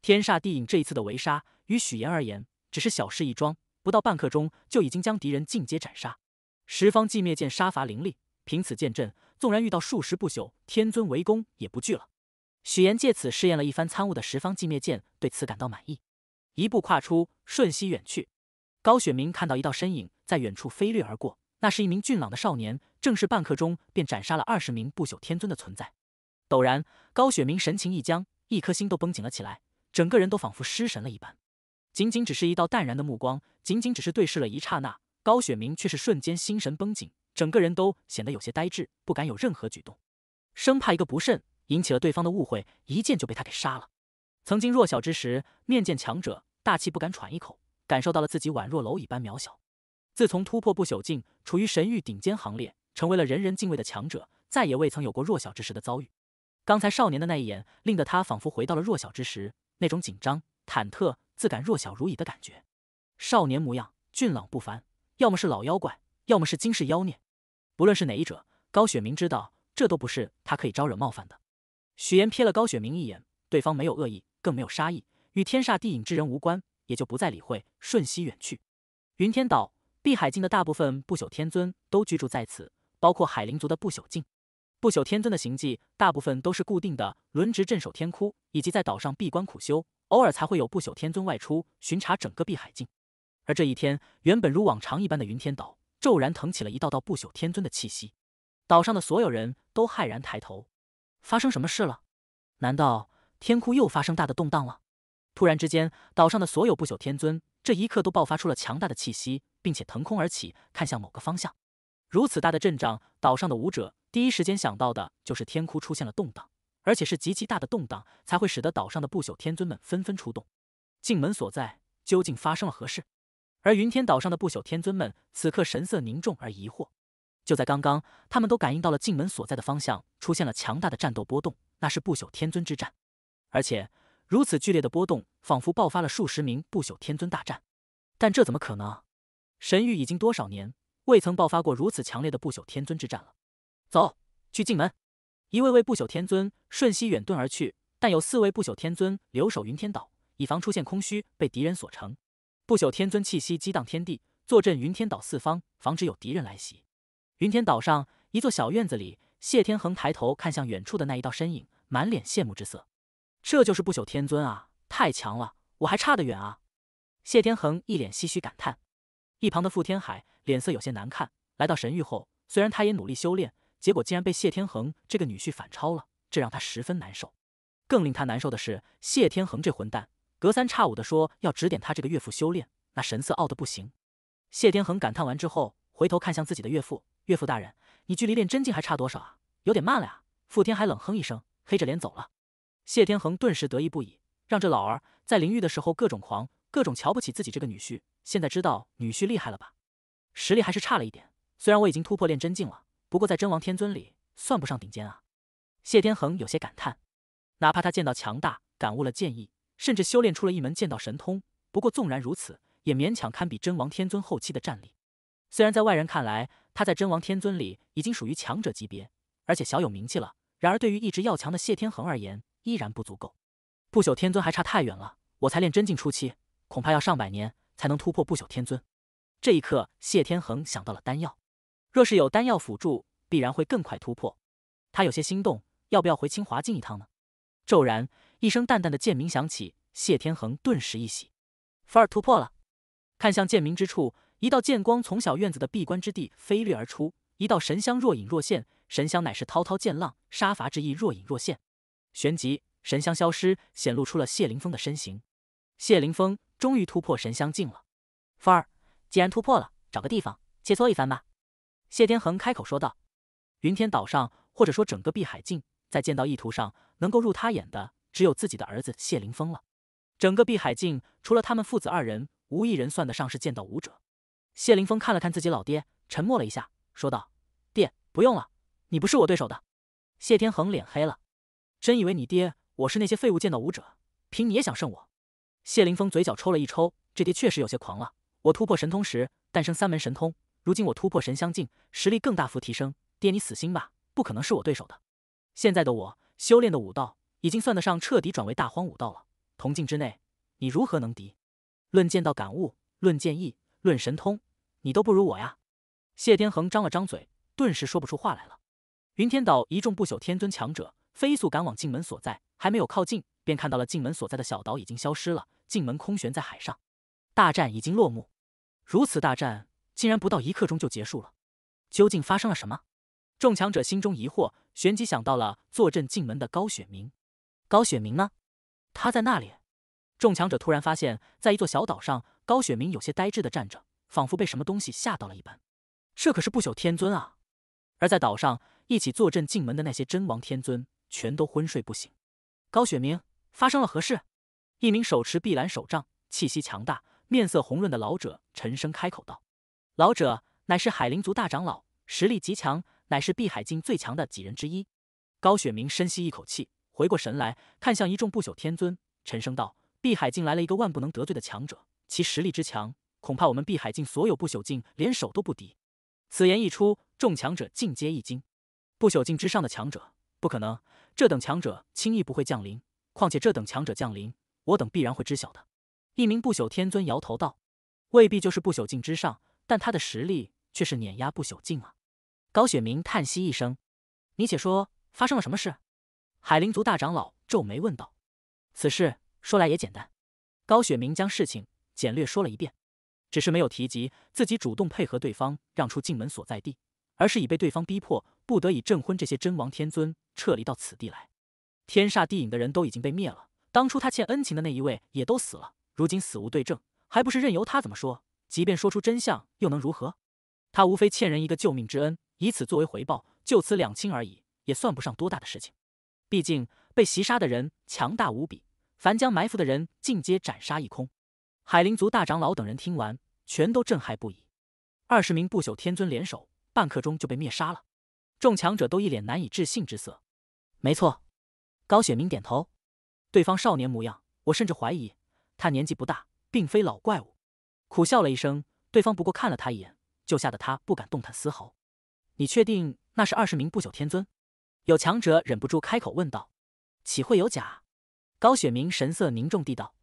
天煞地影这一次的围杀。于许岩而言，只是小事一桩。不到半刻钟，就已经将敌人尽皆斩杀。十方寂灭剑杀伐凌厉，凭此剑阵，纵然遇到数十不朽天尊围攻，也不惧了。许岩借此试验了一番参悟的十方寂灭剑，对此感到满意。一步跨出，瞬息远去。高雪明看到一道身影在远处飞掠而过，那是一名俊朗的少年，正是半刻钟便斩杀了二十名不朽天尊的存在。陡然，高雪明神情一僵，一颗心都绷紧了起来，整个人都仿佛失神了一般。仅仅只是一道淡然的目光，仅仅只是对视了一刹那，高雪明却是瞬间心神绷紧，整个人都显得有些呆滞，不敢有任何举动，生怕一个不慎引起了对方的误会，一剑就被他给杀了。曾经弱小之时，面见强者，大气不敢喘一口，感受到了自己宛若蝼蚁般渺小。自从突破不朽境，处于神域顶尖行列，成为了人人敬畏的强者，再也未曾有过弱小之时的遭遇。刚才少年的那一眼，令得他仿佛回到了弱小之时，那种紧张、忐忑。自感弱小如蚁的感觉，少年模样俊朗不凡，要么是老妖怪，要么是惊世妖孽。不论是哪一者，高雪明知道这都不是他可以招惹冒犯的。许炎瞥了高雪明一眼，对方没有恶意，更没有杀意，与天煞地影之人无关，也就不再理会，瞬息远去。云天岛碧海境的大部分不朽天尊都居住在此，包括海灵族的不朽境。不朽天尊的行迹，大部分都是固定的轮值镇守天窟，以及在岛上闭关苦修，偶尔才会有不朽天尊外出巡查整个碧海境。而这一天，原本如往常一般的云天岛，骤然腾起了一道道不朽天尊的气息，岛上的所有人都骇然抬头，发生什么事了？难道天窟又发生大的动荡了？突然之间，岛上的所有不朽天尊这一刻都爆发出了强大的气息，并且腾空而起，看向某个方向。如此大的阵仗，岛上的武者第一时间想到的就是天窟出现了动荡，而且是极其大的动荡，才会使得岛上的不朽天尊们纷纷出动。进门所在，究竟发生了何事？而云天岛上的不朽天尊们此刻神色凝重而疑惑。就在刚刚，他们都感应到了进门所在的方向出现了强大的战斗波动，那是不朽天尊之战。而且如此剧烈的波动，仿佛爆发了数十名不朽天尊大战。但这怎么可能？神域已经多少年？未曾爆发过如此强烈的不朽天尊之战了。走去进门，一位位不朽天尊瞬息远遁而去，但有四位不朽天尊留守云天岛，以防出现空虚被敌人所乘。不朽天尊气息激荡天地，坐镇云天岛四方，防止有敌人来袭。云天岛上一座小院子里，谢天恒抬头看向远处的那一道身影，满脸羡慕之色。这就是不朽天尊啊，太强了，我还差得远啊！谢天恒一脸唏嘘感叹。一旁的傅天海脸色有些难看。来到神域后，虽然他也努力修炼，结果竟然被谢天恒这个女婿反超了，这让他十分难受。更令他难受的是，谢天恒这混蛋隔三差五的说要指点他这个岳父修炼，那神色傲的不行。谢天恒感叹完之后，回头看向自己的岳父：“岳父大人，你距离练真境还差多少啊？有点慢了呀。”傅天海冷哼一声，黑着脸走了。谢天恒顿时得意不已，让这老儿在灵域的时候各种狂，各种瞧不起自己这个女婿。现在知道女婿厉害了吧？实力还是差了一点。虽然我已经突破炼真境了，不过在真王天尊里算不上顶尖啊。谢天恒有些感叹，哪怕他剑道强大，感悟了剑意，甚至修炼出了一门剑道神通，不过纵然如此，也勉强堪比真王天尊后期的战力。虽然在外人看来，他在真王天尊里已经属于强者级别，而且小有名气了，然而对于一直要强的谢天恒而言，依然不足够。不朽天尊还差太远了，我才炼真境初期，恐怕要上百年。才能突破不朽天尊。这一刻，谢天恒想到了丹药，若是有丹药辅助，必然会更快突破。他有些心动，要不要回清华进一趟呢？骤然，一声淡淡的剑鸣响起，谢天恒顿时一喜，反儿突破了。看向剑鸣之处，一道剑光从小院子的闭关之地飞掠而出，一道神香若隐若现，神香乃是滔滔剑浪，杀伐之意若隐若现。旋即，神香消失，显露出了谢凌峰的身形。谢凌峰终于突破神相境了，风儿，既然突破了，找个地方切磋一番吧。谢天恒开口说道。云天岛上，或者说整个碧海境，在剑道意图上能够入他眼的，只有自己的儿子谢凌峰了。整个碧海境，除了他们父子二人，无一人算得上是剑道武者。谢凌峰看了看自己老爹，沉默了一下，说道：“爹，不用了，你不是我对手的。”谢天恒脸黑了，真以为你爹我是那些废物剑道武者，凭你也想胜我？谢凌峰嘴角抽了一抽，这爹确实有些狂了。我突破神通时诞生三门神通，如今我突破神相境，实力更大幅提升。爹，你死心吧，不可能是我对手的。现在的我修炼的武道已经算得上彻底转为大荒武道了，铜镜之内，你如何能敌？论剑道感悟，论剑意，论神通，你都不如我呀！谢天恒张了张嘴，顿时说不出话来了。云天岛一众不朽天尊强者飞速赶往进门所在，还没有靠近，便看到了进门所在的小岛已经消失了。进门空悬在海上，大战已经落幕。如此大战竟然不到一刻钟就结束了，究竟发生了什么？众强者心中疑惑，旋即想到了坐镇进门的高雪明。高雪明呢？他在那里？众强者突然发现，在一座小岛上，高雪明有些呆滞的站着，仿佛被什么东西吓到了一般。这可是不朽天尊啊！而在岛上一起坐镇进门的那些真王天尊全都昏睡不醒。高雪明，发生了何事？一名手持碧蓝手杖、气息强大、面色红润的老者沉声开口道：“老者乃是海灵族大长老，实力极强，乃是碧海境最强的几人之一。”高雪明深吸一口气，回过神来，看向一众不朽天尊，沉声道：“碧海境来了一个万不能得罪的强者，其实力之强，恐怕我们碧海境所有不朽境连手都不敌。”此言一出，众强者尽皆一惊。不朽境之上的强者，不可能，这等强者轻易不会降临。况且这等强者降临。我等必然会知晓的。一名不朽天尊摇头道：“未必就是不朽境之上，但他的实力却是碾压不朽境啊。”高雪明叹息一声：“你且说发生了什么事？”海灵族大长老皱眉问道：“此事说来也简单。”高雪明将事情简略说了一遍，只是没有提及自己主动配合对方让出进门所在地，而是已被对方逼迫，不得已镇婚这些真王天尊撤离到此地来。天煞地影的人都已经被灭了。当初他欠恩情的那一位也都死了，如今死无对证，还不是任由他怎么说？即便说出真相，又能如何？他无非欠人一个救命之恩，以此作为回报，就此两清而已，也算不上多大的事情。毕竟被袭杀的人强大无比，凡将埋伏的人尽皆斩杀一空。海灵族大长老等人听完，全都震撼不已。二十名不朽天尊联手，半刻钟就被灭杀了。众强者都一脸难以置信之色。没错，高雪明点头。对方少年模样，我甚至怀疑他年纪不大，并非老怪物。苦笑了一声，对方不过看了他一眼，就吓得他不敢动弹丝毫。你确定那是二十名不朽天尊？有强者忍不住开口问道。岂会有假？高雪明神色凝重地道。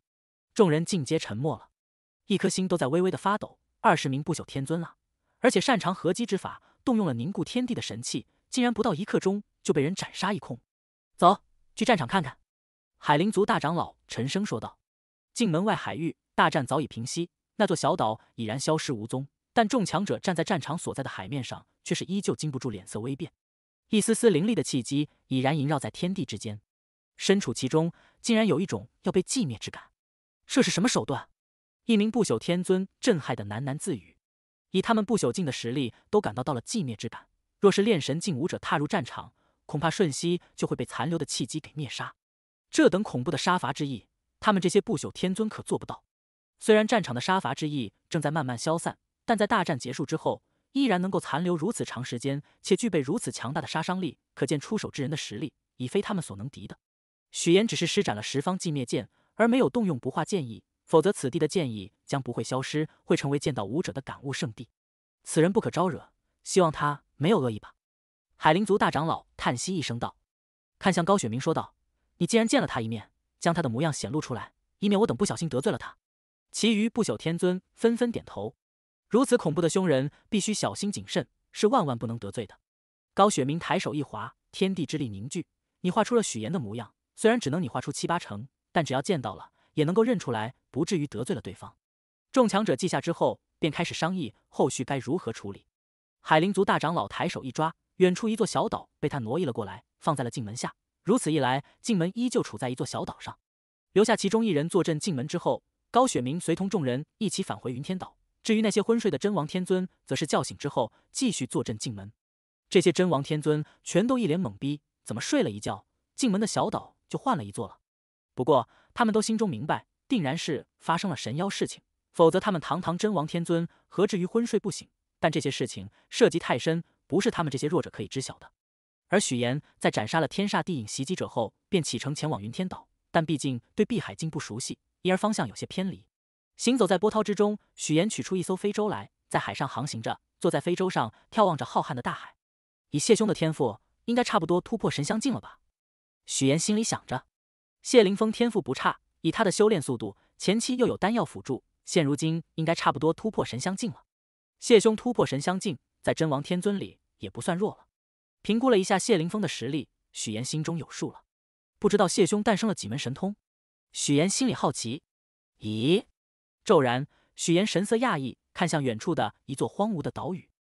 众人尽皆沉默了，一颗心都在微微的发抖。二十名不朽天尊啊，而且擅长合击之法，动用了凝固天地的神器，竟然不到一刻钟就被人斩杀一空。走去战场看看。海灵族大长老沉声说道：“进门外海域大战早已平息，那座小岛已然消失无踪。但众强者站在战场所在的海面上，却是依旧禁不住脸色微变，一丝丝凌厉的气机已然萦绕在天地之间，身处其中，竟然有一种要被寂灭之感。这是什么手段？”一名不朽天尊震撼的喃喃自语：“以他们不朽境的实力，都感到到了寂灭之感。若是炼神境武者踏入战场，恐怕瞬息就会被残留的契机给灭杀。”这等恐怖的杀伐之意，他们这些不朽天尊可做不到。虽然战场的杀伐之意正在慢慢消散，但在大战结束之后，依然能够残留如此长时间且具备如此强大的杀伤力，可见出手之人的实力已非他们所能敌的。许岩只是施展了十方寂灭剑，而没有动用不化剑意，否则此地的剑意将不会消失，会成为剑道武者的感悟圣地。此人不可招惹，希望他没有恶意吧。海灵族大长老叹息一声道，看向高雪明说道。你既然见了他一面，将他的模样显露出来，以免我等不小心得罪了他。其余不朽天尊纷纷点头。如此恐怖的凶人，必须小心谨慎，是万万不能得罪的。高雪明抬手一划，天地之力凝聚，你画出了许岩的模样。虽然只能你画出七八成，但只要见到了，也能够认出来，不至于得罪了对方。众强者记下之后，便开始商议后续该如何处理。海灵族大长老抬手一抓，远处一座小岛被他挪移了过来，放在了进门下。如此一来，进门依旧处在一座小岛上，留下其中一人坐镇进门之后，高雪明随同众人一起返回云天岛。至于那些昏睡的真王天尊，则是叫醒之后继续坐镇进门。这些真王天尊全都一脸懵逼，怎么睡了一觉，进门的小岛就换了一座了？不过他们都心中明白，定然是发生了神妖事情，否则他们堂堂真王天尊何至于昏睡不醒？但这些事情涉及太深，不是他们这些弱者可以知晓的。而许岩在斩杀了天煞地影袭击者后，便启程前往云天岛。但毕竟对碧海境不熟悉，因而方向有些偏离。行走在波涛之中，许岩取出一艘飞舟来，在海上航行着，坐在飞舟上眺望着浩瀚的大海。以谢兄的天赋，应该差不多突破神相境了吧？许岩心里想着。谢凌峰天赋不差，以他的修炼速度，前期又有丹药辅助，现如今应该差不多突破神相境了。谢兄突破神相境，在真王天尊里也不算弱了。评估了一下谢凌峰的实力，许岩心中有数了。不知道谢兄诞生了几门神通，许岩心里好奇。咦，骤然，许岩神色讶异，看向远处的一座荒芜的岛屿。